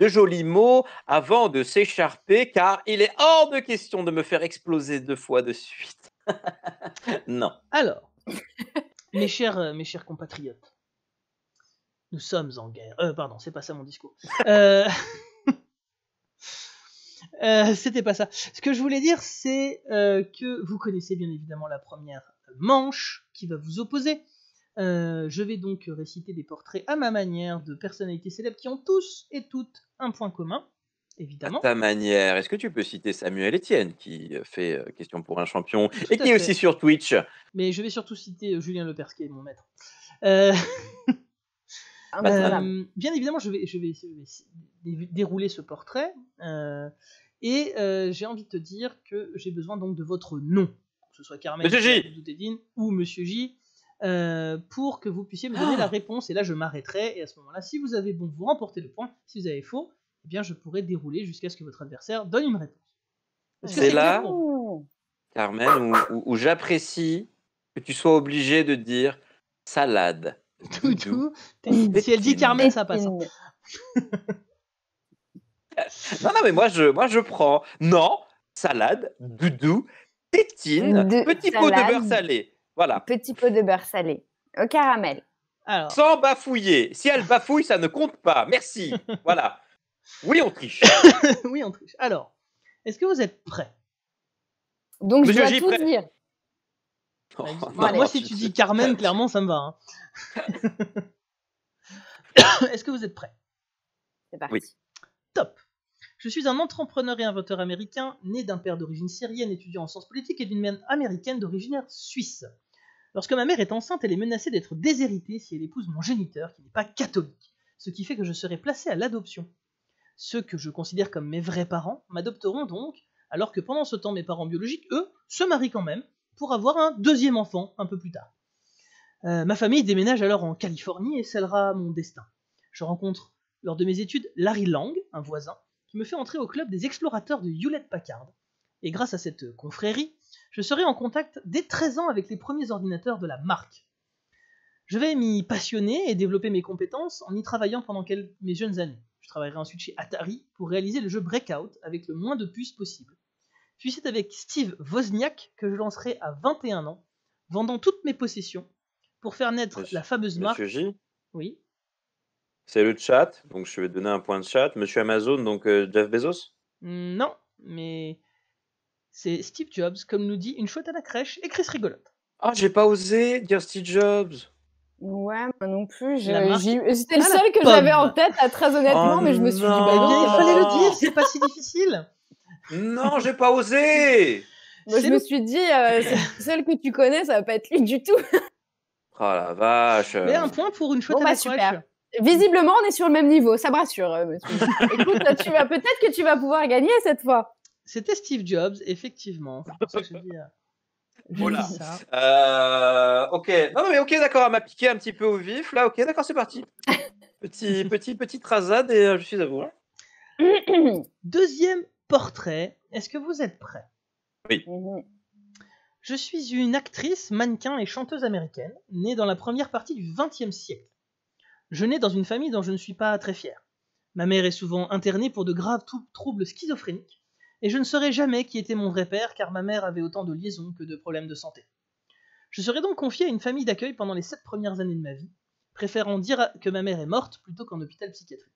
jolis mots avant de s'écharper, car il est hors de question de me faire exploser deux fois de suite. non.
Alors, mes, chers, euh, mes chers compatriotes, nous sommes en guerre. Euh, pardon, c'est pas ça mon discours. Euh, c'était pas ça. Ce que je voulais dire, c'est que vous connaissez bien évidemment la première manche qui va vous opposer. je vais donc réciter des portraits à ma manière de personnalités célèbres qui ont tous et toutes un point commun évidemment. ta
manière, est-ce que tu peux citer Samuel Etienne qui fait Question pour un champion et qui est aussi sur Twitch
Mais je vais surtout citer Julien Lepers mon maître. Euh, ah, bah, bien évidemment, je vais, je vais, dérouler ce portrait euh, et j'ai envie de te dire que j'ai besoin donc de votre nom, que ce soit Carmen ou Monsieur J. Euh, pour que vous puissiez me donner ah! la réponse. Et là, je m'arrêterai. Et à ce moment-là, si vous avez bon, vous remportez le point. Si vous avez faux, eh bien, je pourrais dérouler jusqu'à ce que votre adversaire donne une réponse.
C'est là, Carmen, où, j'apprécie que tu sois obligé de dire salade.
Doudou, Si elle dit Carmen, ça passe. Hein.
non, non, mais moi je, moi je prends. Non, salade, doudou, tétine, petit pot de beurre salé. Voilà.
Petit pot de beurre salé. Au caramel.
Sans bafouiller. Si elle bafouille, ça ne compte pas. Merci. voilà. Oui, on triche.
oui, on Alors, est-ce que vous êtes prêts Donc, je dois tout dire.
Oh, bah, bah, moi, si tu
dis Carmen, clairement, ça me va. Hein. est-ce que vous êtes prêts C'est parti. Oui. Top. Je suis un entrepreneur et inventeur américain, né d'un père d'origine syrienne, étudiant en sciences politiques et d'une mère américaine d'origine suisse. Lorsque ma mère est enceinte, elle est menacée d'être déshéritée si elle épouse mon géniteur, qui n'est pas catholique, ce qui fait que je serai placé à l'adoption. Ceux que je considère comme mes vrais parents m'adopteront donc, alors que pendant ce temps, mes parents biologiques, eux, se marient quand même pour avoir un deuxième enfant un peu plus tard. Euh, ma famille déménage alors en Californie et scellera mon destin. Je rencontre, lors de mes études, Larry Lang, un voisin, qui me fait entrer au club des explorateurs de Hewlett-Packard. Et grâce à cette confrérie, je serai en contact dès 13 ans avec les premiers ordinateurs de la marque. Je vais m'y passionner et développer mes compétences en y travaillant pendant mes jeunes années travaillerai ensuite chez Atari pour réaliser le jeu Breakout avec le moins de puces possible. Puis c'est avec Steve Wozniak que je lancerai à 21 ans, vendant toutes mes possessions pour faire naître la fameuse marque. Oui.
C'est le chat, donc je vais donner un point de chat. Monsieur Amazon, donc euh, Jeff Bezos
Non, mais c'est Steve Jobs, comme nous dit une chouette à la crèche et Chris rigolote.
Ah, j'ai pas osé dire Steve Jobs.
Ouais, moi non plus.
C'était ah, le seul que j'avais en
tête, très honnêtement, oh mais je me suis dit, bah,
il fallait le dire, c'est pas si difficile. non, j'ai pas osé.
je me suis dit, euh, c'est seul que tu connais, ça va pas être lui du tout.
oh la vache. Mais un
point pour une chouette bon, bah, super. Visiblement, on est sur le même niveau, ça me rassure. Euh, Écoute, tu vas peut-être que tu vas pouvoir gagner
cette fois. C'était Steve Jobs, effectivement. Euh, voilà.
Oh euh, ok. mais ok, d'accord. Elle m'a piqué un petit peu au vif. Là, ok, d'accord, c'est parti. petit, petit, petite rasade et euh, je suis à vous. Hein. Deuxième
portrait. Est-ce que vous êtes prêt Oui. Mhm. Je suis une actrice, mannequin et chanteuse américaine, née dans la première partie du XXe siècle. Je nais dans une famille dont je ne suis pas très fière. Ma mère est souvent internée pour de graves troubles schizophréniques et je ne saurais jamais qui était mon vrai père car ma mère avait autant de liaisons que de problèmes de santé. Je serai donc confié à une famille d'accueil pendant les sept premières années de ma vie, préférant dire que ma mère est morte plutôt qu'en hôpital psychiatrique.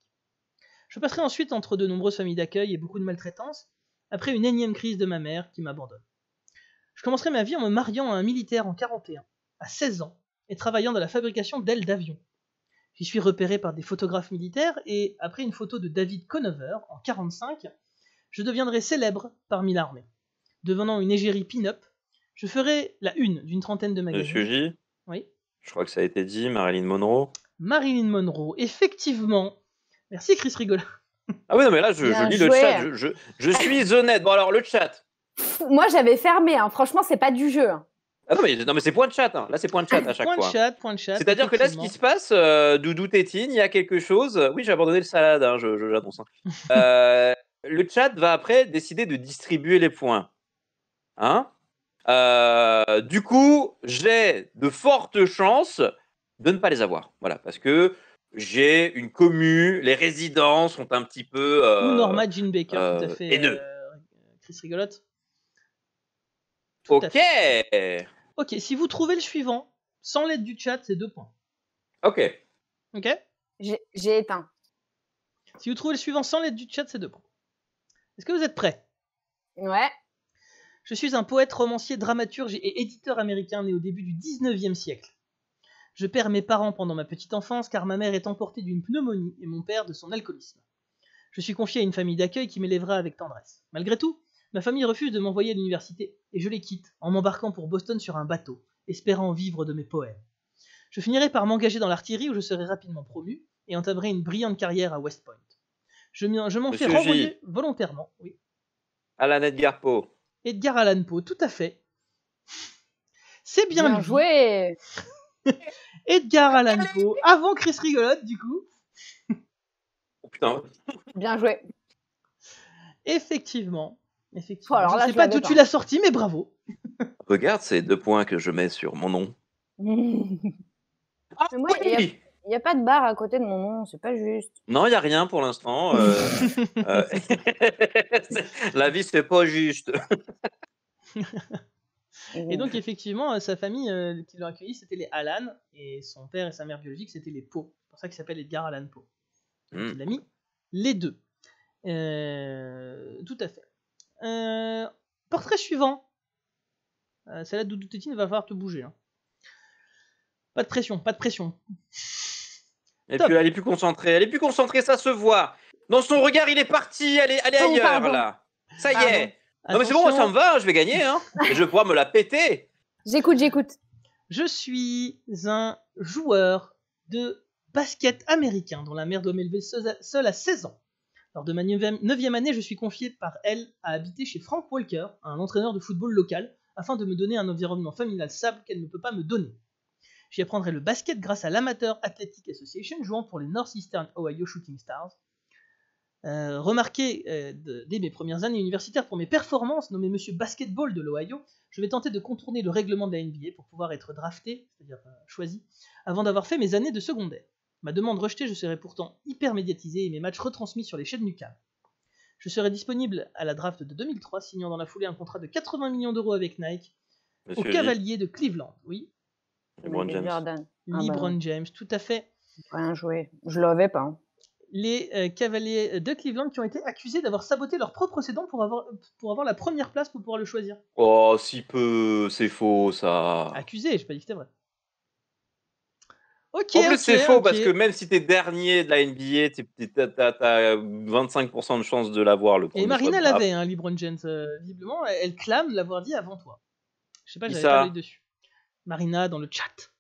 Je passerai ensuite entre de nombreuses familles d'accueil et beaucoup de maltraitance, après une énième crise de ma mère qui m'abandonne. Je commencerai ma vie en me mariant à un militaire en 41, à 16 ans, et travaillant dans la fabrication d'ailes d'avion. J'y suis repéré par des photographes militaires et, après une photo de David Conover en 45, je deviendrai célèbre parmi l'armée. Devenant une égérie pin-up, je ferai la une d'une trentaine de magazines. Monsieur J Oui.
Je crois que ça a été dit, Marilyn Monroe.
Marilyn Monroe, effectivement. Merci Chris Rigola.
Ah oui, non, mais là, je, lis le chat. Je, suis honnête. Bon, alors, le chat.
Moi, j'avais fermé. Hein. Franchement, c'est pas du jeu. Hein.
Ah non, mais, c'est point de chat. Hein. Là, c'est point de chat à chaque point De chat, point de chat. C'est-à-dire que là, ce qui se passe, euh, Doudou Tétine, il y a quelque chose. Oui, j'ai abandonné le salade, hein, j'annonce. Je, hein. euh, le chat va après décider de distribuer les points. Hein. Euh, du coup, j'ai de fortes chances de ne pas les avoir. Voilà, parce que j'ai une commu, les résidents sont un petit peu. Euh, Norma
Jean Baker, euh, tout à fait. Euh, Chris Rigolote. ok Ok, si vous trouvez le suivant, sans l'aide du chat, c'est deux points. Ok. Ok J'ai éteint. Si vous trouvez le suivant sans l'aide du chat, c'est deux points. Est-ce que vous êtes prêts Ouais. Je suis un poète, romancier, dramaturge et éditeur américain né au début du 19e siècle. Je perds mes parents pendant ma petite enfance car ma mère est emportée d'une pneumonie et mon père de son alcoolisme. Je suis confié à une famille d'accueil qui m'élèvera avec tendresse. Malgré tout, ma famille refuse de m'envoyer à l'université et je les quitte en m'embarquant pour Boston sur un bateau, espérant vivre de mes poèmes. Je finirai par m'engager dans l'artillerie où je serai rapidement promu et entamerai une brillante carrière à West Point. Je m'en fais renvoyer volontairement. Oui.
Alan Edgar Poe.
Edgar Allan Poe, tout à fait. C'est bien, joué. Edgar Allan Poe, avant Chris Rigolote, du coup. Oh putain. Bien joué. Effectivement. Effectivement. Oh, alors là, sais pas d'où tu l'as sorti, mais bravo.
Regarde ces deux points que je mets sur mon nom.
moi, ah oui il n'y a pas de barre à côté de mon nom, c'est pas juste.
Non, il n'y a rien pour l'instant. Euh, euh, la vie, c'est pas juste.
et donc, effectivement, euh, sa famille qui l'a accueilli, c'était les Alan, et son père et sa mère biologique, c'était les Poe. C'est pour ça qu'il s'appelle Edgar Allan Poe. Hmm. Il a mis les deux. tout à fait. portrait suivant. celle-là, Doudou Tétine, va falloir te bouger. Hein. Pas de pression, pas de pression
elle est plus concentrée. Elle est plus concentrée, ça se voit. Dans son regard, il est parti. Elle est, oh, ailleurs, là. Ça y est. Non, mais c'est bon, ça me va. Je vais gagner. Hein. Et je vais pouvoir me la péter. J'écoute,
j'écoute. Je suis un joueur de basket américain dont la mère doit m'élever seule à 16 ans. Lors de ma 9 année, je suis confié par elle à habiter chez Frank Walker, un entraîneur de football local, afin de me donner un environnement familial Sable qu'elle ne peut pas me donner. J'y apprendrai le basket grâce à l'Amateur Athletic Association jouant pour les Northeastern Ohio Shooting Stars. Euh, remarqué euh, dès mes premières années universitaires pour mes performances, nommé Monsieur Basketball de l'Ohio, je vais tenter de contourner le règlement de la NBA pour pouvoir être drafté, c'est-à-dire euh, choisi, avant d'avoir fait mes années de secondaire. Ma demande rejetée, je serai pourtant hyper médiatisé et mes matchs retransmis sur les chaînes du Je serai disponible à la draft de 2003, signant dans la foulée un contrat de 80 millions d'euros avec Nike, au Cavalier de Cleveland. Oui. LeBron ah, ben James. tout à fait. rien joué. Je l'avais pas. Hein. Les euh, Cavaliers de Cleveland qui ont été accusés d'avoir saboté leur propre sédan pour avoir, pour avoir la première place pour pouvoir le choisir.
Oh, si peu, c'est faux ça.
Accusé, je pas dit que c'était vrai. en plus, c'est faux parce que
même si t'es dernier de la NBA, t'as 25% de chance de l'avoir le premier. Et Marina l'avait,
hein, LeBron James, euh, visiblement. Elle clame l'avoir dit avant toi. Je sais pas, j'avais pas dessus. Marina dans le chat.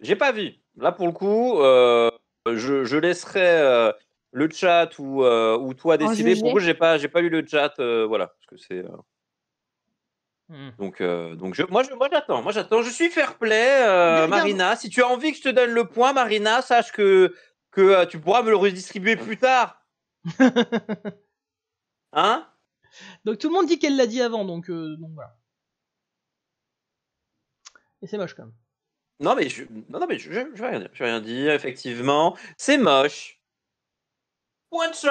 J'ai pas vu. Là, pour le coup, euh, je, laisserai euh, le chat ou, euh, toi décider. Pour vous, j'ai pas, j'ai pas lu le chat. voilà, parce que c'est. Hmm. Donc, donc je, moi, moi, j'attends. Moi, j'attends. Je suis fair play, Marina. Si tu as envie que je te donne le point, Marina, sache que que tu pourras me le redistribuer plus tard. hein
Donc tout le monde dit qu'elle l'a dit avant. Donc, donc voilà et c'est moche quand même.
Non, mais je, non, vais rien dire. rien effectivement. C'est moche.
One shot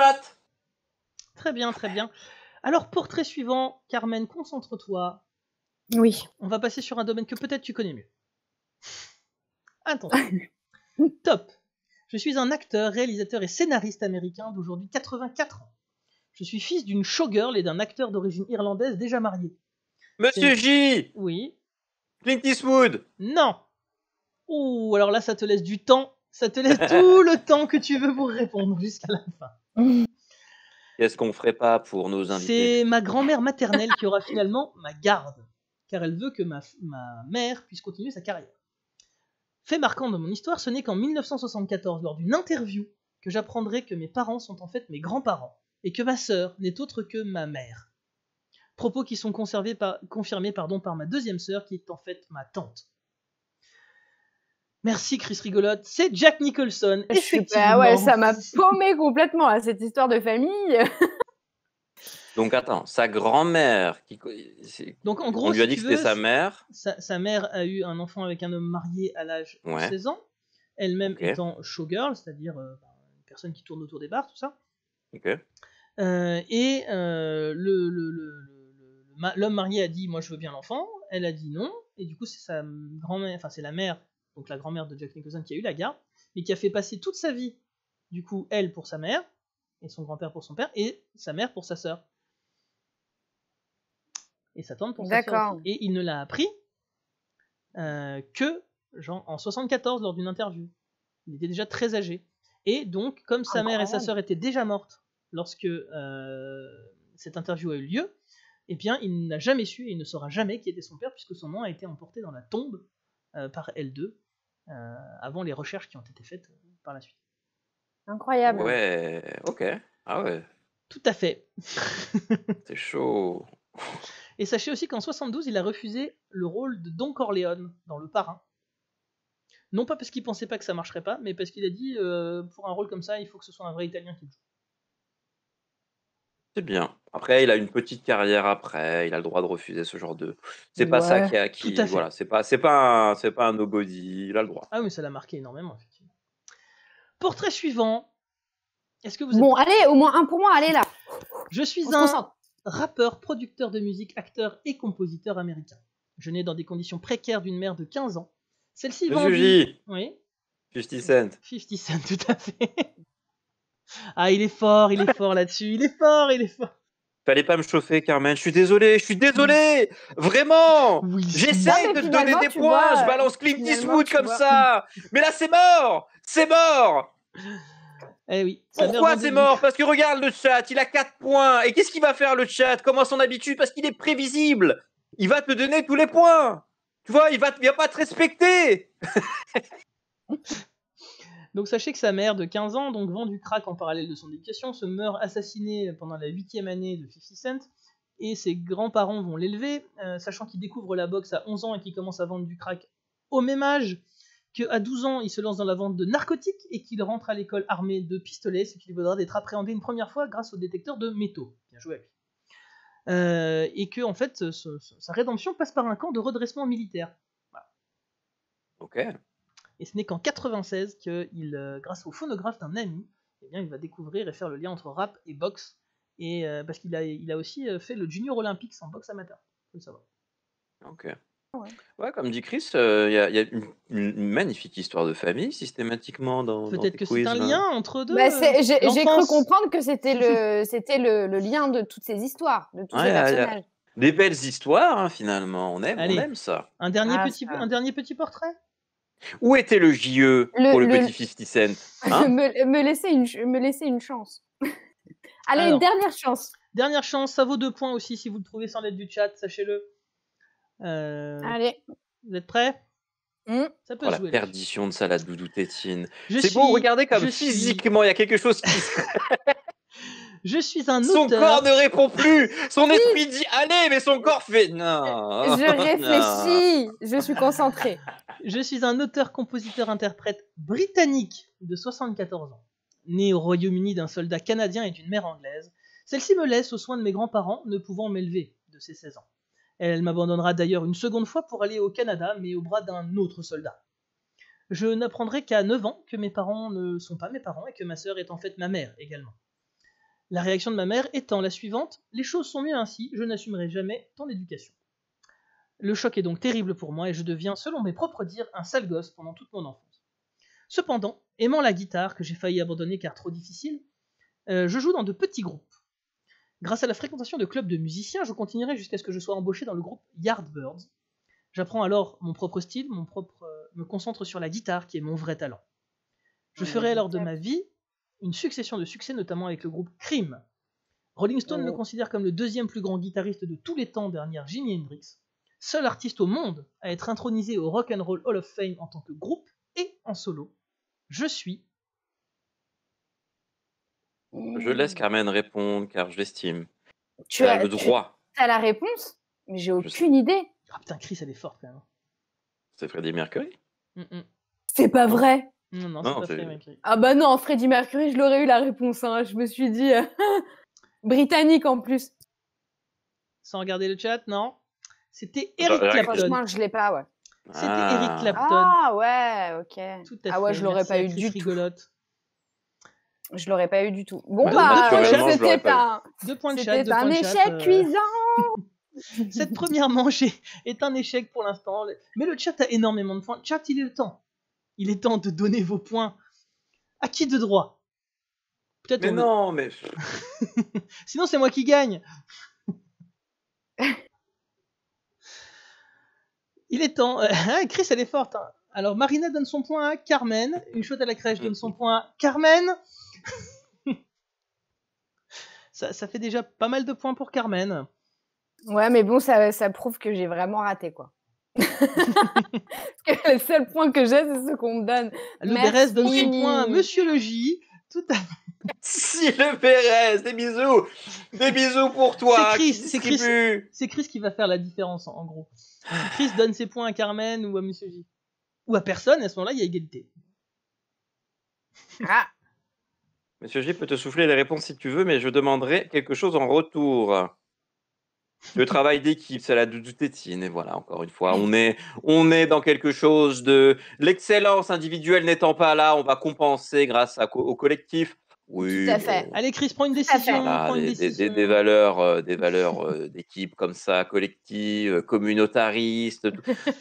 Très bien, très bien. Alors, portrait suivant, Carmen, concentre-toi. Oui. On va passer sur un domaine que peut-être tu connais mieux. Attends. Top. Je suis un acteur, réalisateur et scénariste américain d'aujourd'hui 84 ans. Je suis fils d'une showgirl et d'un acteur d'origine irlandaise déjà marié. Monsieur J Oui. Clint Non Ouh, alors là, ça te laisse du temps. Ça te laisse tout le temps que tu veux pour répondre jusqu'à la fin.
Qu'est-ce qu'on ferait pas pour nos invités
C'est ma grand-mère maternelle qui aura finalement ma garde, car elle veut que ma, ma mère puisse continuer sa carrière. Fait marquant de mon histoire, ce n'est qu'en 1974, lors d'une interview, que j'apprendrai que mes parents sont en fait mes grands-parents, et que ma sœur n'est autre que ma mère propos qui sont conservés par, confirmés pardon, par ma deuxième sœur, qui est en fait ma tante. Merci Chris Rigolote, c'est Jack Nicholson. Et ouais, ça m'a
paumé complètement à hein, cette histoire de famille.
Donc attends, sa grand-mère, qui... donc en gros, on lui a dit que c'était sa mère.
Sa, mère a eu un enfant avec un homme marié à l'âge de 16 ans, elle-même étant showgirl, c'est-à-dire euh, bah, une personne qui tourne autour des bars, tout ça. OK. Euh, et euh, le, le, le l'homme marié a dit moi je veux bien l'enfant, elle a dit non, et du coup c'est sa grand-mère, enfin c'est la mère, donc la grand-mère de Jack Nicholson qui a eu la garde, et qui a fait passer toute sa vie, du coup elle pour sa mère, et son grand-père pour son père, et sa mère pour sa sœur. Et sa tante pour sa sœur. Et il ne l'a appris euh, que en 74 lors d'une interview. Il était déjà très âgé. Et donc, comme sa ah, mère et sa sœur étaient déjà mortes lorsque euh, cette interview a eu lieu, et eh bien, il n'a jamais su et il ne saura jamais qui était son père, puisque son nom a été emporté dans la tombe euh, par L2, euh, avant les recherches qui ont été faites euh, par la suite. Incroyable.
Ouais, ok. Ah ouais. Tout à fait. C'est chaud.
et sachez aussi qu'en 72, il a refusé le rôle de Don Corleone dans Le Parrain. Non pas parce qu'il pensait pas que ça marcherait pas, mais parce qu'il a dit pour un rôle comme ça, il faut que ce soit un vrai Italien qui le joue.
C'est bien. Après, il a une petite carrière après, il a le droit de refuser ce genre de. C'est pas ça qui. A, qui voilà, c'est pas, c'est pas, c'est pas un nobody, il a le droit.
Ah oui, ça l'a marqué énormément, effectivement. Portrait suivant. Est-ce que vous êtes... Bon, allez, au moins un pour moi, allez là. Je suis un rappeur, producteur de musique, acteur et compositeur américain. Je nais dans des conditions précaires d'une mère de 15 ans. Celle-ci vend. Oui.
50 Cent. 50 Cent, tout à fait. Ah, il est fort, il est fort là-dessus, il est fort, il est fort. Fallait pas me chauffer, Carmen. Je suis désolé, je suis désolé. Vraiment. J'essaie de te donner des points. je balance Clint Eastwood comme ça. Mais là, c'est mort. C'est mort. Eh oui, Pourquoi c'est mort Parce que regarde le chat, il a 4 points. Et qu'est-ce qu'il va faire le chat Comme à son habitude, parce qu'il est prévisible. Il va te donner tous les points. Tu vois, il va, il va pas te respecter.
Donc sachez que sa mère de 15 ans donc vend du crack en parallèle de son éducation, se meurt assassinée pendant la huitième année de 50 Cent, et ses grands-parents vont l'élever, euh, sachant qu'il découvre la boxe à 11 ans et qu'il commence à vendre du crack au même âge, qu'à 12 ans il se lance dans la vente de narcotiques et qu'il rentre à l'école armée de pistolets, ce qui lui vaudra d'être appréhendé une première fois grâce au détecteur de métaux. Bien joué euh, et que en fait sa rédemption passe par un camp de redressement militaire. Voilà. Ok. Et ce n'est qu'en 96 qu'il, euh, grâce au phonographe d'un ami, eh bien, il va découvrir et faire le lien entre rap et boxe. Et, euh, parce qu'il a, il a aussi euh, fait le Junior Olympique en boxe amateur.
Ok. Ouais. comme dit Chris, il y a, une, magnifique histoire de famille systématiquement dans. Peut-être que c'est un hein. lien
entre deux. Bah, j'ai cru
comprendre que c'était le, c'était le, lien de toutes ces histoires, de tous ces personnages.
Des belles histoires hein, finalement, on aime, ça. Un dernier, ah, petit, ça.
un dernier petit portrait
où était le JE pour le, petit 50 hein
euh, me, laisser une, chance. Allez, une dernière chance. Dernière chance, ça vaut deux points aussi si vous le trouvez sans l'aide du chat, sachez-le. Euh, allez. Vous êtes prêts mmh. ça peut oh, la perdition
de salade doudou tétine. C'est beau, regardez comme physiquement il y a quelque chose qui. je suis un auteur. Son corps ne répond plus. Son esprit dit allez, mais son corps fait non. Je réfléchis.
Je suis concentré. Je suis un auteur-compositeur-interprète britannique de 74 ans, né au Royaume-Uni d'un soldat canadien et d'une mère anglaise. Celle-ci me laisse aux soins de mes grands-parents, ne pouvant m'élever de ses 16 ans. Elle m'abandonnera d'ailleurs une seconde fois pour aller au Canada, mais au bras d'un autre soldat. Je n'apprendrai qu'à 9 ans que mes parents ne sont pas mes parents et que ma sœur est en fait ma mère également. La réaction de ma mère étant la suivante Les choses sont mieux ainsi, je n'assumerai jamais tant d'éducation. Le choc est donc terrible pour moi et je deviens, selon mes propres dires, un sale gosse pendant toute mon enfance. Cependant, aimant la guitare, que j'ai failli abandonner car trop difficile, euh, je joue dans de petits groupes. Grâce à la fréquentation de clubs de musiciens, je continuerai jusqu'à ce que je sois embauché dans le groupe Yardbirds. J'apprends alors mon propre style, mon propre, euh, me concentre sur la guitare qui est mon vrai talent. Je ferai alors de ma vie une succession de succès, notamment avec le groupe Cream. Rolling Stone me oh. considère comme le deuxième plus grand guitariste de tous les temps derrière Jimi Hendrix seul artiste au monde à être intronisé au Rock and Roll Hall of Fame en tant que groupe et en solo. Je suis.
Je laisse Carmen répondre car je l'estime. Tu as, le droit.
Tu as la réponse, mais j'ai aucune idée. Ah putain, Chris, elle est forte quand même.
C'est Freddie Mercury
C'est pas vrai.
Non, non, c'est pas Mercury.
Ah bah non, Freddie Mercury, je l'aurais eu la réponse. Hein. Je me suis dit. Euh, Britannique en plus.
Sans regarder le chat, non c'était Eric Clapton. Franchement, je l'ai pas, ouais. C'était ah. Eric Clapton. Ah ouais, ok. ah ouais, je je l'aurais pas eu du rigolote. tout. Je l'aurais pas eu du tout. Bon, bah, bah c'était pas deux points de chat, un échec euh. cuisant. Cette première manche est un échec pour l'instant. Mais le chat a énormément de points. Chat, il est le temps. Il est temps de donner vos points. À qui de droit Peut-être. Mais non,
mais.
Sinon, c'est moi qui gagne. Il est temps. Hein, Chris, elle est forte. Hein. Alors, Marina donne son point à Carmen. Une chouette à la crèche donne son point à Carmen. ça, fait déjà pas mal de points pour Carmen.
Ouais, mais bon, ça, prouve que j'ai vraiment raté, quoi. le seul point que j'ai, c'est ce qu'on me donne. mais donne son point à Monsieur
le Tout à fait. si le Pérez, des bisous, des bisous pour toi. C'est Chris, Chris, qui va faire la différence en gros. Chris donne ses points à Carmen ou à Monsieur J. Ou à personne, à ce moment-là, il y a égalité. Ah
Monsieur J peut te souffler les réponses si tu veux, mais je demanderai quelque chose en retour. Le travail d'équipe, c'est la tétine. et voilà, encore une fois, on est, on est dans quelque chose de... L'excellence individuelle n'étant pas là, on va compenser grâce au collectif. Oui.
fait. Allez, Chris, prends une ah,
décision. des, valeurs, euh, des valeurs euh, d'équipe comme ça, collective, communautariste.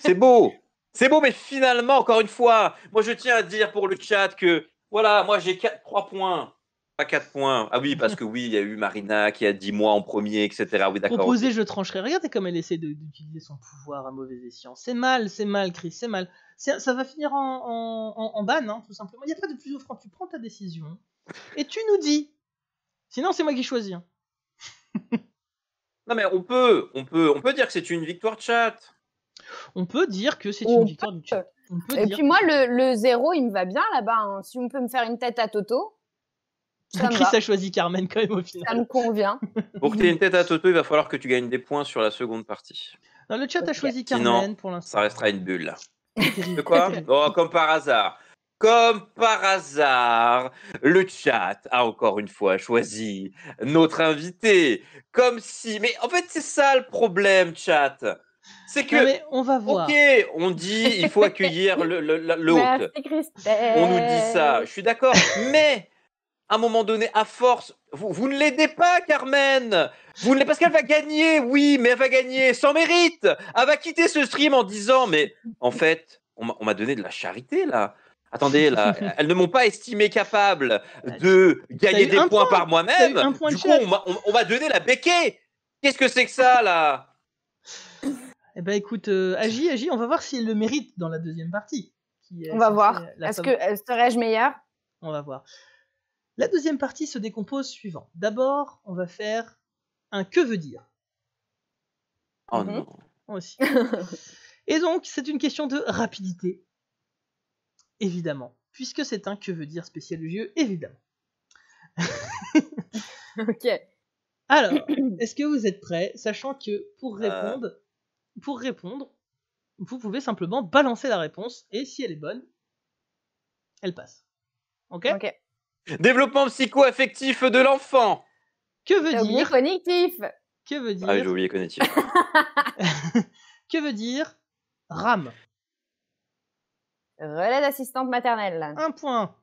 C'est beau, c'est beau, mais finalement, encore une fois, moi je tiens à dire pour le chat que voilà, moi j'ai 3 points. Pas 4 points. Ah oui, parce que oui, il y a eu Marina qui a 10 mois en premier, etc. Oui, d'accord. Proposé, je
trancherai. Regardez comme elle essaie d'utiliser son pouvoir à mauvais escient. C'est mal, c'est mal, Chris, c'est mal ça, va finir en, ban hein, tout simplement. Il n'y a pas de plus offrant. Tu prends ta décision et tu nous dis. Sinon, c'est moi qui choisis. Hein.
non, mais on peut, on peut, on peut dire que c'est une victoire de chat.
On peut dire que c'est une victoire du chat. et puis
moi, le, zéro, il me va bien là-bas. Hein. Si on peut me faire une tête à Toto.
Bah, Chris a choisi Carmen quand même au final. Ça me
convient.
Pour que tu aies une tête à Toto, il va falloir que tu gagnes des points sur la seconde partie.
Non, le chat a choisi Carmen
pour l'instant. Ça restera une bulle là quoi oh, Comme par hasard. Comme par hasard, le chat a encore une fois choisi notre invité. Comme si. Mais en fait, c'est ça le problème, chat. C'est que.
on va voir. Ok,
on dit il faut accueillir le, le, On nous dit ça, je suis d'accord. Mais à un moment donné, à force, vous, vous ne l'aidez pas, Carmen. Vous ne parce qu'elle va gagner, oui, mais elle va gagner sans mérite. Elle va quitter ce stream en disant, mais en fait, on m'a donné de la charité là. Attendez, là, elles ne m'ont pas estimé capable de gagner des points par moi-même. Du coup, on m'a donné la béquée. Qu'est-ce que c'est que ça là
Eh ben, écoute, agis, euh, agis. On va voir s'il le mérite dans la deuxième partie. Qui on va voir. Est-ce que serais-je meilleur On va voir. La deuxième partie se décompose suivant. D'abord, on va faire un que veut dire. Oh mhm. non. Moi aussi. Et donc, c'est une question de rapidité. Évidemment. Puisque c'est un que veut dire spécial du jeu, évidemment. ok. Alors, est-ce que vous êtes prêts Sachant que pour euh. répondre, pour répondre, vous pouvez simplement balancer la réponse et si elle est bonne, elle passe. Ok, okay.
Développement psycho-affectif de l'enfant.
Que veut dire connectif. Que veut dire Ah, j'ai
oublié connectif.
que veut dire RAM Relais d'assistante maternelle. Un point.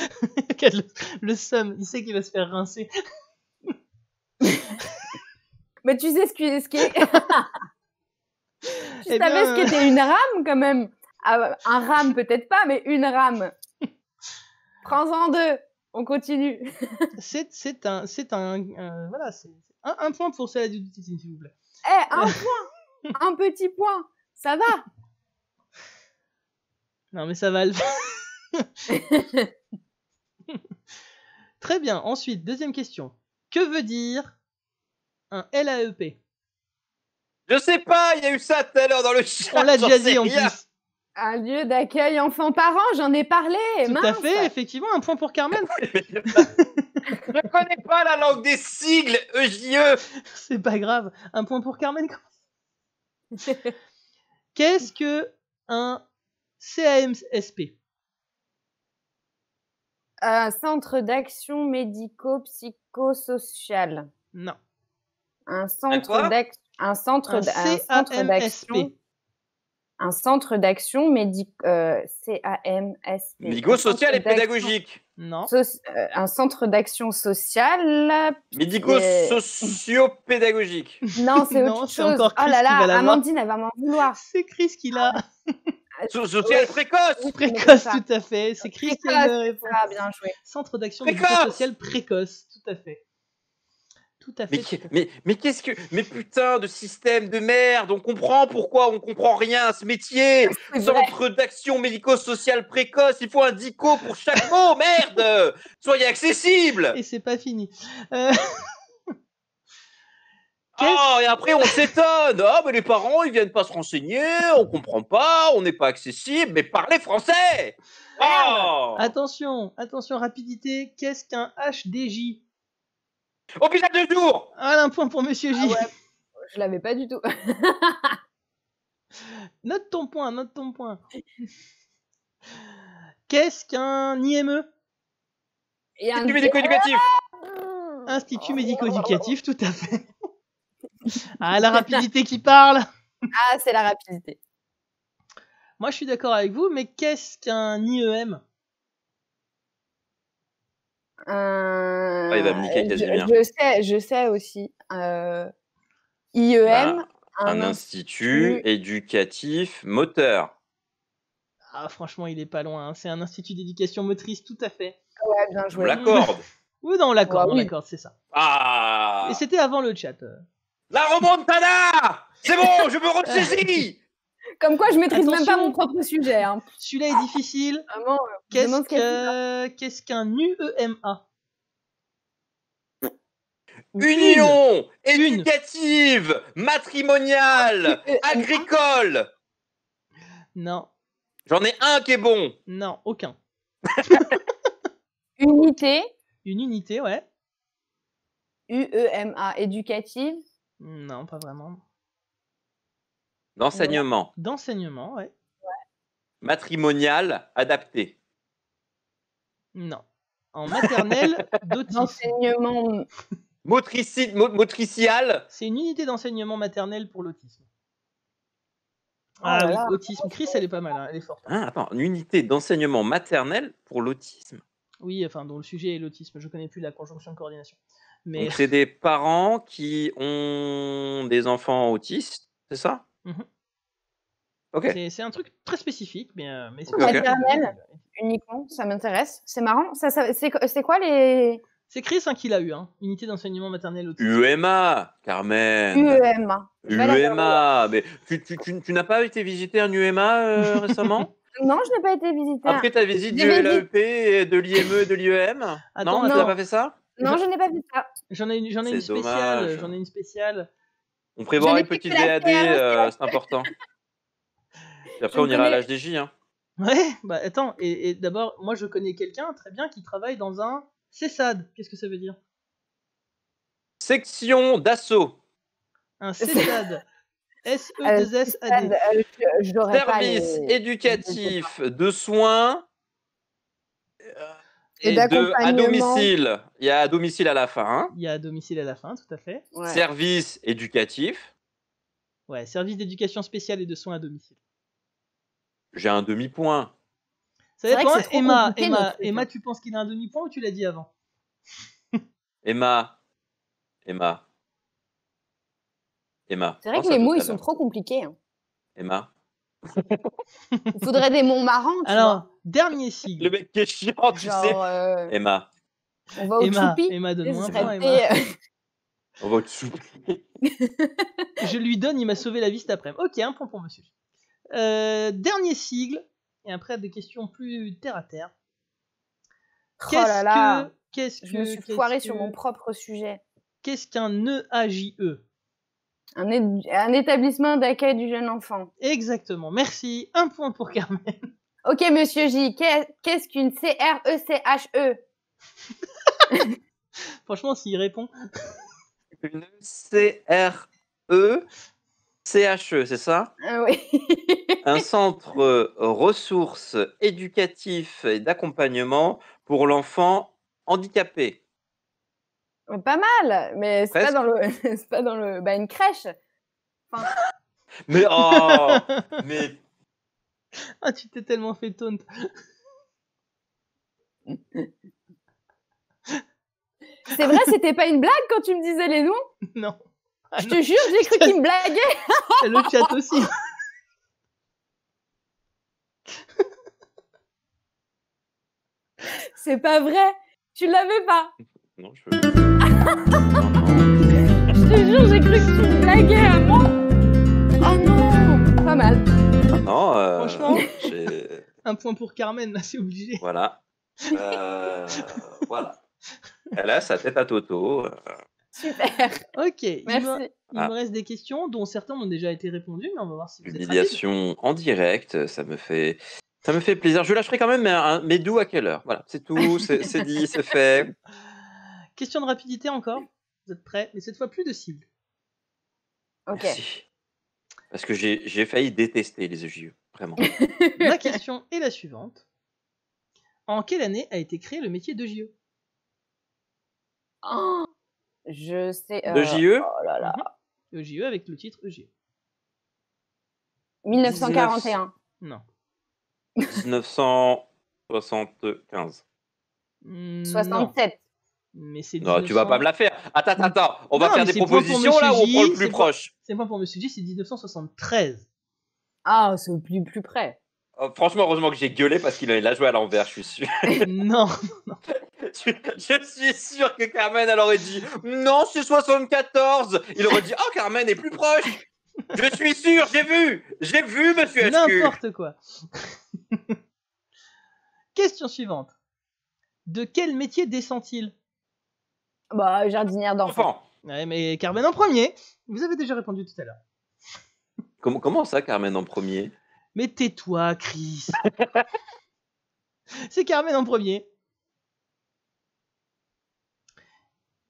le, le seum, il sait qu'il va se faire rincer.
Mais tu sais ce est Ce qui tu savais eh ce qu'était une rame quand même. Ah, un rame peut-être pas, mais une rame.
Prends-en deux, on continue. c'est un, c'est un, euh, voilà, c'est un, point pour celle du s'il vous plaît. Eh, un
point,
un petit point, ça va. Non mais ça va le. Très bien. Ensuite, deuxième question. Que veut dire un LAEP
Je sais pas, il y a eu ça tout à l'heure dans le chat. On l'a déjà dit en plus.
Un lieu d'accueil enfants-parents,
j'en ai parlé. Tout à fait, effectivement, un point pour Carmen. Je ne connais
pas la langue des sigles, EJE. E. C'est
pas grave, un point pour Carmen. Qu'est-ce que un CAMSP Un euh, centre d'action
médico-psychosocial. Non. Un centre Un centre d'action un centre d'action médico euh, médico-social et pédagogique. Non. Euh, un centre d'action sociale.
Médico-socio-pédagogique. Non,
c'est autre chose. Encore Chris oh là là, Amandine, elle va m'en vouloir. C'est Chris qui l'a.
Ah,
social précoce. précoce, tout à fait. C'est Chris qui a réponse. Ah, bien joué. Centre d'action médico-social
précoce, tout à fait. Mais, qu'est-ce que. Mais putain de système de merde On comprend pourquoi on comprend rien à ce métier Centre d'action médico social précoce, il faut un dico pour chaque mot, merde Soyez accessible Et c'est pas fini. Oh, et après on s'étonne. oh, mais les parents, ils viennent pas se renseigner, on comprend pas, on n'est pas accessible, mais parlez français.
Ah. attention, attention, rapidité. Qu'est-ce qu'un HDJ au tard de jour Ah, un point pour Monsieur ah J. je l'avais pas du tout. note ton point, note ton point. Qu'est-ce qu'un IME
Institut médico-éducatif
Institut oh. médico-éducatif, tout à fait. ah, la rapidité qui parle Ah, c'est la rapidité. Moi, je suis d'accord avec vous, mais qu'est-ce qu'un IEM ah, il va
niquer euh, Je,
sais, je sais aussi. Euh, IEM. Bah, un,
institut, éducatif moteur.
Ah, franchement, il est pas loin. Hein. C'est un institut d'éducation motrice, tout à fait. Ouais, bien joué. On l'accorde. Bah oui, non, on l'accorde, c'est ça.
Ah Et
c'était avant le chat. Euh. La remontada C'est bon, je me ressaisis comme quoi, je maîtrise même pas mon propre sujet. Hein. Celui-là est difficile. Ah, qu'est-ce, qu'un UEMA
Union éducative, matrimoniale, euh, agricole. Non. J'en ai un qui est bon.
Non, aucun. unité. Une unité, ouais. UEMA, éducative. Non, pas vraiment.
D'enseignement. D'enseignement, ouais. Matrimonial adapté.
Non. En maternelle d'autisme. D'enseignement.
motricial.
C'est une unité d'enseignement maternel pour l'autisme. Oh ah, oui, autisme. Chris, elle est pas mal, hein, elle est forte.
Ah, attends, une unité d'enseignement maternel pour l'autisme.
Oui, enfin, dont le sujet est l'autisme. Je connais plus la conjonction de coordination.
Mais... c'est des parents qui ont des enfants autistes, c'est ça Mhm.
C'est un truc très spécifique, mais, euh, mais c'est Maternelle
uniquement, ça m'intéresse. C'est marrant. Ça, c'est quoi les. C'est Chris hein, qui
l'a eu, hein, unité d'enseignement maternel
autiste. UMA, Carmen.
UMA. UMA,
mais tu, n'as pas été visiter un UMA euh, récemment
Non, je n'ai pas été visiter. Après ta visite du LEP,
de l'IME de l'IEM e, e Non, tu n'as pas fait ça
Non, je n'ai pas fait ça. J'en ai, ai, une spéciale. J'en ai une spéciale
on prévoit une petite DAD, euh, c'est important. Et après, on ira à l'HDJ. Hein.
Ouais, bah attends, et, d'abord, moi je connais quelqu'un très bien qui travaille dans un CESAD. Qu'est-ce que ça veut dire
Section d'assaut.
Un CESAD. s e s a d Service
éducatif de soins. Euh, et, à domicile. Il y a à domicile à la fin. Hein.
Il y a à domicile à la fin, tout à fait.
Service éducatif.
Ouais, service d'éducation spéciale et de soins à domicile.
J'ai un demi-point.
Ça dépend. Emma, Emma, Emma, hein. tu penses qu'il a un demi-point ou tu l'as dit avant
Emma, Emma, Emma. C'est vrai que
les mots ils
sont trop compliqués. Hein. Emma. Il faudrait des marrants.
Alors, dernier sigle. Le mec est tu sais. Euh, Emma. On va au Emma, Emma, donne On va au Tchoupi Je
lui donne, il m'a sauvé la vie cet après-midi. Ok, un point pour monsieur. Euh, dernier sigle, et après des questions plus terre à terre. oh là là que, Je me suis foiré sur mon
propre sujet.
Qu'est-ce qu'un E-A-J-E un,
établissement d'accueil du jeune enfant. Exactement, merci. Un point pour Carmen. Ok, monsieur J, qu'est-ce qu'une CRECHE e?
Franchement, s'il répond.
Une CRECHE, e, c'est ça ah Oui. un centre euh, ressources éducatifs et d'accompagnement pour l'enfant handicapé.
Pas mal, mais c'est pas dans le, c'est pas dans le, bah une crèche.
mais oh, mais.
Ah, tu t'es tellement fait taunte. c'est
vrai, c'était pas une blague quand tu me disais les noms Non. je te jure, j'ai cru qu'il me blaguait. c'est le chat aussi. c'est pas vrai. Tu l'avais pas. Non, je. Je te jure, j'ai cru que tu blaguais à moi.
Oh non Pas mal.
Non, euh, Franchement,
un point pour Carmen, là, c'est obligé.
Voilà. Euh, voilà. Elle a sa tête à Toto. Euh.
Super. Ok, il me- Merci. il me ah. reste des questions dont certains ont déjà été répondues, mais on va voir si vous êtes
en direct, ça me fait. Ça me fait plaisir. Je lâcherai quand même, mais, d'où à quelle heure Voilà, c'est tout, c'est dit, c'est fait.
Question de rapidité encore. Vous êtes prêts Mais cette fois, plus de cibles. Ok. Merci.
Parce que j'ai failli détester les EGE. E, vraiment.
Ma question est la suivante. En quelle année a été créé le métier d'EJE oh, Je sais. Euh... EJE
e Oh là là.
Mhm. E avec le titre EGE.
1941.
Non. 1975.
67.
Non, tu vas pas me la faire. Attends, attends, attends. on va faire des propositions là où on prend le plus proche.
C'est moi pour Monsieur J, c'est 1973. Ah, c'est au plus, près.
Oh, franchement, heureusement que j'ai gueulé parce qu'il la joué à l'envers, je suis sûr. non, non. Je, je, suis sûr que Carmen, elle aurait dit non, c'est 74. Il aurait dit oh, Carmen est plus proche. je suis sûr, j'ai vu, j'ai vu, monsieur N'importe
quoi. Question suivante. De quel métier descend-il bah, jardinière d'enfants. mais Carmen en premier. Vous avez déjà répondu tout à l'heure.
Comment, ça, Carmen en premier Mais tais-toi, Chris.
C'est Carmen en premier.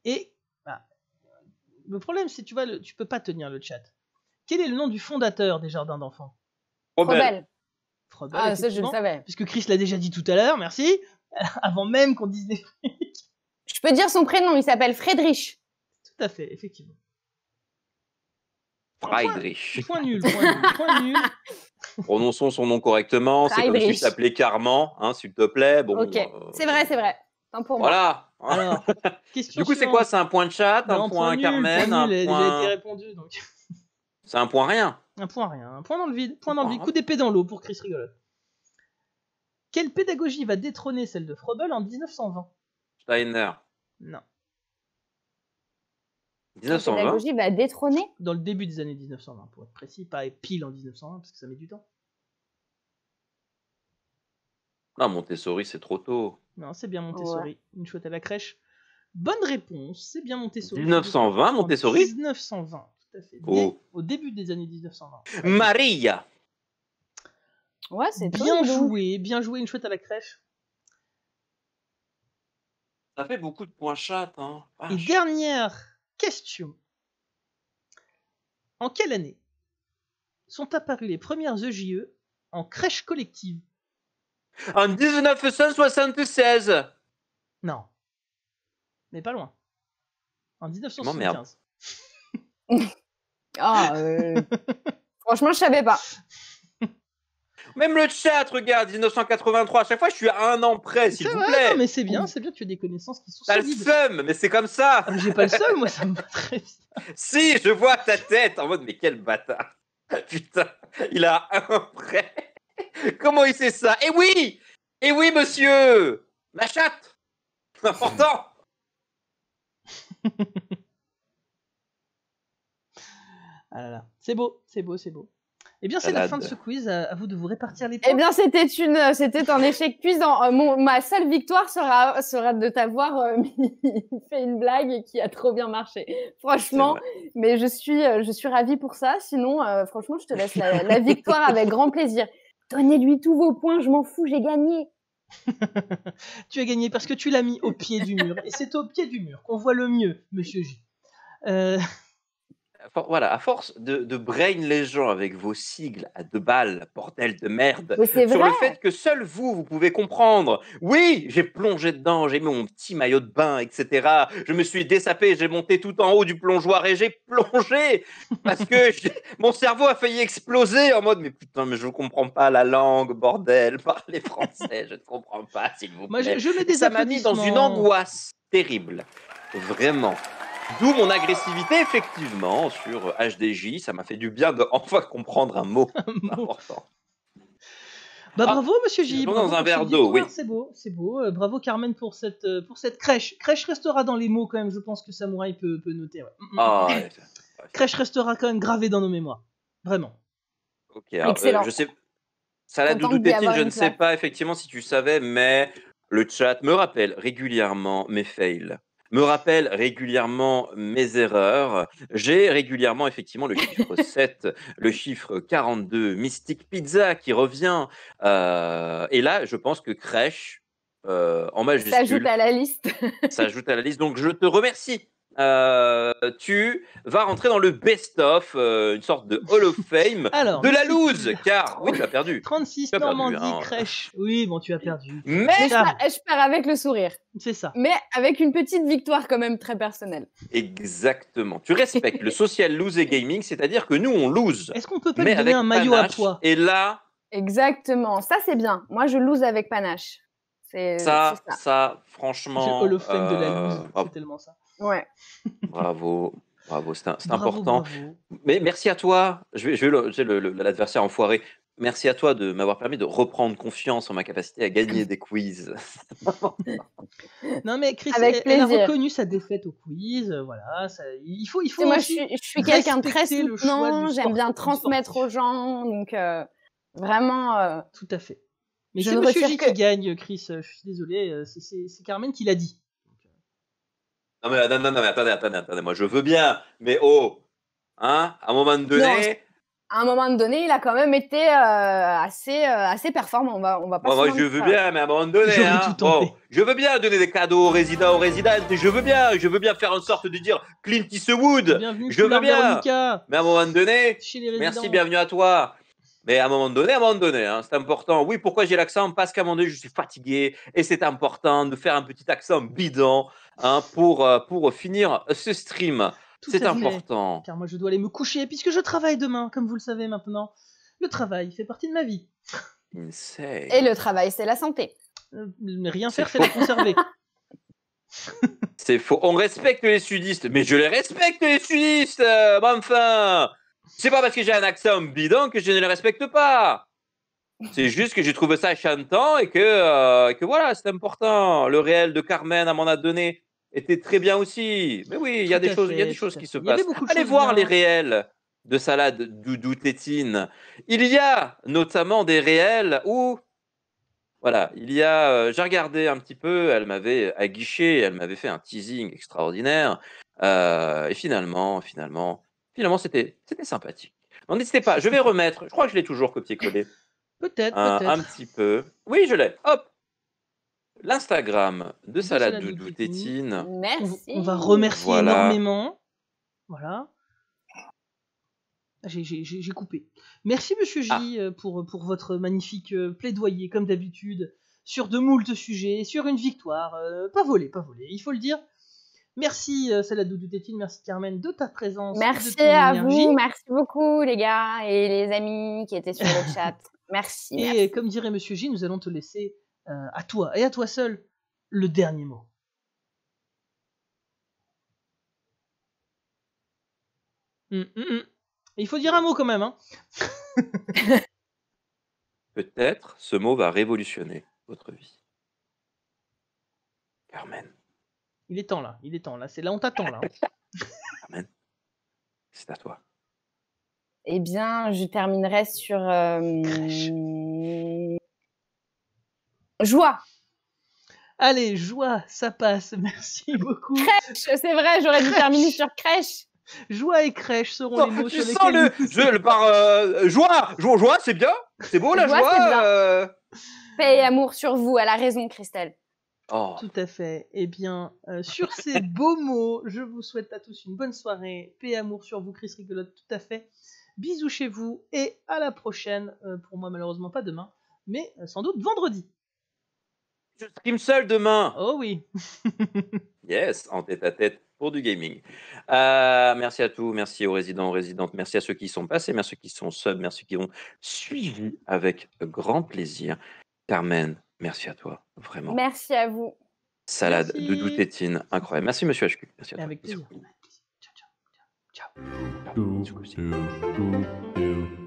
Et bah, le problème, c'est tu vois, tu peux pas tenir le chat. Quel est le nom du fondateur des jardins d'enfants Frobel. Frobel. Ah, ça, je le savais. Puisque Chris l'a déjà dit tout à l'heure, merci. Avant même qu'on dise des trucs. Je peux dire son prénom, il s'appelle Friedrich. Tout à fait, effectivement.
Friedrich.
Point, nul, point nul, point nul.
Prononçons son nom correctement. C'est comme si s'appelait Carmen, hein, s'il te plaît. Bon, ok, euh,
c'est vrai, c'est vrai. Tant pour voilà.
moi. Voilà. du coup, c'est quoi C'est un point de chat, un point, Carmen, un point.
répondu donc.
C'est un point rien.
Un point rien. Un point dans le vide. Point dans le vide. Ah. Coup d'épée dans l'eau pour Chris Rigolote. Quelle pédagogie va détrôner celle de Froebel en 1920
Steiner. Non. 1920. La pédagogie
va bah, détrôner Dans le début des années 1920, pour être précis, pas pile en 1920, parce que ça met du temps.
Non, Montessori, c'est trop tôt.
Non, c'est bien Montessori. Une chouette à la crèche. Bonne réponse, c'est bien Montessori. 1920, Montessori 1920, tout à fait. Oh. Au début des années 1920.
Maria
Ouais, c'est Bien joué, bien joué, une chouette à la crèche.
Ça fait beaucoup de points chat. Hein.
Et dernière question. En quelle année sont apparues les premières EJE e en crèche collective
En 1976
Non. Mais pas loin. En
1975.
Ah, euh, franchement, je savais pas.
Même le chat, regarde, 1983. À chaque fois, je suis à un an près, s'il vous plaît. Non, mais c'est bien,
c'est bien. Tu as des connaissances qui
sont. T'as le seum, mais c'est comme ça. Ah, j'ai pas le seum,
moi, ça me va très bien.
Si, je vois ta tête en mode, mais quel bâtard. Putain, il a un prêt. Comment il sait ça Eh oui Eh oui, monsieur La chatte Important
ah là là. C'est beau, c'est beau, c'est beau. Eh bien, c'est la fin de ce quiz. Euh, à, vous de vous répartir les eh points. Eh bien,
c'était une, euh, c'était un échec cuisant. Euh, ma seule victoire sera, sera de t'avoir fait une blague qui a trop bien marché. Franchement, mais je suis, je suis ravie pour ça. Sinon, franchement, je te laisse la, victoire avec grand plaisir. Donnez-lui tous vos points. Je m'en fous. J'ai gagné.
tu as gagné parce que tu l'as mis au pied du mur. Et c'est au pied du mur qu'on voit le mieux, monsieur J. Euh
voilà, à force de, brain les gens avec vos sigles à deux balles, bordel de merde, sur le fait que seul vous, vous pouvez comprendre. Oui, j'ai plongé dedans, j'ai mis mon petit maillot de bain, etc. Je me suis dessapé, j'ai monté tout en haut du plongeoir et j'ai plongé parce que mon cerveau a failli exploser en mode mais putain, mais je ne comprends pas la langue, bordel, parlez français, je ne comprends pas, s'il vous plaît. je, me mets dans une angoisse terrible, vraiment. D'où mon agressivité, effectivement, sur HDJ. Ça m'a fait du bien de enfin comprendre un mot, important. Bah, ah, bravo, monsieur J. dans un verre d'eau, ah,
C'est beau, c'est beau. Euh, bravo, Carmen, pour cette, euh, pour cette crèche. Crèche restera dans les mots, quand même. Je pense que Samouraï peut, peut noter. Mm, mm. Ah, crèche restera quand même gravée dans nos mémoires. Vraiment.
Ok, euh, je sais. la Doudou je ne sais pas effectivement si tu savais, mais le chat me rappelle régulièrement mes fails me rappelle régulièrement mes erreurs. J'ai régulièrement effectivement le chiffre 7, le chiffre 42, Mystic Pizza qui revient. Euh, et là, je pense que Crèche, euh, en majuscule. S'ajoute
à la liste.
s'ajoute à la liste. Donc je te remercie euh, tu vas rentrer dans le best-of, euh, une sorte de Hall of Fame de la lose car oui, tu as perdu. 36 tu hein.
crèche. Oui, bon, tu
as
perdu. Mais, je,
pars, avec le sourire. C'est ça. Mais avec une petite victoire quand même très personnelle.
Exactement. Tu respectes le social lose et gaming, c'est-à-dire que nous, on lose. Est-ce qu'on peut pas donner un maillot à toi Et là.
Exactement. Ça, c'est bien. Moi, je lose avec panache. C'est ça,
ça, franchement. Hall of Fame de la euh, oh. C'est tellement ça. Ouais. Bravo. Bravo, c'est important. Mais merci à toi. Je vais, je l'adversaire enfoiré. Merci à toi de m'avoir permis de reprendre confiance en ma capacité à gagner des quiz.
non mais Chris, Avec elle, a reconnu sa défaite au quiz, euh, voilà. il faut, il faut. Moi, je suis, quelqu'un de très soutenant. J'aime bien
transmettre aux gens, donc euh, vraiment. Euh, Tout à fait. Mais je c'est Monsieur J que... qui
gagne, Chris. Je suis désolé. C'est Carmen qui l'a dit.
Non, mais, non, non, attendez, attendez, attendez. Moi, je veux bien, mais oh, hein, à un moment donné.
à un moment donné, il a quand même été euh, assez, euh, assez performant. On va, on va pas moi, je veux bien,
mais à un moment donné, hein, je veux bien donner des cadeaux aux résidents, aux résidentes. Je veux bien, je veux bien faire en sorte de dire Clint Eastwood.
Bienvenue je veux bien.
Mais à un moment donné, merci, bienvenue à toi. Mais à un moment donné, à un moment donné, hein, c'est important. Oui, pourquoi j'ai l'accent Parce qu'à un moment donné, je suis fatigué et c'est important de faire un petit accent bidon hein, pour, euh, pour finir ce stream. C'est important. Car
moi, je dois aller me coucher puisque je travaille demain, comme vous le savez maintenant. Le travail fait partie de ma vie.
Et
le travail, c'est la santé. Euh,
rien faire, c'est la
conserver.
c'est faux. On respecte les sudistes, mais je les respecte, les sudistes euh, Enfin c'est pas parce que j'ai un accent bidon que je ne le respecte pas. C'est juste que j'ai trouvé ça chantant et que, euh, que voilà, c'est important. Le réel de Carmen à mon donné était très bien aussi. Mais oui, il y a des choses, il y a des choses qui se passent. Allez voir les réels de salade doudou tétine. Il y a notamment des réels où voilà, il y a, euh, j'ai regardé un petit peu, elle m'avait aguiché, elle m'avait fait un teasing extraordinaire, euh, et finalement, finalement, Finalement, c'était sympathique. N'hésitez pas, je vais remettre, je crois que je l'ai toujours copié-collé. Peut-être, un, être un, petit peu. Oui, je l'ai. Hop L'Instagram de, Salade Doudou Tétine.
Merci. On va remercier énormément. Voilà. Ah, j'ai coupé. Merci, monsieur J, ah. euh, pour, pour votre magnifique euh, plaidoyer, comme d'habitude, sur de moult sujets, sur une victoire. Euh, pas volé, pas volé, il faut le dire. Merci euh, Saladou tétine merci Carmen de ta présence. Merci à vous,
merci beaucoup les gars et les amis qui étaient sur le chat. Merci. Et
comme dirait Monsieur G, nous allons te laisser euh, à toi et à toi seul le dernier mot. Hum, hum, hum. Il faut dire un mot quand même. Hein.
Peut-être ce mot va révolutionner votre vie.
Carmen. Il est temps là, il est temps là, c'est là on t'attend là. Hein.
Amen. C'est à toi.
Eh bien,
je terminerai sur euh,
joie. Allez, joie, ça passe. Merci beaucoup. Crèche, c'est vrai, j'aurais dû terminer sur crèche. Joie et crèche seront les oh, mots sens le,
je, le par euh, joie, joie, joie c'est bien, c'est beau la joie. Euh.
Paix et amour sur
vous, elle a raison Christelle. Oh. Tout à fait. Eh bien, euh, sur ces beaux mots, je vous souhaite à tous une bonne soirée. Paix et amour sur vous, Chris Rigolote, tout à fait. Bisous chez vous et à la prochaine. Euh, pour moi, malheureusement, pas demain, mais euh, sans doute vendredi.
Je stream seul demain. Oh oui. yes, en tête à tête pour du gaming. merci à tous, merci aux résidents, aux résidentes, merci à ceux qui sont passés, merci à ceux qui sont sub, merci à ceux qui ont
suivi
avec grand plaisir. Carmen, Merci à toi, vraiment.
Merci à vous.
Salade de de doutétine, incroyable. Merci Monsieur HQ. Merci à toi. Avec ciao. ciao.
ciao.